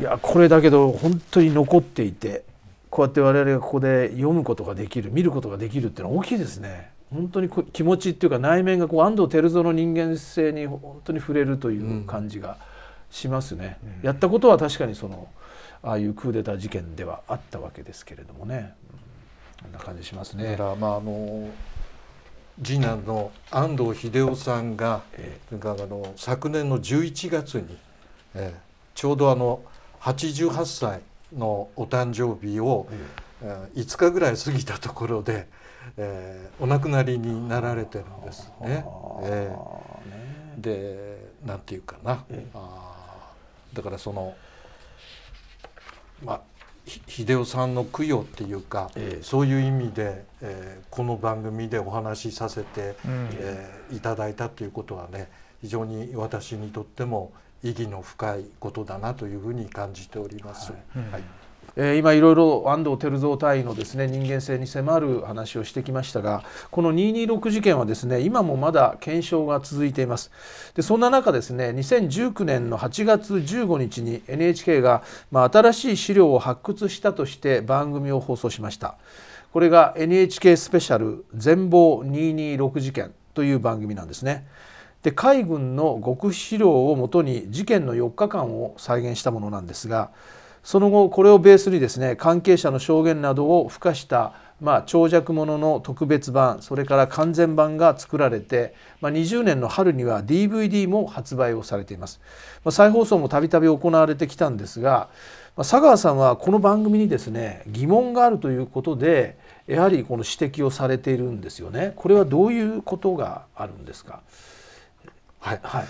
いやこれだけど本当に残っていてこうやって我々がここで読むことができる見ることができるっていうのは大きいですね。本当に気持ちっていうか内面がこう安藤照蔵の人間性に本当に触れるという感じがしますね。うんうん、やったことは確かにそのああいうクーデター事件ではあったわけですけれどもね。こんな感じしますね。だからまああの次男の安藤秀夫さんが,、えー、あの昨年の11月に、えー、ちょうどあの88歳のお誕生日を、えー、5日ぐらい過ぎたところで、えー、お亡くなりになられてるんですね。えー、でなんていうかな、えー、あだからそのまあ秀夫さんの供養っていうか、えそういう意味で、えー、この番組でお話しさせて、うん、えー、いただいたということはね非常に私にとっても意義の深いことだなというふうに感じております。はい、はいえー、今いろいろ安藤照蔵隊員のですね人間性に迫る話をしてきましたがこの226事件はですね今もまだ検証が続いていますでそんな中ですね2019年の8月15日に NHK が、まあ、新しい資料を発掘したとして番組を放送しましたこれが NHK スペシャル「全貌226事件」という番組なんですねで海軍の極秘資料をもとに事件の4日間を再現したものなんですがその後これをベースにですね関係者の証言などを付加したまあ、長尺ものの特別版それから完全版が作られて、まあ、20年の春には DVD も発売をされています、まあ、再放送もたびたび行われてきたんですが、まあ、佐川さんはこの番組にですね疑問があるということでやはりこの指摘をされているんですよねこれはどういうことがあるんですかはい、はい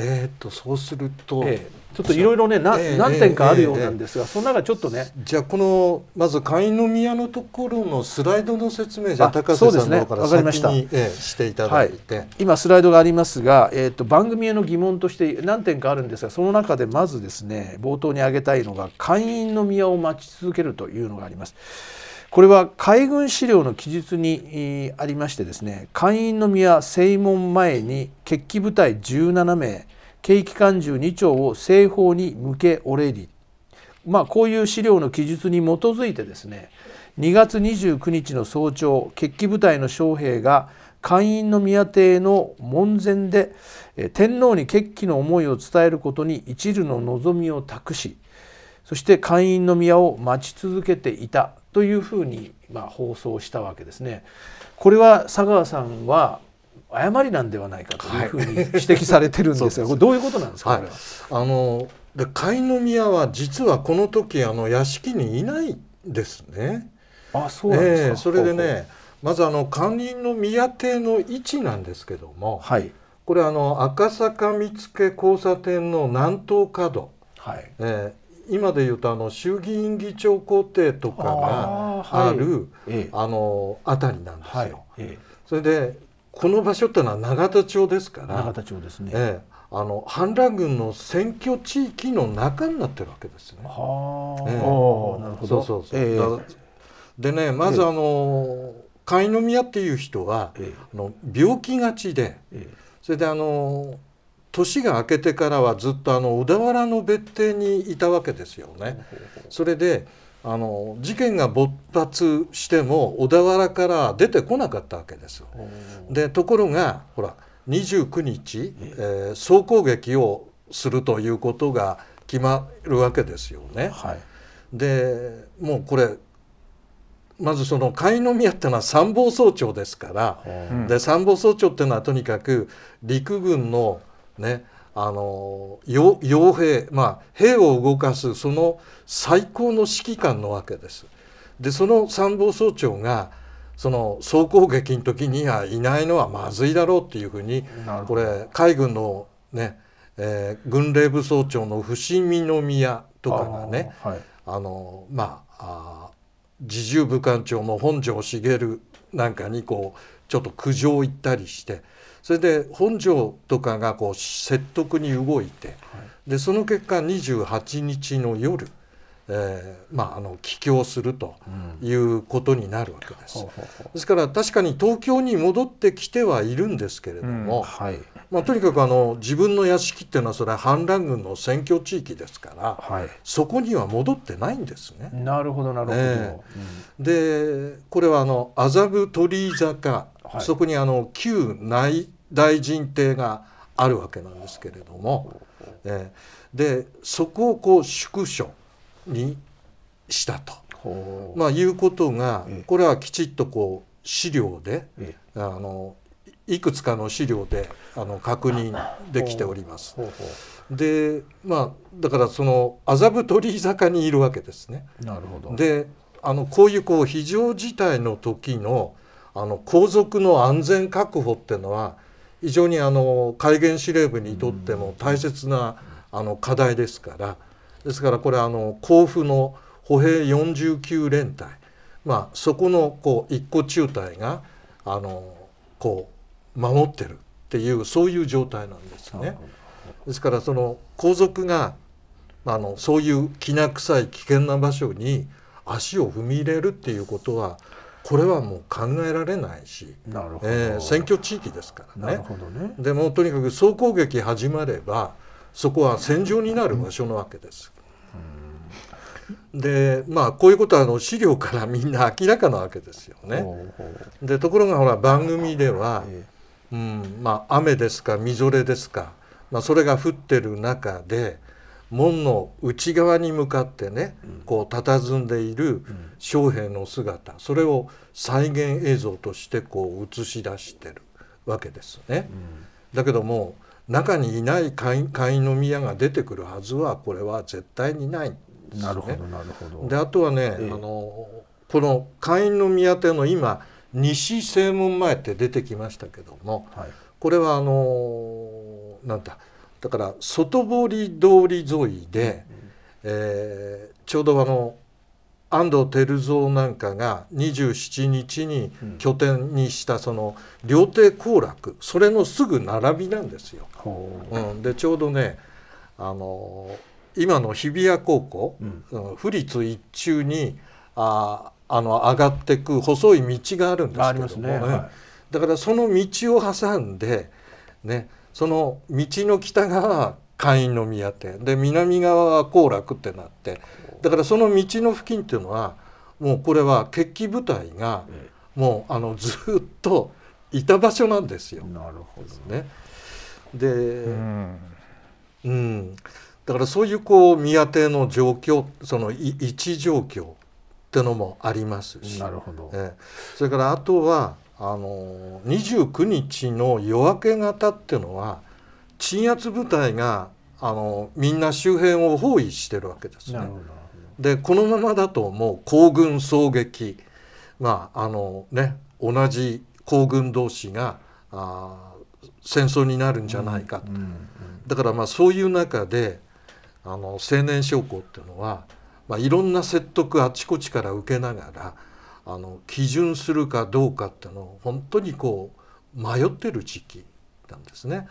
えー、っとそうすると、えー、ちょっといろいろね、えー、何点かあるようなんですが、えー、その中ちょっとねじゃあこのまず員の宮のところのスライドの説明じゃ高瀬さんの方から先に、ね、えー、していただいて、はい、今スライドがありますが、えーと、と番組への疑問として何点かあるんですがその中でまずですね冒頭に挙げたいのが会員の宮を待ち続けるというのがあります。これは海軍資料の記述にありましてですね会員の宮正門前に決起部隊17名景気官銃2丁を西方に向けおれり、まあ、こういう資料の記述に基づいてですね2月29日の早朝決起部隊の将兵が会員の宮邸の門前で天皇に決起の思いを伝えることに一縷の望みを託しそして会員の宮を待ち続けていたというふうにまあ放送したわけですね。これは佐川さんは誤りなんではないかというふうに指摘されてるんですが、はい、これどういうことなんですか、はい、あので貝宮は実はこの時あの屋敷にいないですね。あそうなんですか、えー、それでねまずあの管理の宮邸の位置なんですけども、はい、これあの赤坂見附交差点の南東角、はいえー、今でいうとあの衆議院議長公邸とかがあるあ,、の辺りなんですよ。それでこの場所っていうのは永田町ですから永田町ですね、ええ、あの反乱軍の選挙地域の中になってるわけですね。はあ、ええ、なるほどそうそうそう、えー、でねまずあの、えー、甲斐宮っていう人は、えー、あの病気がちで、えー、それであの年が明けてからはずっとあの小田原の別邸にいたわけですよね。それであの事件が勃発しても小田原から出てこなかったわけです。でところがほら29日、えー、総攻撃をするということが決まるわけですよね。はい、でもうこれまずその甲斐宮ってのは参謀総長ですから、で参謀総長っていうのはとにかく陸軍のねあの傭兵まあ兵を動かすその最高の指揮官のわけです。でその参謀総長がその総攻撃の時にはいないのはまずいだろうっていうふうにこれ海軍のね、えー、軍令部総長の伏見宮とかがねあ、はい、あのまあ自重部官長の本庄茂なんかにこうちょっと苦情を言ったりして。それで本庄とかがこう説得に動いて、でその結果28日の夜、えー、まあ、あの帰郷するということになるわけです、ですから確かに東京に戻ってきてはいるんですけれども、はい、まあ、とにかくあの自分の屋敷っていうのはそれは反乱軍の占拠地域ですから、はい、そこには戻ってないんですね。なるほどなるほど。でこれはあの麻布鳥居坂、はい、そこにあの旧内大臣邸があるわけなんですけれども、えー、でそこをこう宿所にしたと、まあ、いうことがこれはきちっとこう資料で、あのいくつかの資料であの確認できております。でまあだからその麻布鳥坂にいるわけですね。なるほどであのこういうこう非常事態の時のあの皇族の安全確保っていうのは非常にあの戒厳司令部にとっても大切なあの課題ですからですからこれあの甲府の歩兵49連隊、まあ、そこのこう一個中隊があのこう守ってるっていうそういう状態なんですね。ですからその皇族があのそういうきな臭い危険な場所に足を踏み入れるっていうことはこれはもう考えられないし、なるほどえー、選挙地域ですからね。なるほどねでもとにかく総攻撃始まればそこは戦場になる場所なわけです。でまあこういうことはあの資料からみんな明らかなわけですよね。でところがほら番組では、うんまあ、雨ですかみぞれですか、まあ、それが降ってる中で門の内側に向かってね、こう佇んでいる将兵の姿それを再現映像としてこう映し出してるわけですね。だけども中にいない会員の宮が出てくるはずはこれは絶対にないですね。なるほどなるほどであとはね、えあのこの会員の宮邸の今西正門前って出てきましたけども、はい、これはあのなんだだから外堀通り沿いで、えー、ちょうどあの安藤照蔵なんかが27日に拠点にしたその料亭行楽それのすぐ並びなんですよ。うん、でちょうどねあの今の日比谷高校、うん、府立一中にああの上がってく細い道があるんですけどもね、ね、はい、だからその道を挟んでねその道の北が会員の宮邸で南側は幸楽ってなってだからその道の付近っていうのはもうこれは決起部隊がもうあのずっといた場所なんですよ。なるほどね、で、うん、うん、だからそういうこう宮邸の状況その位置状況ってのもありますしなるほど、えそれからあとはあの29日の夜明け方っていうのは鎮圧部隊があのみんな周辺を包囲してるわけですね。でこのままだともう行軍狙撃まああのね同じ行軍同士があ戦争になるんじゃないかと、うんうんうん、だからまあそういう中であの青年将校っていうのは、まあ、いろんな説得あちこちから受けながらあの基準するかどうかっていうのを本当にこう迷ってる時期なんですね。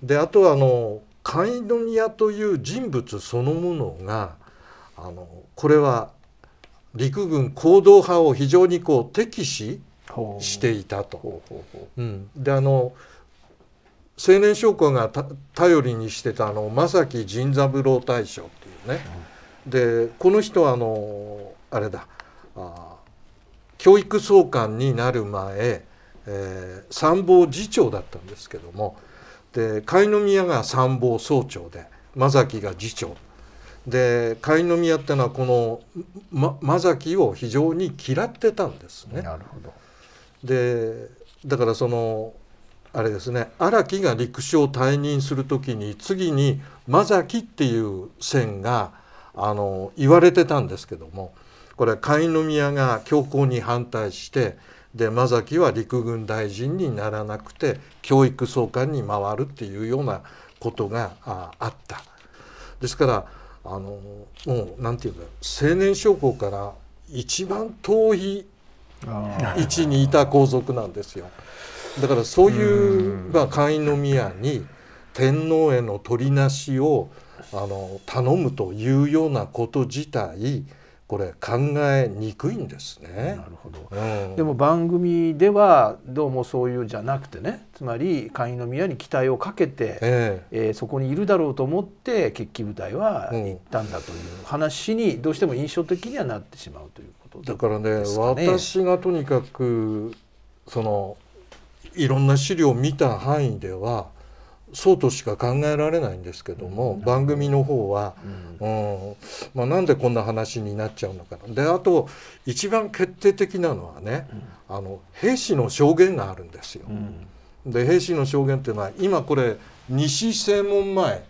であとはあのカイノニアという人物そのものがあのこれは陸軍行動派を非常にこう敵視していたと。うん、であの青年将校が頼りにしてたあの正木仁三郎大将っていうね、うん、でこの人はあのあれだあ教育総監になる前、えー、参謀次長だったんですけどもで甲斐宮が参謀総長で正樹が次長で甲斐宮ってのはこの、ま、正崎を非常に嫌ってたんですね。なるほどでだからそのあれですね荒木が陸将退任する時に次に正樹っていう線があの言われてたんですけども。これは甲斐宮が強硬に反対してで間崎は陸軍大臣にならなくて教育総監に回るっていうようなことがあった。ですからあのもうなんていうんだ青年将校から一番遠い位置にいた皇族なんですよ。だからそういうまあ甲斐宮に天皇への取りなしをあの頼むというようなこと自体これ考えにくいんですね。なるほど、うん、でも番組ではどうもそういうじゃなくてねつまり会員の宮に期待をかけて、えー、えー、そこにいるだろうと思って決起部隊は行ったんだという話にどうしても印象的にはなってしまうということで、ね、だからね私がとにかくそのいろんな資料を見た範囲ではそうとしか考えられないんですけども、番組の方は、うんまあ、なんでこんな話になっちゃうのかなであと一番決定的なのはね、あの兵士の証言があるんですよ。で兵士の証言っていうのは今これ西正門前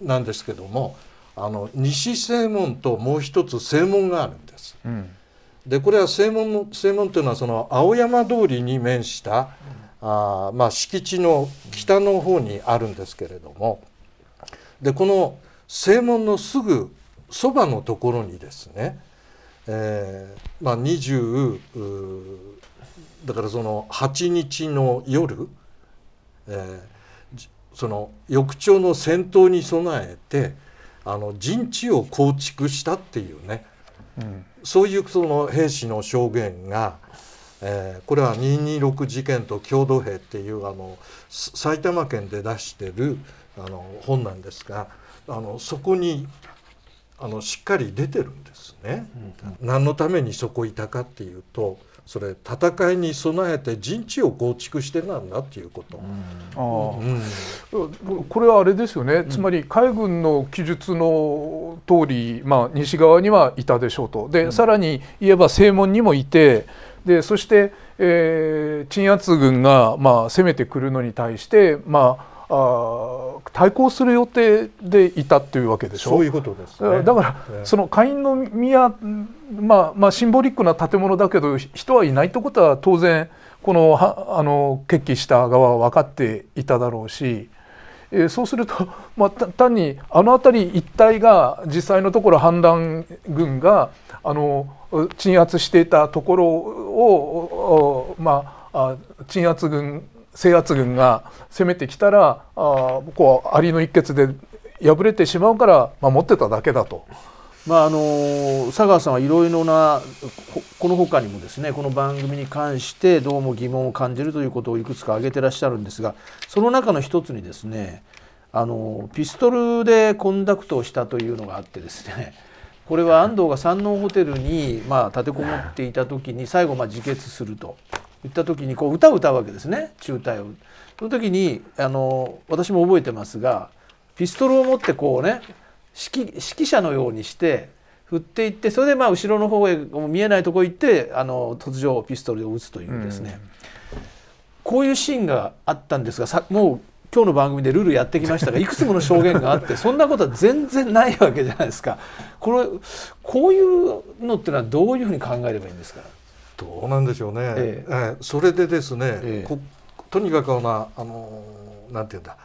なんですけどもあの西正門ともう一つ正門があるんです。でこれは正門の正門っていうのはその青山通りに面した、うんあまあ敷地の北の方にあるんですけれどもでこの正門のすぐそばのところにですね、えー、まあ20だからその8日の夜、えー、その翌朝の戦闘に備えてあの陣地を構築したっていうね、うん、そういうその兵士の証言がえー、これは226事件と郷土兵っていうあの埼玉県で出してるあの本なんですがあのそこにあのしっかり出てるんですね、うん、何のためにそこいたかっていうとそれ戦いに備えて陣地を構築してなんだっていうこと、うんうん、これはあれですよね、つまり海軍の記述の通り、まあ、西側にはいたでしょうとで、さらに言えば正門にもいてでそして、えー、鎮圧軍が、まあ、攻めてくるのに対して、まあ、あ対抗する予定でいたというわけでしょそういうことです、ね、だから、ね、その下院の宮、まあ、まあシンボリックな建物だけど人はいないってことは当然このはあの決起した側は分かっていただろうしえー、そうすると、まあ、単にあの辺り一帯が実際のところ反乱軍があの鎮圧していたところを、まあ、鎮圧軍制圧軍が攻めてきたらあこうアリの一血で敗れてしまうから守ってただけだと。まああの佐川さんはいろいろなこの他にもですねこの番組に関してどうも疑問を感じるということをいくつか挙げてらっしゃるんですがその中の一つにですねあのピストルでコンダクトをしたというのがあってですねこれは安藤が山王ホテルに、まあ、立てこもっていた時に最後まあ自決するといった時にこう歌を歌うわけですね中退を。その時にあの私も覚えてますがピストルを持ってこうね指揮指揮者のようにして振っていってそれでまあ後ろの方へ見えないとこ行ってあの突如ピストルを撃つというですね、うん、こういうシーンがあったんですがさもう今日の番組でルールやってきましたがいくつもの証言があって そんなことは全然ないわけじゃないですかこのこういうのっていうのはどういうふうに考えればいいんですかどうなんでしょうね、えええ、それでですね、とにかくあのなんていうんだ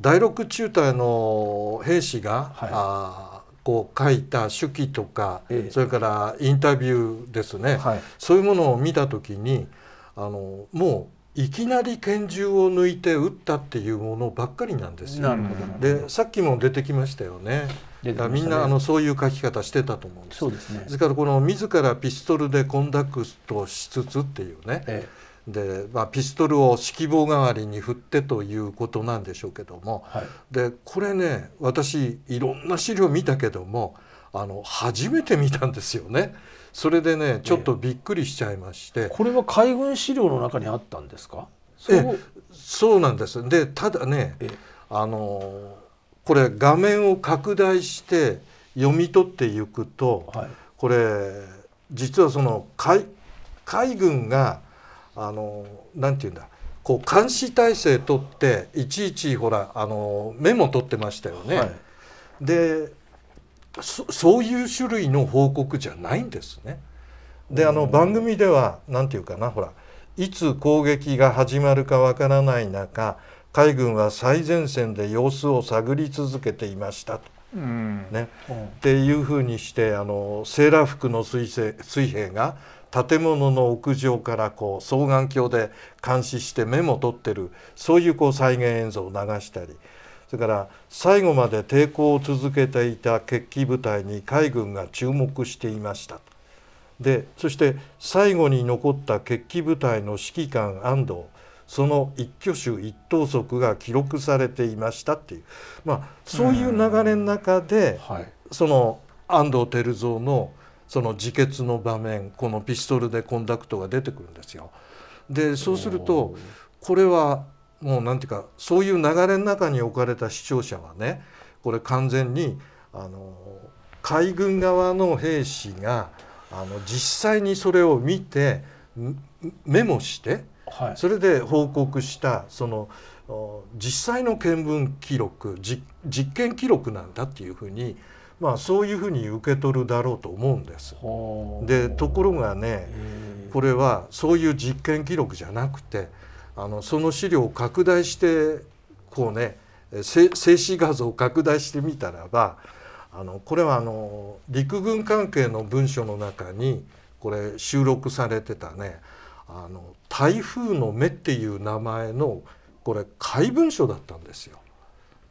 第六中隊の兵士が、はい、あこう書いた手記とか、ええ、それからインタビューですね、はい、そういうものを見た時にあのもういきなり拳銃を抜いて撃ったっていうものばっかりなんですよ。でさっきも出てきましたよね。ね、みんなあのそういう書き方してたと思うんですそうです、ね、ですからこの自らピストルでコンダクトしつつっていうね、ええ、で、まあ、ピストルを指揮棒代わりに振ってということなんでしょうけども、はい、でこれね私いろんな資料見たけどもあの初めて見たんですよね。それでねちょっとびっくりしちゃいまして、ええ、これは海軍資料の中にあったんですかそうそうなんですでただね、え、あのこれ画面を拡大して読み取っていくと、はい、これ実はその海軍があのなんて言うんだこう監視体制取っていちいちほらあのメモ取ってましたよね。はい、でそういう種類の報告じゃないんですね。であの番組では何て言うかなほらいつ攻撃が始まるかわからない中海軍は最前線で様子を探り続けていましたと。ね、うん、っていうふうにしてあのセーラー服の水水兵が建物の屋上からこう双眼鏡で監視してメモを取ってるそういうこう再現映像を流したりそれから最後まで抵抗を続けていた決起部隊に海軍が注目していましたでそして最後に残った決起部隊の指揮官安藤その一挙手一投足が記録されていましたっていう、まあ、そういう流れの中で、はい、その安藤照蔵のその自決の場面このピストルでコンダクトが出てくるんですよ。でそうするとこれはもう何ていうかそういう流れの中に置かれた視聴者はねこれ完全にあの海軍側の兵士があの実際にそれを見てメモして、はい、それで報告したその実際の見聞記録実験記録なんだっていうふうにまあ、そういうふうに受け取るだろうと思うんです。でところがねこれはそういう実験記録じゃなくてあのその資料を拡大してこうね静止画像を拡大してみたらばあのこれはあの陸軍関係の文書の中にこれ収録されてたねあの台風の目っていう名前のこれ怪文書だったんですよ。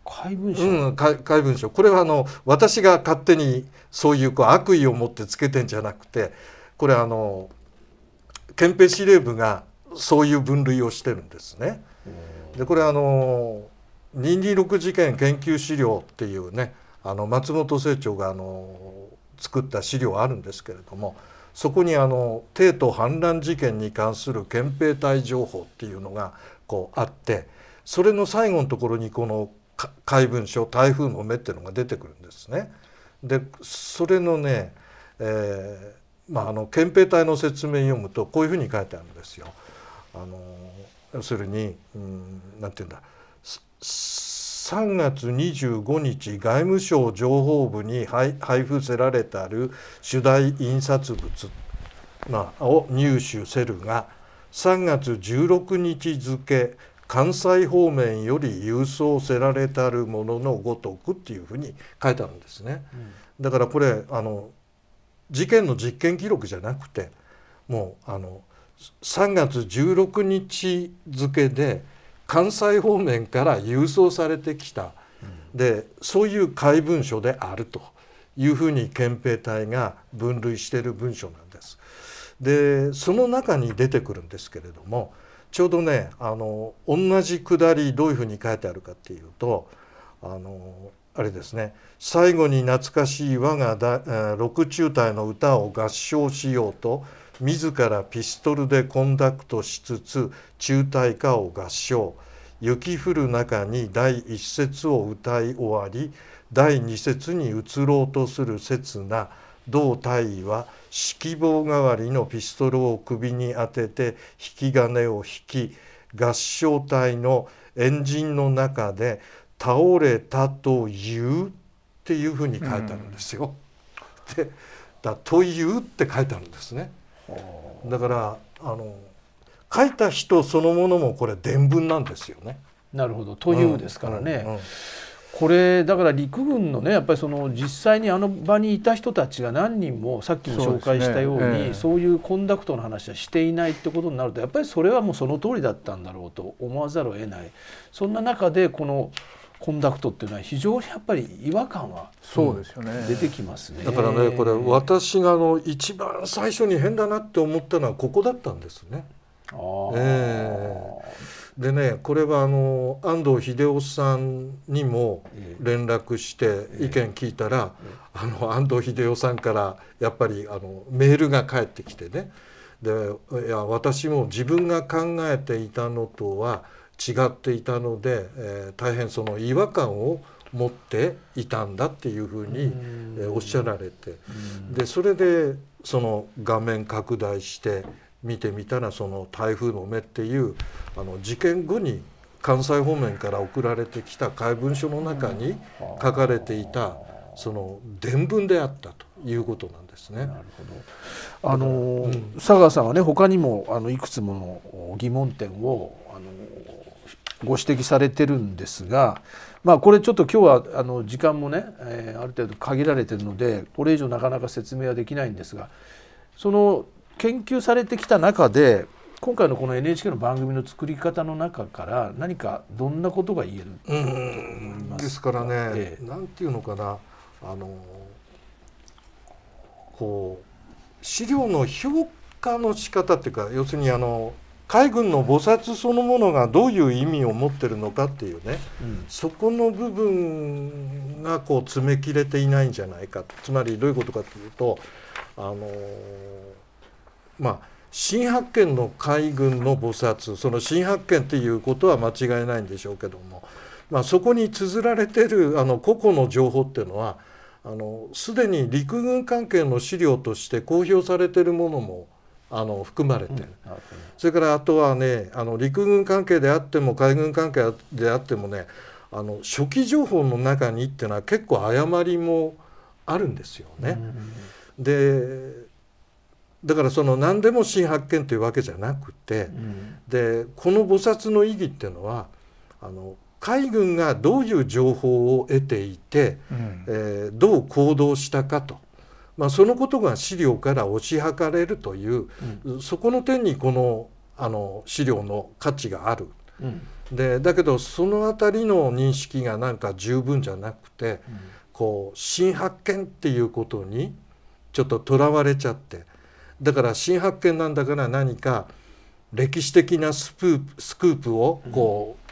怪文書、うん、怪文書これはあの私が勝手にそういうこう悪意を持ってつけてんじゃなくてこれあの憲兵司令部がそういう分類をしてるんですね。でこれあの226事件研究資料っていうねあの松本清張があの作った資料あるんですけれどもそこにあの帝都反乱事件に関する憲兵隊情報っていうのがこうあってそれの最後のところにこの怪文書台風の目っていうのが出てくるんですね。でそれのね、えー、まあ、あの憲兵隊の説明を読むとこういうふうに書いてあるんですよ。あの要するに何て言うんだ3月25日外務省情報部に配布せられたる主題印刷物、まあ、を入手せるが3月16日付関西方面より郵送せられたるもののごとくっていうふうに書いてあるんですね。うん、だからこれあの事件の実験記録じゃなくてもうあの3月16日付で関西方面から郵送されてきた、うん、でそういう怪文書であるというふうに憲兵隊が分類している文書なんです。でその中に出てくるんですけれども。ちょうどねあの同じくだりどういうふうに書いてあるかっていうとあのあれですね最後に懐かしい我が六中隊の歌を合唱しようと自らピストルでコンダクトしつつ中隊歌を合唱雪降る中に第一節を歌い終わり第二節に移ろうとする刹那同隊は指揮棒代わりのピストルを首に当てて引き金を引き合唱隊のエンジンの中で倒れたというっていうふうに書いてあるんですよ。うん、でだというって書いてあるんですね。だからあの書いた人そのものもこれ伝聞なんですよね。なるほどというですからね。うんうんこれだから陸軍のねやっぱりその実際にあの場にいた人たちが何人もさっきも紹介したようにそう、ねえそういうコンダクトの話はしていないってことになるとやっぱりそれはもうその通りだったんだろうと思わざるを得ないそんな中でこのコンダクトっていうのは非常にやっぱり違和感はそうですよね、うん、出てきますねだからねこれ私があの一番最初に変だなって思ったのはここだったんですね。あでねこれはあの安藤秀夫さんにも連絡して意見聞いたら、あの安藤秀夫さんからやっぱりあのメールが返ってきてねでいや私も自分が考えていたのとは違っていたので、えー、大変その違和感を持っていたんだっていうふうにおっしゃられてでそれでその画面拡大して見てみたらその台風の目っていうあの事件後に関西方面から送られてきた怪文書の中に書かれていたその伝聞であったということなんですね。なるほどあの、うん、佐川さんはね他にもあのいくつもの疑問点をあのご指摘されてるんですが、まあ、これちょっと今日はあの時間もね、えー、ある程度限られてるのでこれ以上なかなか説明はできないんですがその研究されてきた中で今回のこの NHK の番組の作り方の中から何かどんなことが言えると思いますですからね、ええ、なんていうのかなあのこう資料の評価の仕方っていうか要するにあの海軍の菩薩そのものがどういう意味を持ってるのかっていうね、うん、そこの部分がこう詰め切れていないんじゃないかつまりどういうことかというとあのーまあ、新発見の海軍の菩薩その新発見っていうことは間違いないんでしょうけども、まあ、そこに綴られてるあの個々の情報っていうのはすでに陸軍関係の資料として公表されてるものもあの含まれてる、うんそれからあとはねあの陸軍関係であっても海軍関係であってもねあの初期情報の中にっていうのは結構誤りもあるんですよね。うんうんうん、でだからその何でも新発見というわけじゃなくて、うん、でこの菩薩の意義っていうのはあの海軍がどういう情報を得ていて、うん、えー、どう行動したかと、まあ、そのことが資料から推し量れるという、うん、そこの点にこのあの資料の価値がある。でだけどその辺りの認識がなんか十分じゃなくて、こう新発見っていうことにちょっととらわれちゃって。だから新発見なんだから何か歴史的なスープスクープをこう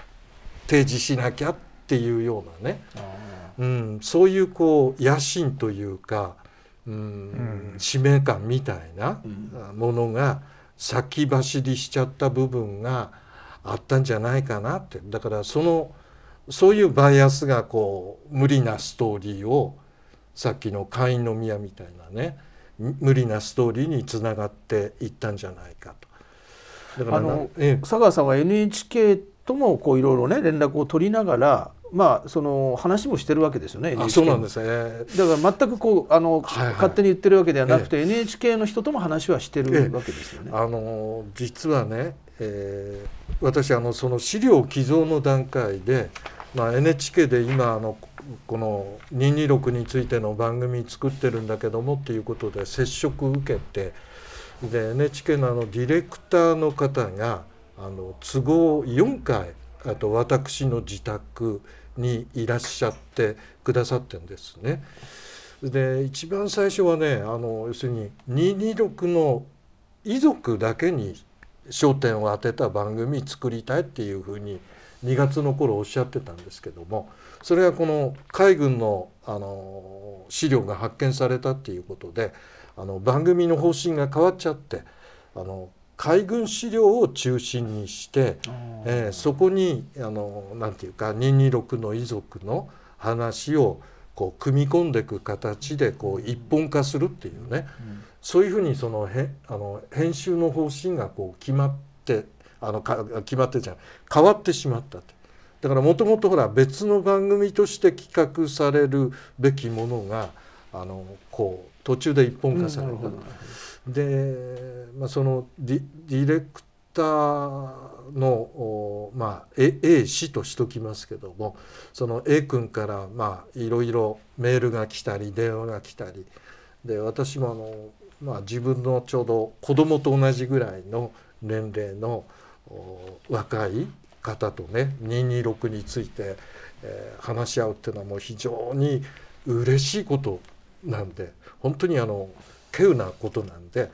提示しなきゃっていうようなね、うん、そういうこう野心というか、うん、使命感みたいなものが先走りしちゃった部分があったんじゃないかなってだからそのそういうバイアスがこう無理なストーリーをさっきの会員の宮みたいなね無理なストーリーにつながっていったんじゃないかと。だからあの、ええ、佐川さんは NHK ともこういろいろね連絡を取りながらまあ、その話もしてるわけですよね n そうなんですねだから全くこうあの、はいはい、勝手に言ってるわけではなくて、ええ、NHK の人とも話はしてるわけですよね。え、あの実はね、えー、私あのその資料寄贈の段階で、まあ、NHK で今あのこの226についての番組作ってるんだけどもっていうことで接触受けてで NHK のあのディレクターの方があの都合4回あと私の自宅にいらっしゃってくださってんですね。で一番最初はねあの要するに226の遺族だけに焦点を当てた番組作りたいっていうふうに2月の頃おっしゃってたんですけどもそれがこの海軍のあの資料が発見されたっていうことであの番組の方針が変わっちゃってあの海軍資料を中心にして、えー、そこにあのなんていうか226の遺族の話をこう組み込んでいく形でこう一本化するっていうね、うん、そういうふうにそのへあの編集の方針がこう決まってあのか決まってじゃ変わってしまったってだからもともとほら別の番組として企画されるべきものがあのこう途中で一本化された。うんで、まあ、そのディディレクターの、まあ、A, A 氏としときますけどもその A 君からまあいろいろメールが来たり電話が来たりで私もあの、まあ、自分のちょうど子供と同じぐらいの年齢の若い方とね226について、えー、話し合うっていうのはもう非常に嬉しいことなんで本当にあの稀有なことなんで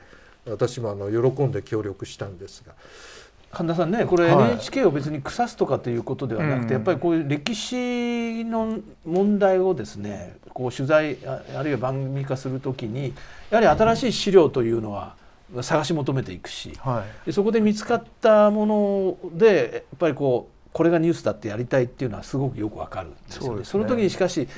私もあの喜んで協力したんですが。神田さんねこれ NHK を別に腐すとかということではなくて、はい、やっぱりこういう歴史の問題をですねこう取材あるいは番組化するときにやはり新しい資料というのは、探し求めていくし、はい、でそこで見つかったものでやっぱりこうこれがニュースだってやりたいっていうのはすごくよくわかるんですよね。そねその時にしかし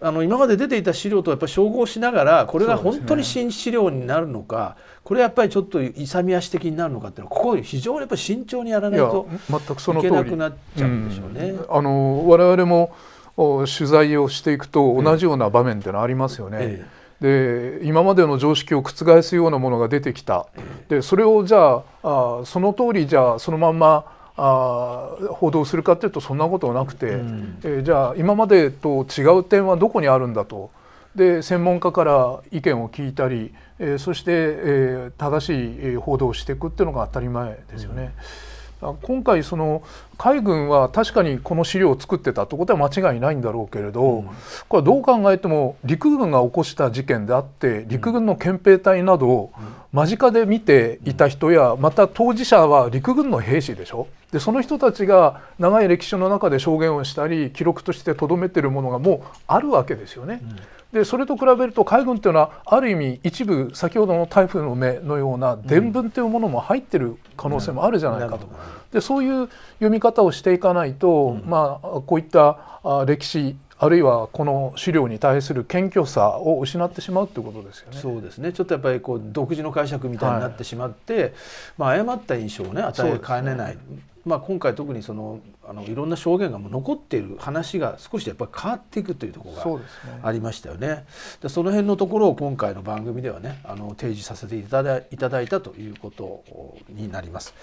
あの今まで出ていた資料とやっぱり照合しながらこれが本当に新資料になるのか、ね、これやっぱりちょっと勇み足的になるのかっていうのはここ非常にやっぱり慎重にやらないといけなくなっちゃうんでしょうね。うん、あの我々も取材をしていくと同じような場面ってのありますよね。ええで今までの常識を覆すようなものが出てきたでそれをじゃああその通りじゃあそのまんまあ報道するかっていうとそんなことはなくて、うん、えじゃあ今までと違う点はどこにあるんだとで専門家から意見を聞いたり、えー、そして、えー、正しい報道をしていくっていうのが当たり前ですよね。うん今回その海軍は確かにこの資料を作ってたってことは間違いないんだろうけれど、うん、これどう考えても陸軍が起こした事件であって陸軍の憲兵隊などを間近で見ていた人やまた当事者は陸軍の兵士でしょでその人たちが長い歴史の中で証言をしたり記録としてとどめてるものがもうあるわけですよね。うんでそれと比べると海軍というのはある意味一部先ほどの台風の目のような伝聞というものも入っている可能性もあるじゃないかと、でそういう読み方をしていかないと、まあ、こういった歴史あるいはこの資料に対する謙虚さを失ってしまうということですよね。そうですね。ちょっとやっぱりこう独自の解釈みたいになってしまって、はい、まあ誤った印象をね与えかねない。まあ、今回特にそのあのいろんな証言がもう残っている話が少しやっぱり変わっていくというところがありましたよね。そねでその辺のところを今回の番組ではねあの提示させていただいただいたということになります。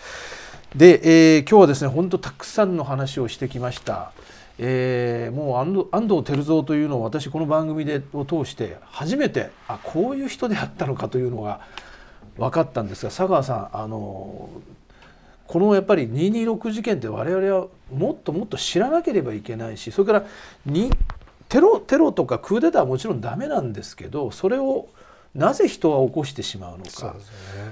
で、えー、今日はですね本当たくさんの話をしてきました。えー、もう安藤輝蔵というのを私この番組でを通して初めてあこういう人であったのかというのが分かったんですが佐川さんあのこのやっぱり226事件って我々はもっともっと知らなければいけないしそれからテロテロとかクーデターはもちろんダメなんですけどそれをなぜ人は起こしてしまうのか、ね、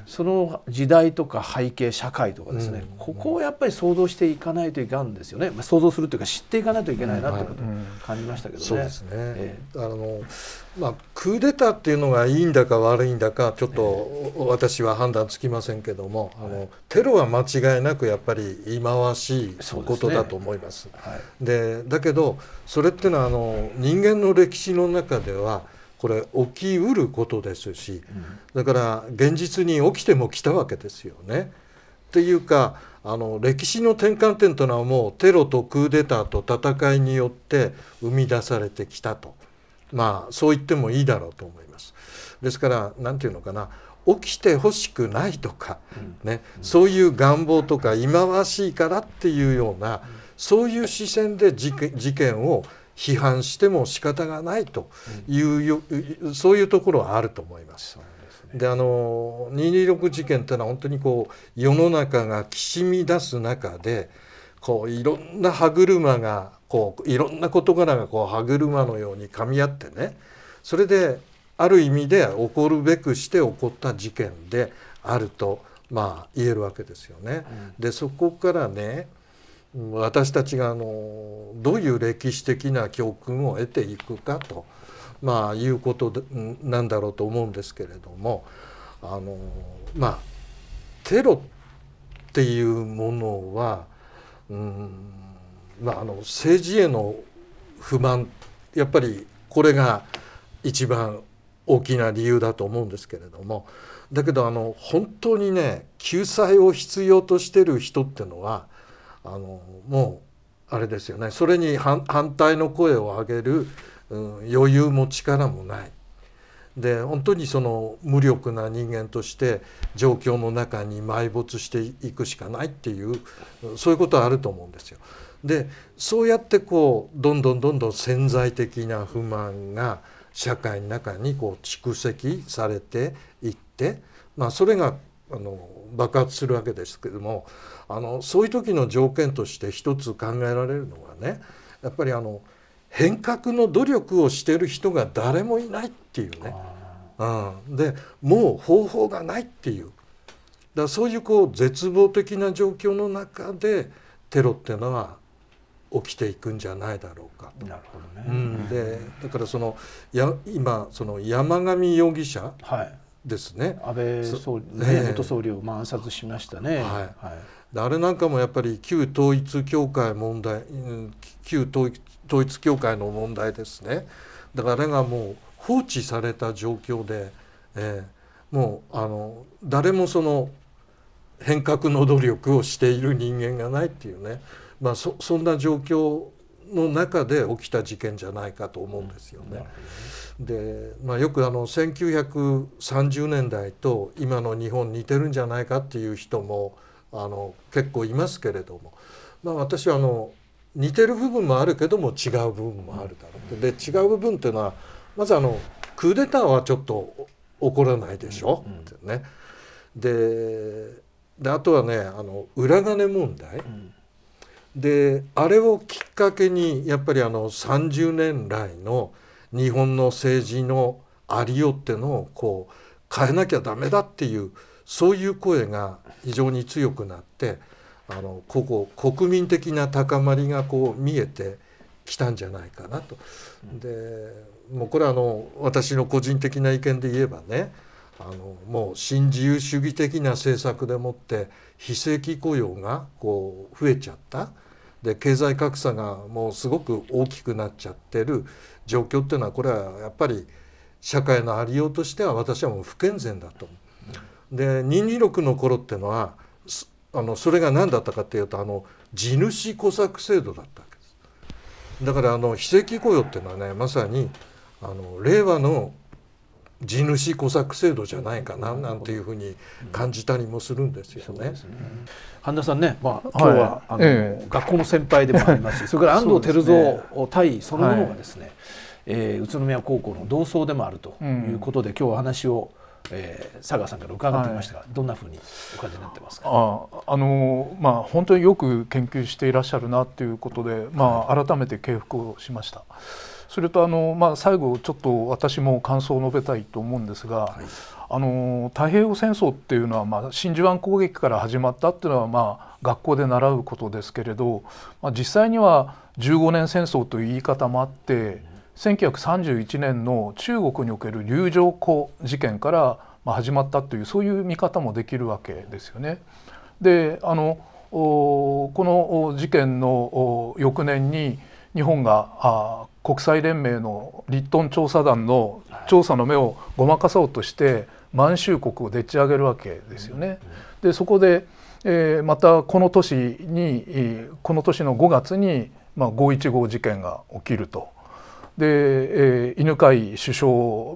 その時代とか背景社会とかですね、うん、ここをやっぱり想像していかないといかんですよね、まあ、想像するというか知っていかないといけないなっいうことを感じましたけどね。そうですね、あのまあ、クーデターっていうのがいいんだか悪いんだかちょっと私は判断つきませんけども、あのテロは間違いなくやっぱり忌まわしいことだと思います。で、だけどそれってのはあの人間の歴史の中ではこれ起きうることですしだから現実に起きても来たわけですよね。とていうかあの歴史の転換点というのはもうテロとクーデターと戦いによって生み出されてきたとまあそう言ってもいいだろうと思います。ですから何て言うのかな起きてほしくないとか、ね、そういう願望とか忌まわしいからっていうようなそういう視線で事件を批判しても仕方がないという、うん、そういうところはあると思います。で、ね、あの二二六事件というのは本当にこう世の中がきしみ出す中でこういろんな歯車がこういろんな事柄がこう歯車のように噛み合ってねそれである意味で起こるべくして起こった事件であるとまあ言えるわけですよね。でそこからね私たちがあのどういう歴史的な教訓を得ていくかと、まあ、いうことなんだろうと思うんですけれどもあの、まあ、テロっていうものは、うんまあ、あの政治への不満やっぱりこれが一番大きな理由だと思うんですけれどもだけどあの本当にね救済を必要としてる人っていうのはあのもうあれですよねそれに反対の声を上げる、うん、余裕も力もない。で本当にその無力な人間として状況の中に埋没していくしかないっていうそういうことはあると思うんですよ。でそうやってこうどんどんどんどん潜在的な不満が社会の中にこう蓄積されていって、まあ、それがあの爆発するわけですけどもあのそういう時の条件として一つ考えられるのはねやっぱりあの変革の努力をしてる人が誰もいないっていうね、うん、でもう方法がないっていうだそういうこう絶望的な状況の中でテロっていうのは起きていくんじゃないだろうかなるほどね、うん、でだからそのや今その山上容疑者ですね、はい、安倍総理、ね、元総理を暗殺しましたね。はい、はいあれなんかもやっぱり旧統一教会問題、旧統一教会の問題ですねだからあれがもう放置された状況で、えー、もうあの誰もその変革の努力をしている人間がないっていうね、まあ、そそんな状況の中で起きた事件じゃないかと思うんですよね。で、まあ、よくあの1930年代と今の日本似てるんじゃないかっていう人もあの結構いますけれども、まあ、私はあの似てる部分もあるけども違う部分もあるだろうで違う部分っていうのはまずあのクーデターはちょっと起こらないでしょ、うんね、でであとはねあの裏金問題、うん、であれをきっかけにやっぱりあの30年来の日本の政治のありようってのをこう変えなきゃダメだっていう。そういう声が非常に強くなってあのここ国民的な高まりがこう見えてきたんじゃないかなと。でもうこれはあの私の個人的な意見で言えばねあのもう新自由主義的な政策でもって非正規雇用がこう増えちゃったで経済格差がもうすごく大きくなっちゃってる状況っていうのはこれはやっぱり社会のありようとしては私はもう不健全だと思う。で226の頃っていうのはあのそれが何だったかっていうとあの地主小作制度だったわけですだからあの非正規雇用っていうのはねまさにあの令和の地主小作制度じゃないかななんていうふうに感じたりもするんですよね。ね半田さんね、まあ、今日は、はい、あの、ええ、学校の先輩でもありますし それから安藤照蔵対そのものがですね、はい、えー、宇都宮高校の同窓でもあるということで、うん、今日お話をえー、佐川さんから伺ってましたが、はい、どんなふうにお感じになってますかああのまあ、本当によく研究していらっしゃるなということで、まあ、改めて敬服をしました。それとあの、まあ、最後ちょっと私も感想を述べたいと思うんですが、はい、あの太平洋戦争っていうのは、まあ、真珠湾攻撃から始まったっていうのは、まあ、学校で習うことですけれど、まあ、実際には15年戦争という言い方もあって。1931年の中国における流浄湖事件から始まったというそういう見方もできるわけですよね。であのこの事件の翌年に日本が国際連盟の立ッ調査団の調査の目をごまかそうとして満州国をでっち上げるわけですよね。でそこで、えー、またこの年にこの年の5月に、まあ、515事件が起きると。で、えー、犬飼首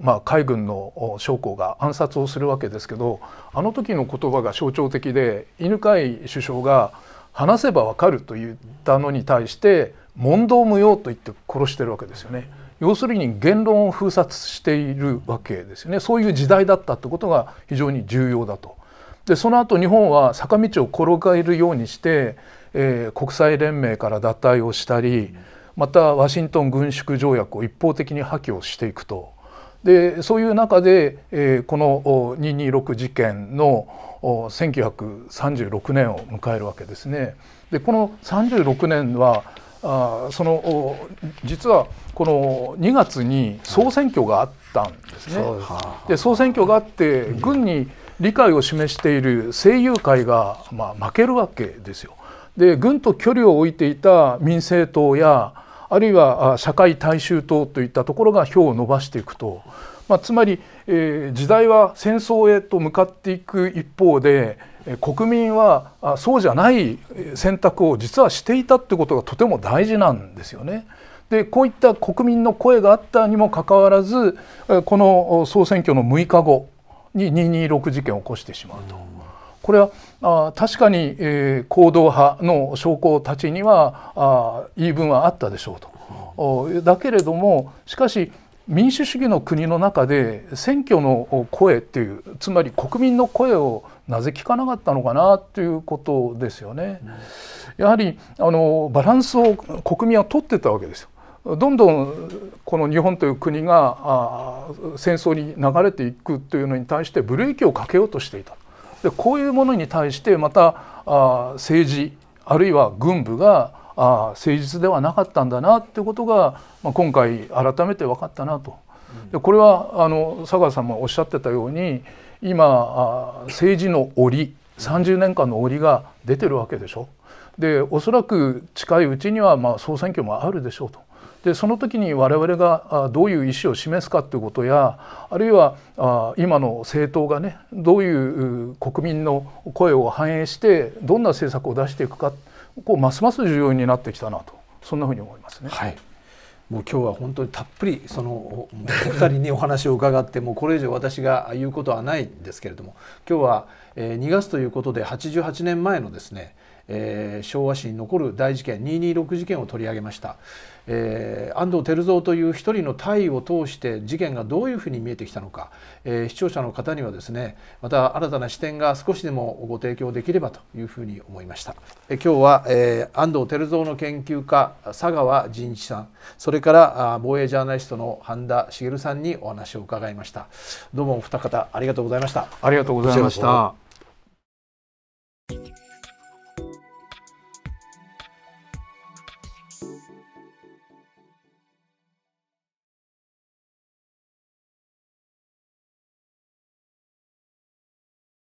相、まあ、海軍の将校が暗殺をするわけですけどあの時の言葉が象徴的で犬飼首相が話せばわかると言ったのに対して問答無用と言って殺してるわけですよね。要するに言論を封殺しているわけですよねそういう時代だったってことが非常に重要だと。でその後日本は坂道を転がるようにして、えー、国際連盟から脱退をしたり、うんまたワシントン軍縮条約を一方的に破棄をしていくとでそういう中で、えー、この226事件の1936年を迎えるわけですね。でこの36年はあその実はこの2月に総選挙があったんですね。はい、で総選挙があって軍に理解を示している声優会が、まあ、負けるわけですよ。で軍と距離を置いていた民政党やあるいは社会大衆党といったところが票を伸ばしていくと、まあ、つまり、えー、時代は戦争へと向かっていく一方で国民はそうじゃない選択を実はしていたいうことがとても大事なんですよね。でこういった国民の声があったにもかかわらずこの総選挙の6日後に226事件を起こしてしまうと。これはあ確かに、えー、行動派の将校たちにはあ言い分はあったでしょうと。だけれどもしかし民主主義の国の中で選挙の声っていうつまり国民の声をなぜ聞かなかったのかなということですよね。やはりあのバランスを国民は取ってたわけですよ。どんどんこの日本という国が戦争に流れていくというのに対してブレーキをかけようとしていた。でこういうものに対してまたあ政治あるいは軍部があ誠実ではなかったんだなってことが、まあ、今回改めて分かったなと。でこれはあの佐川さんもおっしゃってたように今あ政治の折30年間の折が出てるわけでしょ。でおそらく近いうちにはまあ総選挙もあるでしょうと。でその時に我々がどういう意思を示すかということやあるいは今の政党がねどういう国民の声を反映してどんな政策を出していくかこうますます重要になってきたなとそんなふうに思いますね。はいもう今日は本当にたっぷりそのお二人にお話を伺ってもうこれ以上私が言うことはないんですけれども今日は、え2月ということで88年前のですね、え昭和史に残る大事件226事件を取り上げました。えー、安藤照蔵という一人の体位を通して事件がどういうふうに見えてきたのか、えー、視聴者の方にはですねまた新たな視点が少しでもご提供できればというふうに思いました。え今日は、えー、安藤照蔵の研究家佐川仁一さんそれから防衛ジャーナリストの半田茂さんにお話を伺いました。どうもお二方ありがとうございました。ありがとうございました。